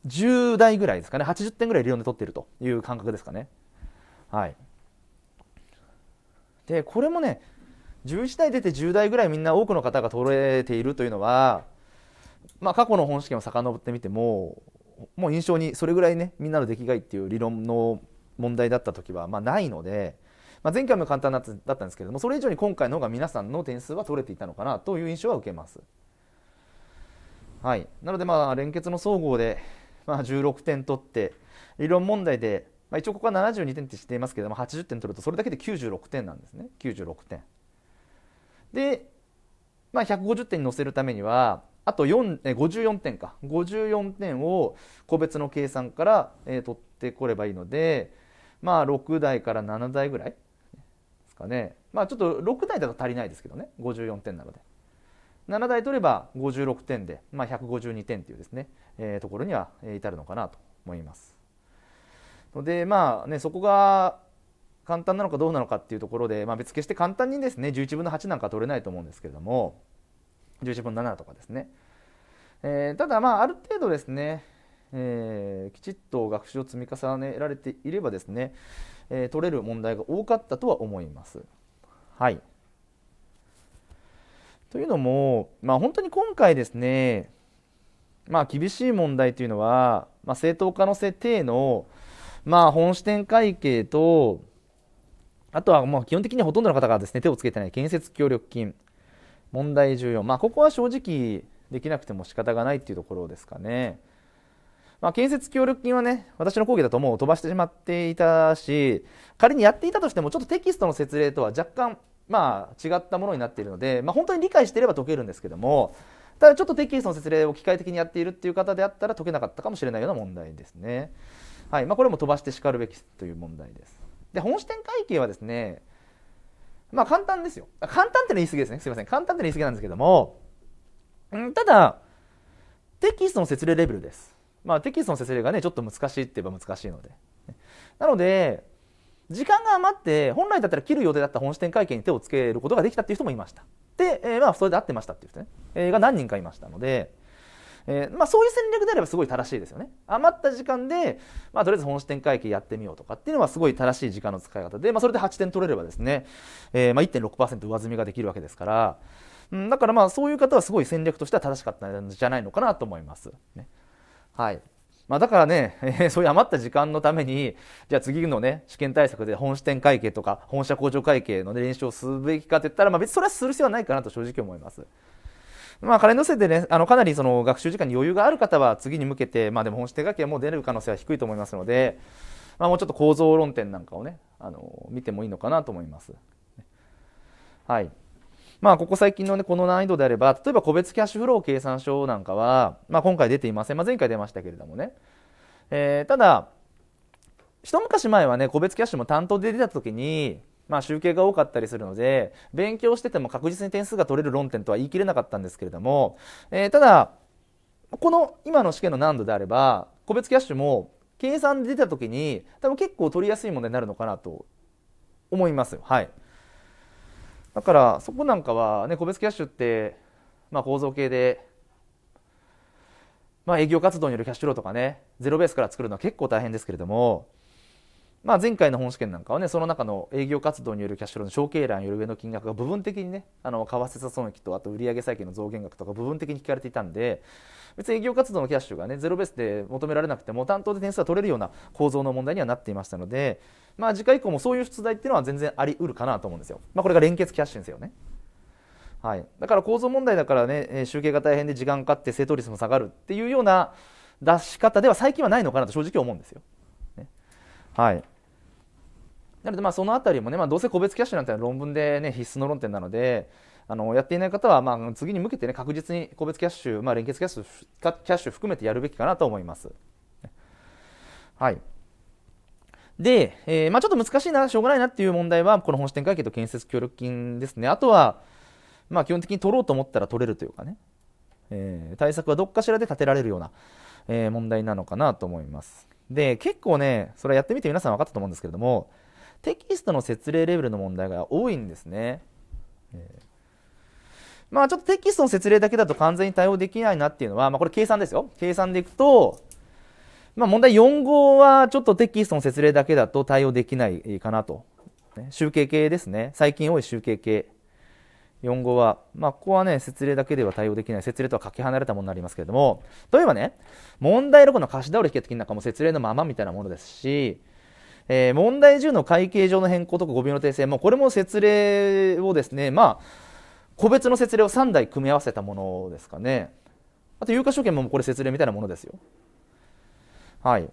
10代ぐらいですかね、80点ぐらい理論で取っているという感覚ですかね。はい、でこれもね、11代出て10代ぐらいみんな多くの方が取れているというのは、まあ、過去の本試験を遡ってみてももう印象にそれぐらいねみんなの出来がいいっていう理論の問題だった時はまあないので、まあ、前回も簡単だったんですけれどもそれ以上に今回の方が皆さんの点数は取れていたのかなという印象は受けます。はい、なのでまあ連結の総合で、まあ、16点取って理論問題で、まあ、一応ここは72点ってしていますけども80点取るとそれだけで96点なんですね96点。で、まあ、150点に乗せるためにはあと4え54点か54点を個別の計算から、えー、取ってこればいいので、まあ、6台から7台ぐらいですかね、まあ、ちょっと6台だと足りないですけどね54点なので7台取れば56点で、まあ、152点っていうですね、えー、ところには至るのかなと思います。のでまあねそこが簡単なのかどうなのかっていうところで、まあ、別決して簡単にですね11分の8なんか取れないと思うんですけれども11分の7とかですね、えー、ただまあある程度ですね、えー、きちっと学習を積み重ねられていればですね、えー、取れる問題が多かったとは思います。はいというのも、まあ、本当に今回ですね、まあ、厳しい問題というのは、まあ、正当化の設定の、まあ、本支店会計とあとはもう基本的にほとんどの方がですね、手をつけてない建設協力金。問題重要。まあ、ここは正直できなくても仕方がないっていうところですかね。まあ、建設協力金はね、私の講義だともう飛ばしてしまっていたし、仮にやっていたとしても、ちょっとテキストの説明とは若干、まあ、違ったものになっているので、まあ、本当に理解していれば解けるんですけども、ただちょっとテキストの説明を機械的にやっているっていう方であったら解けなかったかもしれないような問題ですね。はいまあ、これも飛ばしてしかるべきという問題です。で、本支店会計はですね、まあ簡単ですよ。簡単ってのは言い過ぎですね。すいません。簡単ってのは言い過ぎなんですけども、んただ、テキストの説明レベルです。まあテキストの説明がね、ちょっと難しいって言えば難しいので。なので、時間が余って、本来だったら切る予定だった本支店会計に手をつけることができたっていう人もいました。で、えー、まあそれで合ってましたっていう人ね、えー、が何人かいましたので、えー、まあ、そういう戦略であればすごい正しいですよね余った時間で、まあ、とりあえず本視点会計やってみようとかっていうのはすごい正しい時間の使い方で、まあ、それで8点取れればですね、えー、まあ、1.6%上積みができるわけですから、うん、だからまあそういう方はすごい戦略としては正しかったんじゃないのかなと思います。ね、はいまあ、だからね、えー、そういう余った時間のために、じゃあ次のね、試験対策で本視点会計とか、本社工場会計の、ね、練習をすべきかといったら、まあ、別にそれはする必要はないかなと正直思います。まあ、カレンダーでね、あの、かなりその学習時間に余裕がある方は次に向けて、まあでも本質手書きはもう出る可能性は低いと思いますので、まあもうちょっと構造論点なんかをね、あの、見てもいいのかなと思います。はい。まあ、ここ最近のね、この難易度であれば、例えば個別キャッシュフロー計算書なんかは、まあ今回出ていません。まあ前回出ましたけれどもね。えー、ただ、一昔前はね、個別キャッシュも担当で出た時に、まあ、集計が多かったりするので勉強してても確実に点数が取れる論点とは言い切れなかったんですけれども、えー、ただこの今の試験の難度であれば個別キャッシュも計算で出た時に多分結構取りやすい問題になるのかなと思います。はい、だからそこなんかはね個別キャッシュって、まあ、構造系で、まあ、営業活動によるキャッシュフローとかねゼロベースから作るのは結構大変ですけれどもまあ、前回の本試験なんかはねその中の営業活動によるキャッシュローの承継欄より上の金額が部分的にねあの為替差損益とあと売上債権の増減額とか部分的に聞かれていたんで別に営業活動のキャッシュがねゼロベースで求められなくても担当で点数が取れるような構造の問題にはなっていましたので、まあ、次回以降もそういう出題っていうのは全然ありうるかなと思うんですよ、まあ、これが連結キャッシュですよね。はい、だから構造問題だからね集計が大変で時間かかって正答率も下がるっていうような出し方では最近はないのかなと正直思うんですよ。ね、はいなのでまあそのあたりもね、まあ、どうせ個別キャッシュなんて論文で、ね、必須の論点なのであのやっていない方はま次に向けて、ね、確実に個別キャッシュ、まあ、連結キャッシュキャッシュ含めてやるべきかなと思います。はいで、えー、まあ、ちょっと難しいな、しょうがないなっていう問題は、この本支店会計と建設協力金ですね。あとは、まあ、基本的に取ろうと思ったら取れるというかね、えー、対策はどっかしらで立てられるような、えー、問題なのかなと思います。で、結構ね、それやってみて皆さん分かったと思うんですけれども、テキストの説明レベルの問題が多いんですね。えーまあちょっとテキストの説明だけだと完全に対応できないなっていうのは、まあこれ計算ですよ。計算でいくと、まあ問題4号はちょっとテキストの説明だけだと対応できないかなと。集計系ですね。最近多い集計系。4号は、まあ、ここはね、説明だけでは対応できない、説明とはかけ離れたものになりますけれども、例えばね、問題6の貸し倒れ引き継ぎなんかも説明のままみたいなものですし、えー、問題10の会計上の変更とか5秒の訂正、もこれも説例をですね、まあ、個別の説例を3台組み合わせたものですかね。あと、有価証券もこれ説例みたいなものですよ。はい。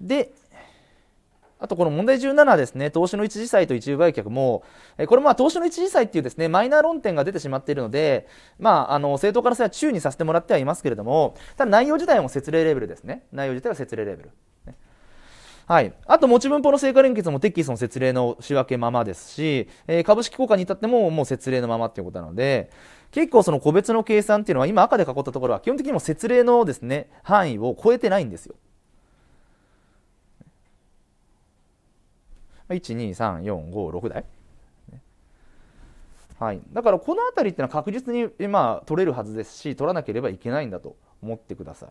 で、あとこの問題17ですね、投資の一時債と一部売却も、えこれまあ投資の一時債っていうですね、マイナー論点が出てしまっているので、まあ、あの、政党からすれば中にさせてもらってはいますけれども、ただ内容自体も説例レベルですね。内容自体は説例レベル。はい。あと、持ち分法の成果連結もテキストの設例の仕分けままですし、えー、株式交換に至ってももう設例のままっていうことなので、結構その個別の計算っていうのは今赤で囲ったところは基本的にも設例のですね、範囲を超えてないんですよ。1,2,3,4,5,6台。はい、だからこの辺りっていうのは確実に、まあ、取れるはずですし取らなければいけないんだと思ってください。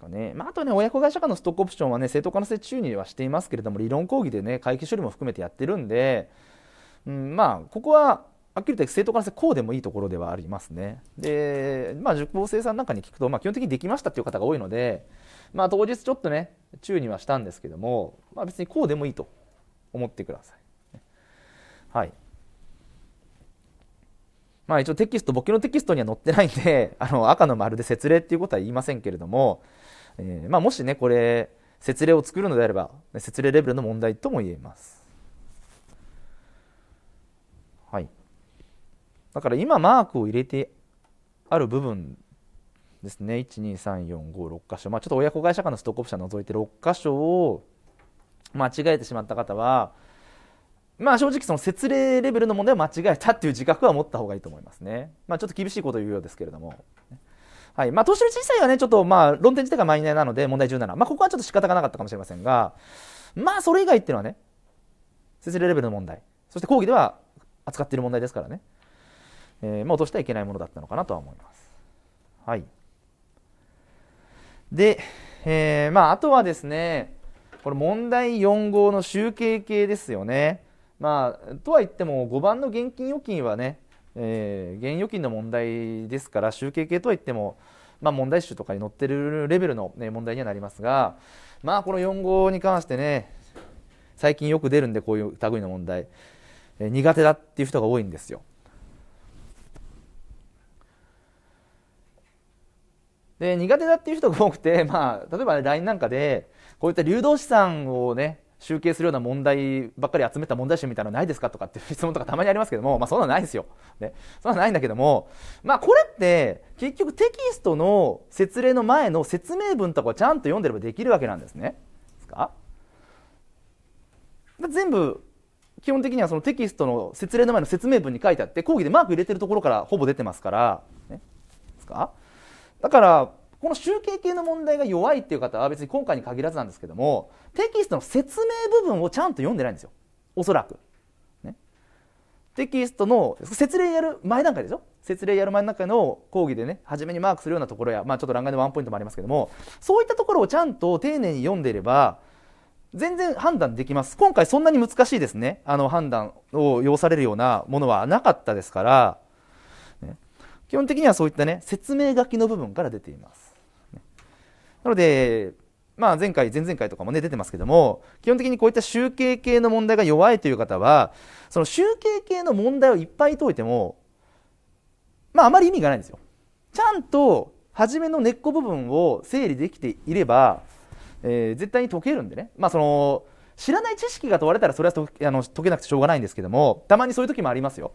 かね。まあ、あとね、親子会社間のストックオプションはね、正当化の性中にはしていますけれども、理論講義でね、会計処理も含めてやってるんで、うん、まあ、ここは、はっきり言って正当化の性こうでもいいところではありますね。で、まあ、塾講生さんなんかに聞くと、まあ、基本的にできましたっていう方が多いので、まあ、当日ちょっとね、中にはしたんですけども、まあ、別にこうでもいいと思ってください。はい。まあ一応テキスト、簿記のテキストには載ってないんで、あの赤の丸で説例っていうことは言いませんけれども、えー、まあ、もしねこれ説例を作るのであれば説例レベルの問題とも言えます。はい、だから今マークを入れてある部分ですね12345箇所、まあ、ちょっと親子会社間のストックオプションを除いて6箇所を間違えてしまった方は、まあ、正直その説例レベルの問題を間違えたっていう自覚は持った方がいいと思いますね、まあ、ちょっと厳しいことを言うようですけれども。はい。まあ、投資自体はね、ちょっとまあ、論点自体がマイナーなので、問題17。まあ、ここはちょっと仕方がなかったかもしれませんが、まあ、それ以外っていうのはね、説明レベルの問題。そして講義では扱っている問題ですからね。えー、まあ、落としてはいけないものだったのかなとは思います。はい。で、えー、まあ、あとはですね、これ問題4号の集計系ですよね。まあ、とは言っても5番の現金預金はね、えー、現預金の問題ですから集計系とはいっても、まあ、問題集とかに載ってるレベルの、ね、問題にはなりますが、まあ、この4号に関してね最近よく出るんでこういう類の問題、えー、苦手だっていう人が多いんですよ。で苦手だっていう人が多くて、まあ、例えば LINE なんかでこういった流動資産をね集計するような問題ばっかり集めた問題集みたいなのないですかとかっていう 質問とかたまにありますけども、まあそんなのないですよ。ね。そんなのないんだけども、まあこれって結局テキストの説例の前の説明文とかをちゃんと読んでればできるわけなんですね。ですか全部基本的にはそのテキストの説例の前の説明文に書いてあって講義でマーク入れてるところからほぼ出てますから、ね、ですかだからこの集計系の問題が弱いっていう方は別に今回に限らずなんですけども、テキストの説明部分をちゃんと読んでないんですよ。おそらく。ね、テキストの説明やる前段階でしょ説明やる前の中の講義でね、初めにマークするようなところや、まあちょっと欄外のワンポイントもありますけども、そういったところをちゃんと丁寧に読んでいれば、全然判断できます。今回そんなに難しいですね。あの判断を要されるようなものはなかったですから、基本的にはそういったね、説明書きの部分から出ています。なので、まあ、前回、前々回とかも、ね、出てますけども、基本的にこういった集計系の問題が弱いという方は、その集計系の問題をいっぱい解いても、まあ、あまり意味がないんですよ。ちゃんと、初めの根っこ部分を整理できていれば、えー、絶対に解けるんでね、まあ、その知らない知識が問われたら、それはあの解けなくてしょうがないんですけども、たまにそういう時もありますよ。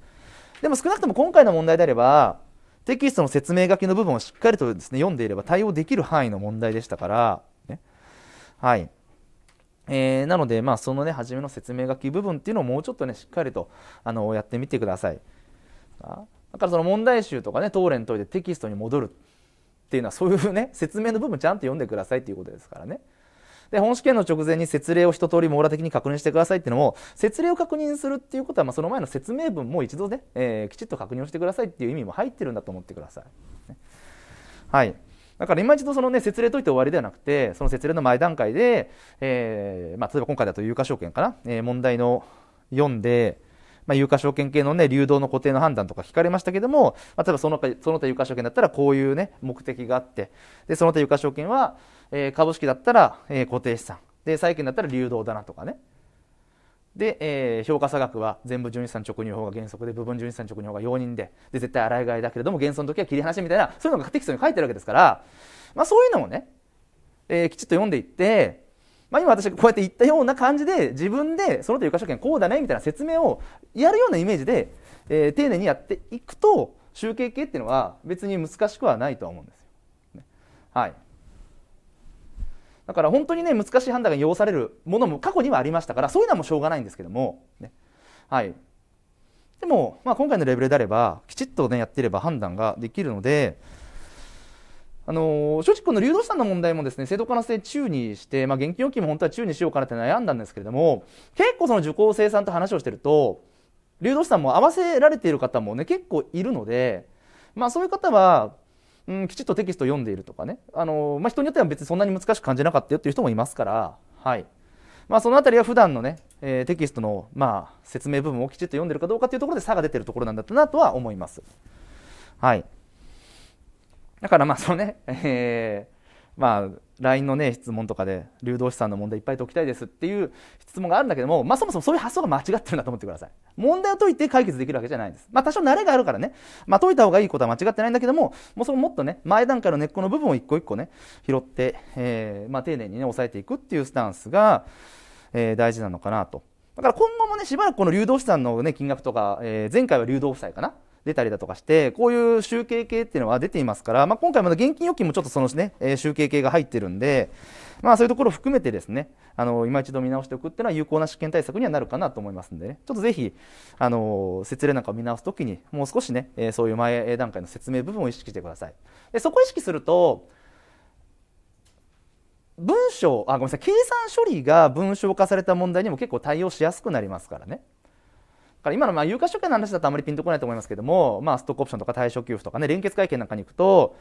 でも少なくとも今回の問題であれば、テキストの説明書きの部分をしっかりとですね、読んでいれば対応できる範囲の問題でしたから、ね、はい。えー、なので、まあ、そのね、初めの説明書き部分っていうのをもうちょっとね、しっかりと、あの、やってみてください。だからその問題集とかね、答練解いてテキストに戻るっていうのは、そういうね、説明の部分ちゃんと読んでくださいっていうことですからね。で、本試験の直前に説例を一通り網羅的に確認してくださいっていうのも、説例を確認するっていうことは、まあ、その前の説明文も一度ね、えー、きちっと確認をしてくださいっていう意味も入ってるんだと思ってください。はい。だから今一度そのね、説明解いて終わりではなくて、その説明の前段階で、えー、まあ、例えば今回だと有価証券かな、えー、問題の読んで、まあ、有価証券系のね、流動の固定の判断とか聞かれましたけども、まあ、例えばそのその他有価証券だったらこういうね、目的があって、で、その他有価証券は、えー、株式だったら、えー、固定資産。で、債券だったら流動だなとかね。で、えー、評価差額は全部純資産直入法が原則で、部分純資産直入法が容認で、で、絶対洗い替えだけれども、減損の時は切り離しみたいな、そういうのがテキストに書いてあるわけですから、まあそういうのもね、えー、きちっと読んでいって、まあ今私がこうやって言ったような感じで、自分で、その他有価証券こうだね、みたいな説明をやるようなイメージで、えー、丁寧にやっていくと、集計系っていうのは別に難しくはないとは思うんですよ。はい。だから本当にね、難しい判断が要されるものも過去にはありましたから、そういうのはもうしょうがないんですけども、ね。はい。でも、まあ、今回のレベルであれば、きちっとね、やっていれば判断ができるので、あのー、正直この流動資産の問題もですね、制度化の性中にして、まあ、現金預金も本当は中にしようかなって悩んだんですけれども、結構その受講生さんと話をしてると、流動資産も合わせられている方もね、結構いるので、まあそういう方は、うん、きちっとテキストを読んでいるとかね、あのまあ、人によっては別にそんなに難しく感じなかったよっていう人もいますから、はいまあ、その辺りは普段のね、えー、テキストの、まあ、説明部分をきちっと読んでるかどうかというところで差が出てるところなんだったなとは思います。はい、だからまあそのね、えーまあ、LINE のね、質問とかで、流動資産の問題いっぱい解きたいですっていう質問があるんだけども、まあそもそもそういう発想が間違ってるんだと思ってください。問題を解いて解決できるわけじゃないんです。まあ多少慣れがあるからね、まあ解いた方がいいことは間違ってないんだけども、もうそのもっとね、前段階の根っこの部分を一個一個ね、拾って、えー、まあ丁寧にね、抑えていくっていうスタンスが、えー、大事なのかなと。だから今後もね、しばらくこの流動資産のね、金額とか、えー、前回は流動負債かな。出たりだとかして、こういう集計系っていうのは出ていますから、まあ、今回まだ現金預金もちょっとそのね、え集計系が入ってるんで、まあそういうところを含めてですね、あの、今一度見直しておくっていうのは有効な試験対策にはなるかなと思いますんでね、ちょっとぜひ、あの、説例なんかを見直すときに、もう少しね、えそういう前段階の説明部分を意識してください。でそこを意識すると、文章、あ、ごめんなさい、計算処理が文章化された問題にも結構対応しやすくなりますからね。から今のまあ有価証券の話だとあまりピンとこないと思いますけども、まあ、ストックオプションとか対象給付とかね連結会見なんかに行くと、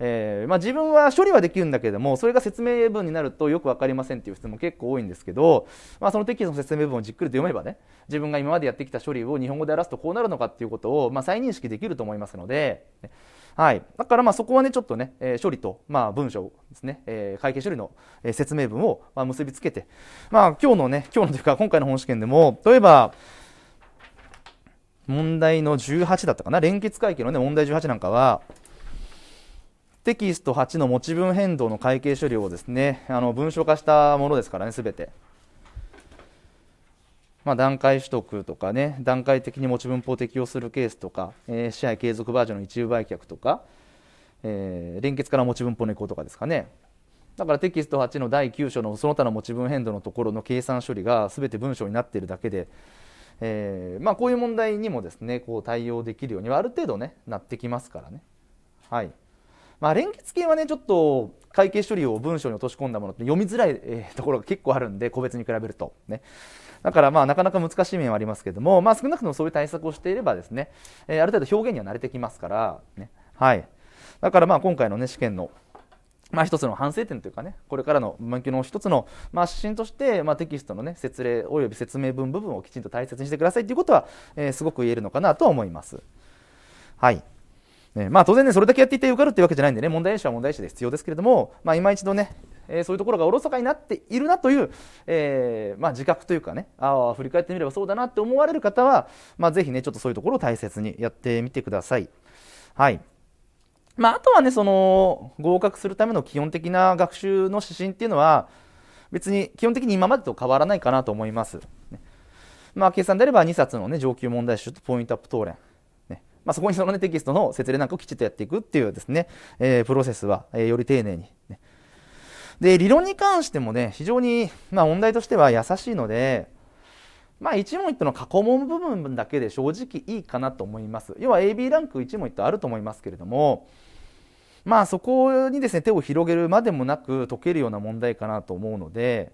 えーまあ、自分は処理はできるんだけれどもそれが説明文になるとよく分かりませんっていう質問結構多いんですけど、まあ、そのテキストの説明文をじっくりと読めばね自分が今までやってきた処理を日本語で表すとこうなるのかっていうことを、まあ、再認識できると思いますので、はい、だからまあそこはねちょっとね、えー、処理と、まあ、文章ですね、えー、会計処理の、説明文を、まあ、結びつけて、まあ、今日のね今日のというか今回の本試験でも例えば問題の18だったかな連結会計のね問題18なんかはテキスト8の持ち分変動の会計処理をですねあの文章化したものですからねすべて、まあ、段階取得とかね段階的に持ち分法を適用するケースとか、えー、支配継続バージョンの一部売却とか、えー、連結から持ち分法の移行とかですかねだからテキスト8の第9章のその他の持ち分変動のところの計算処理がすべて文章になっているだけでえー、まあ、こういう問題にもですねこう対応できるようにはある程度ねなってきますからね。はいまあ、連結系はねちょっと会計処理を文章に落とし込んだものって読みづらい、えー、ところが結構あるんで個別に比べるとねだからまあなかなか難しい面はありますけども、まあ、少なくともそういう対策をしていればですね、えー、ある程度表現には慣れてきますからねはいだからまあ今回のね試験のまあ、一つの反省点というかね、これからの文教の一つの、まあ、指針として、まあ、テキストのね、説明及び説明文部分をきちんと大切にしてくださいということは、えー、すごく言えるのかなと思います。はい。ね、まあ、当然ね、それだけやっていて受かるっていうわけじゃないんでね、問題演習は問題演習で必要ですけれども、まあ、今一度ね、えー、そういうところがおろそかになっているなという、えー、まあ、自覚というかね、ああ、振り返ってみればそうだなって思われる方は、まあ、ぜひね、ちょっとそういうところを大切にやってみてください。はい。まあ、あとはね、その、合格するための基本的な学習の指針っていうのは、別に基本的に今までと変わらないかなと思います。ね、まあ、計算であれば2冊のね、上級問題集とポイントアップ答練。ね、まあ、そこにそのね、テキストの説明なんかをきちっとやっていくっていうですね、えー、プロセスは、えー、より丁寧に、ね。で、理論に関してもね、非常に、まあ、問題としては優しいので、まあ一問一答の過去問部分だけで正直いいかなと思います。要は AB ランク一問一答あると思いますけれども、まあそこにですね、手を広げるまでもなく解けるような問題かなと思うので、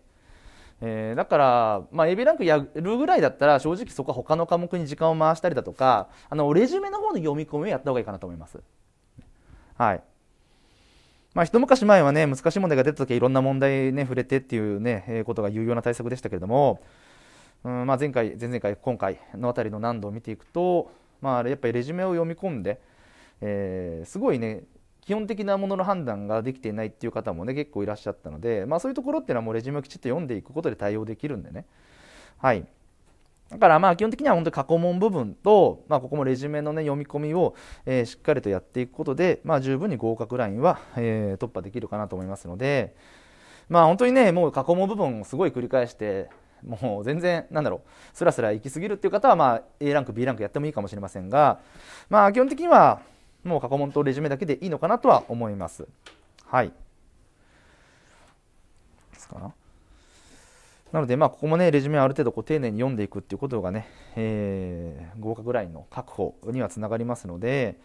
えー、だから、まあ、AB ランクやるぐらいだったら正直そこは他の科目に時間を回したりだとかあのレジュメの方の読み込みをやった方がいいかなと思います。はいまあ、一昔前はね難しい問題が出た時はいろんな問題ね触れてっていうね、えことが有用な対策でしたけれどもうんまあ、前回前々回今回の辺りの難度を見ていくと、まあ、やっぱりレジュメを読み込んで、えー、すごいね基本的なものの判断ができていないっていう方もね結構いらっしゃったので、まあ、そういうところっていうのはもうレジュメをきちっと読んでいくことで対応できるんでねはいだからまあ基本的には本当に過去問部分と、まあ、ここもレジュメの、ね、読み込みを、えー、しっかりとやっていくことで、まあ、十分に合格ラインは、えー、突破できるかなと思いますので、まあ、本当にねもう過去問部分をすごい繰り返してもう全然なんだろうスラスラ行き過ぎるっていう方は、まあ、A ランク B ランクやってもいいかもしれませんが、まあ、基本的にはもう過去問とレジュメだけでいいのかなとは思います。はいですかななので、まあ、ここもね、レジュメをある程度こう丁寧に読んでいくっていうことがね、えー、合格ラインの確保にはつながりますので、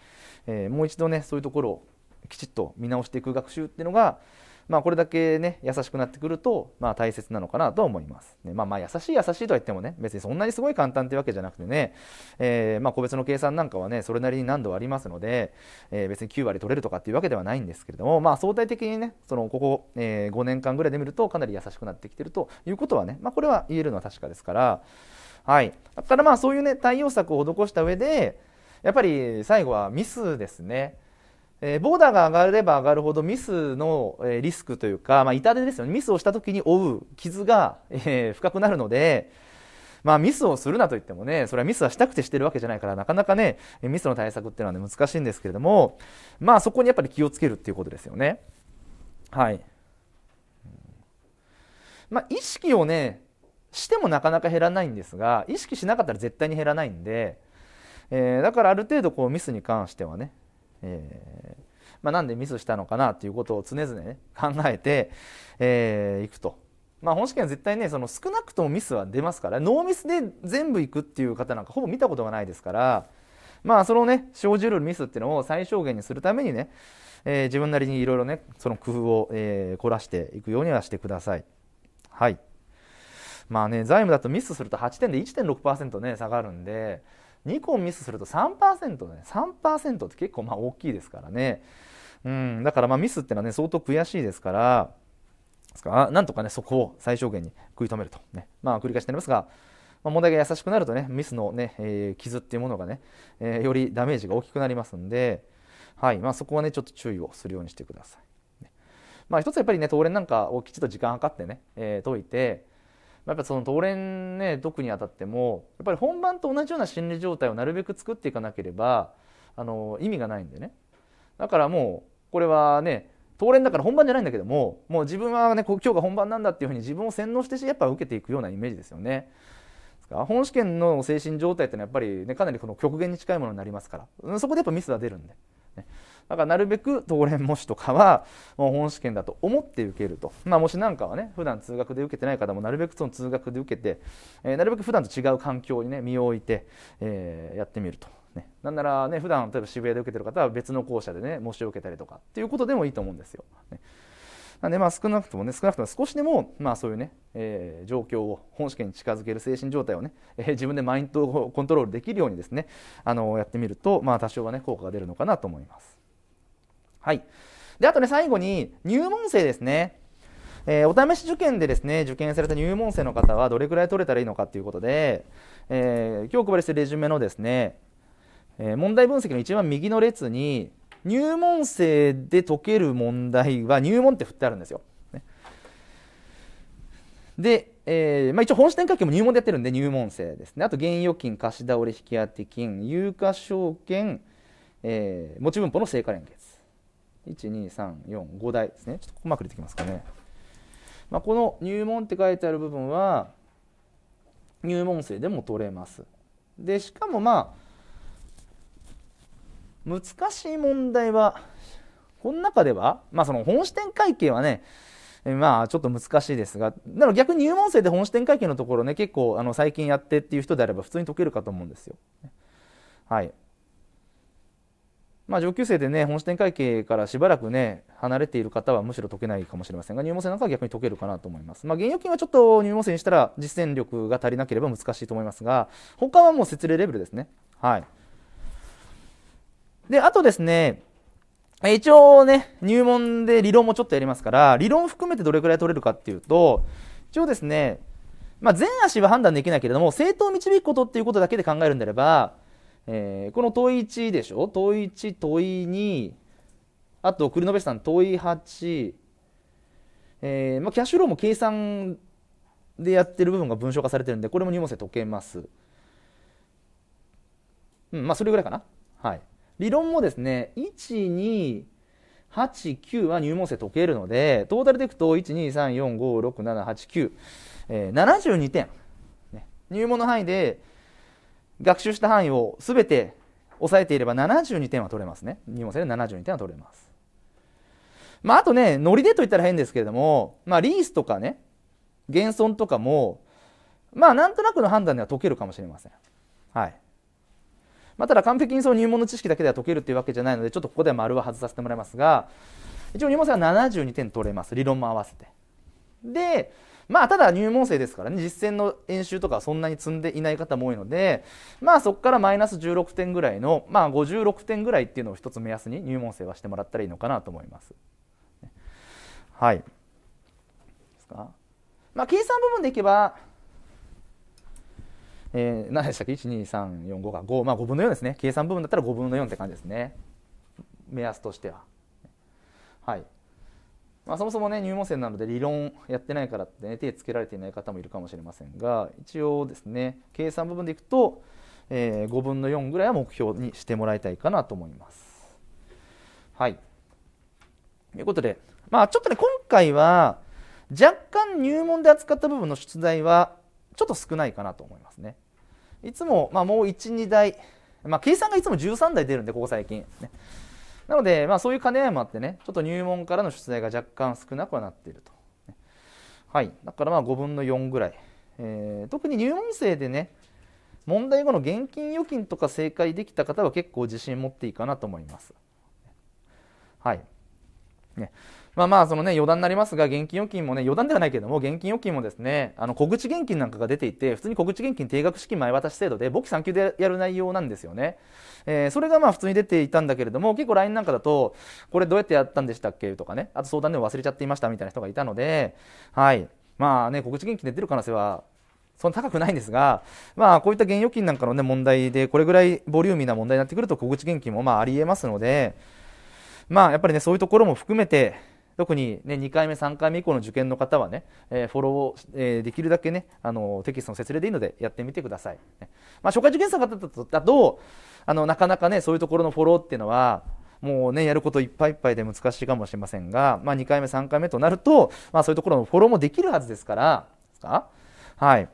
えー、もう一度ね、そういうところをきちっと見直していく学習っていうのが、まあ、これだけね優しくなってくると、まあ、大切なのかなと思います、ねまあ、まあ優しい優しいとは言ってもね別にそんなにすごい簡単というわけじゃなくてね、えー、まあ個別の計算なんかはねそれなりに難度ありますので、えー、別に9割取れるとかっていうわけではないんですけれども、まあ、相対的にねそのここ、えー、5年間ぐらいで見るとかなり優しくなってきてるということはね、まあ、これは言えるのは確かですから、はい、だからまあそういうね対応策を施した上でやっぱり最後はミスですね。えー、ボーダーが上がれば上がるほどミスの、えー、リスクというか、まあ、痛手ですよねミスをした時に負う傷が、えー、深くなるので、まあ、ミスをするなと言ってもねそれはミスはしたくてしてるわけじゃないからなかなかねミスの対策っていうのは、ね、難しいんですけれども、まあ、そこにやっぱり気をつけるっていうことですよね。はいまあ、意識をねしてもなかなか減らないんですが意識しなかったら絶対に減らないんで、えー、だからある程度こうミスに関してはねえーまあ、なんでミスしたのかなということを常々ね考えて、えー、いくと。まあ、本試験は絶対ねその少なくともミスは出ますからノーミスで全部いくっていう方なんかほぼ見たことがないですからまあそのね生じるミスっていうのを最小限にするためにね、えー、自分なりにいろいろねその工夫を、えー、凝らしていくようにはしてください。はいまあね、財務だとミスすると8点で1.6%ね、下がるんで、2個ミスすると3%ね3%って結構まあ大きいですからね、うん、だからまあミスってのはね相当悔しいですからですかなんとかねそこを最小限に食い止めると、ね、まあ繰り返しになりますが、まあ、問題が優しくなるとねミスのね、えー、傷っていうものがね、えー、よりダメージが大きくなりますんで、はいまあ、そこはねちょっと注意をするようにしてください。まあ、一つやっぱりね、当連なんかをきちっと時間計ってね、えー、解いて、やっぱその東連ね解くにあたってもやっぱり本番と同じような心理状態をなるべく作っていかなければあの意味がないんでねだからもうこれはね当連だから本番じゃないんだけどももう自分はね今日が本番なんだっていうふうに自分を洗脳してやっぱ受けていくようなイメージですよね。本試験の精神状態ってのはやっぱり、ね、かなりこの極限に近いものになりますからそこでやっぱミスは出るんで。ね。だからなるべく当連模試とかはもう本試験だと思って受けると、まあ、もしなんかはね普段通学で受けてない方もなるべくその通学で受けて、えー、なるべく普段と違う環境にね身を置いて、えー、やってみると、ね、なんならね普段例えば渋谷で受けてる方は別の校舎でね模試を受けたりとかっていうことでもいいと思うんですよ。ねなんでまあ少なくともね少なくとも少しでもまあそういうね、えー、状況を本試験に近づける精神状態をね、えー、自分でマインドをコントロールできるようにですねあのやってみるとまあ多少はね効果が出るのかなと思います。はいであとね最後に入門生ですね。えー、お試し受験でですね受験された入門生の方はどれくらい取れたらいいのかということで、えー、今日配りしているレジュメのですね、えー、問題分析の一番右の列に入門生で解ける問題は入門って振ってあるんですよ。ね、で、えーまあ、一応本支店会計も入門でやってるんで入門生ですね。あと現預金、貸し倒れ、引き当て金、有価証券、えー、持ち分法の成果連結。12345台ですね。ちょっと細かく出てきますかね。まあ、この入門って書いてある部分は入門生でも取れます。でしかもまあ難しい問題は、この中では、まあその本支店会計はね、まあちょっと難しいですが、なの逆に入門生で本支店会計のところね、結構あの最近やってっていう人であれば普通に解けるかと思うんですよ。はい。まあ上級生でね、本支店会計からしばらくね、離れている方はむしろ解けないかもしれませんが、入門生なんかは逆に解けるかなと思います。まあ現預金はちょっと入門生にしたら実践力が足りなければ難しいと思いますが、他はもう説例レベルですね。はい。で、あとですね、一応ね、入門で理論もちょっとやりますから、理論含めてどれくらい取れるかっていうと、一応ですね、まあ、前足は判断できないけれども、正当を導くことっていうことだけで考えるんであれば、えー、この問い1でしょ問い1、問い2、あと、栗延さん、問い8、えーまあ、キャッシュローも計算でやってる部分が文章化されてるんで、これも入門生解けます。うん、まあ、それぐらいかな。はい。理論もですね、1、2、8、9は入門生解けるので、トータルでいくと、1、2、3、4、5、6、7、8、9、え72点、ね。入門の範囲で、学習した範囲をすべて抑えていれば72点は取れますね。入門生で72点は取れます。まあ、あとね、ノリでと言ったら変ですけれども、まあ、リースとかね、減損とかも、まあ、なんとなくの判断では解けるかもしれません。はい。まあ、ただ完璧にその入門の知識だけでは解けるというわけじゃないのでちょっとここでは丸は外させてもらいますが一応入門生は72点取れます理論も合わせてでまあただ入門生ですからね実践の演習とかそんなに積んでいない方も多いのでまあそこからマイナス16点ぐらいのまあ56点ぐらいっていうのを一つ目安に入門生はしてもらったらいいのかなと思いますはいですかまあ計算部分でいけばえー、何でしたっけ12345が5まあ5分の4ですね計算部分だったら5分の4って感じですね目安としてははいまあ、そもそもね入門生なので理論やってないからって、ね、手つけられていない方もいるかもしれませんが一応ですね計算部分でいくと、えー、5分の4ぐらいは目標にしてもらいたいかなと思います。はいということで、まあ、ちょっとね今回は若干入門で扱った部分の出題はちょっと少ないかなと思いますね。いつも、まあ、もう1、2台、まあ、計算がいつも13台出るんで、ここ最近。ね、なので、まあ、そういう兼ね合いもあってね、ちょっと入門からの出題が若干少なくはなっていると。はい、だからまあ5分の4ぐらい。えー、特に入門生でね、問題後の現金預金とか正解できた方は結構自信持っていいかなと思います。はい。ね、まあまあ、そのね、余談になりますが、現金預金もね、余談ではないけども、現金預金もですね、あの、小口現金なんかが出ていて、普通に小口現金定額資金前渡し制度で、簿記3級でやる内容なんですよね。えー、それがまあ普通に出ていたんだけれども、結構 LINE なんかだと、これどうやってやったんでしたっけとかね、あと相談でも忘れちゃっていましたみたいな人がいたので、はい。まあね、小口現金で出る可能性はそんな高くないんですが、まあ、こういった現預金なんかの、ね、問題で、これぐらいボリューミーな問題になってくると、小口現金もまあありえますので、まあ、やっぱりね、そういうところも含めて、特に、ね、2回目、3回目以降の受験の方はね、えー、フォローを、えー、できるだけね、あのテキストの説明でいいのでやってみてください。ね、まあ、初回受験生の方だとあのなかなかね、そういうところのフォローっていうのは、もうね、やることいっぱいいっぱいで難しいかもしれませんが、まあ、2回目、3回目となると、まあ、そういうところのフォローもできるはずですから、ですかはい。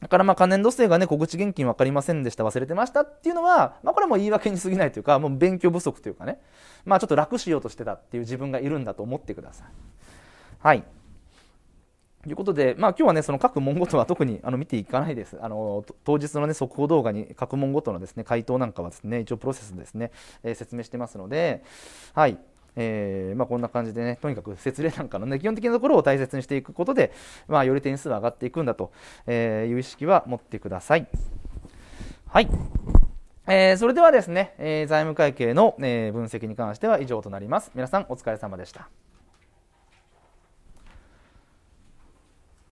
だからまあ関連度制がね、小口現金分かりませんでした、忘れてましたっていうのは、まあこれはもう言い訳に過ぎないというか、もう勉強不足というかね、まあちょっと楽しようとしてたっていう自分がいるんだと思ってください。はい。ということで、まあ今日はね、その各文ごとは特にあの見ていかないです。あの、当日のね、速報動画に各文ごとのですね、回答なんかはですね、一応プロセスですね、えー、説明してますので、はい。えー、まあ、こんな感じでね、とにかく節例なんかの、ね、基本的なところを大切にしていくことで、まあ、より点数が上がっていくんだという意識は持ってください。はい。えー、それではですね、えー、財務会計の、え分析に関しては以上となります。皆さんお疲れ様でした。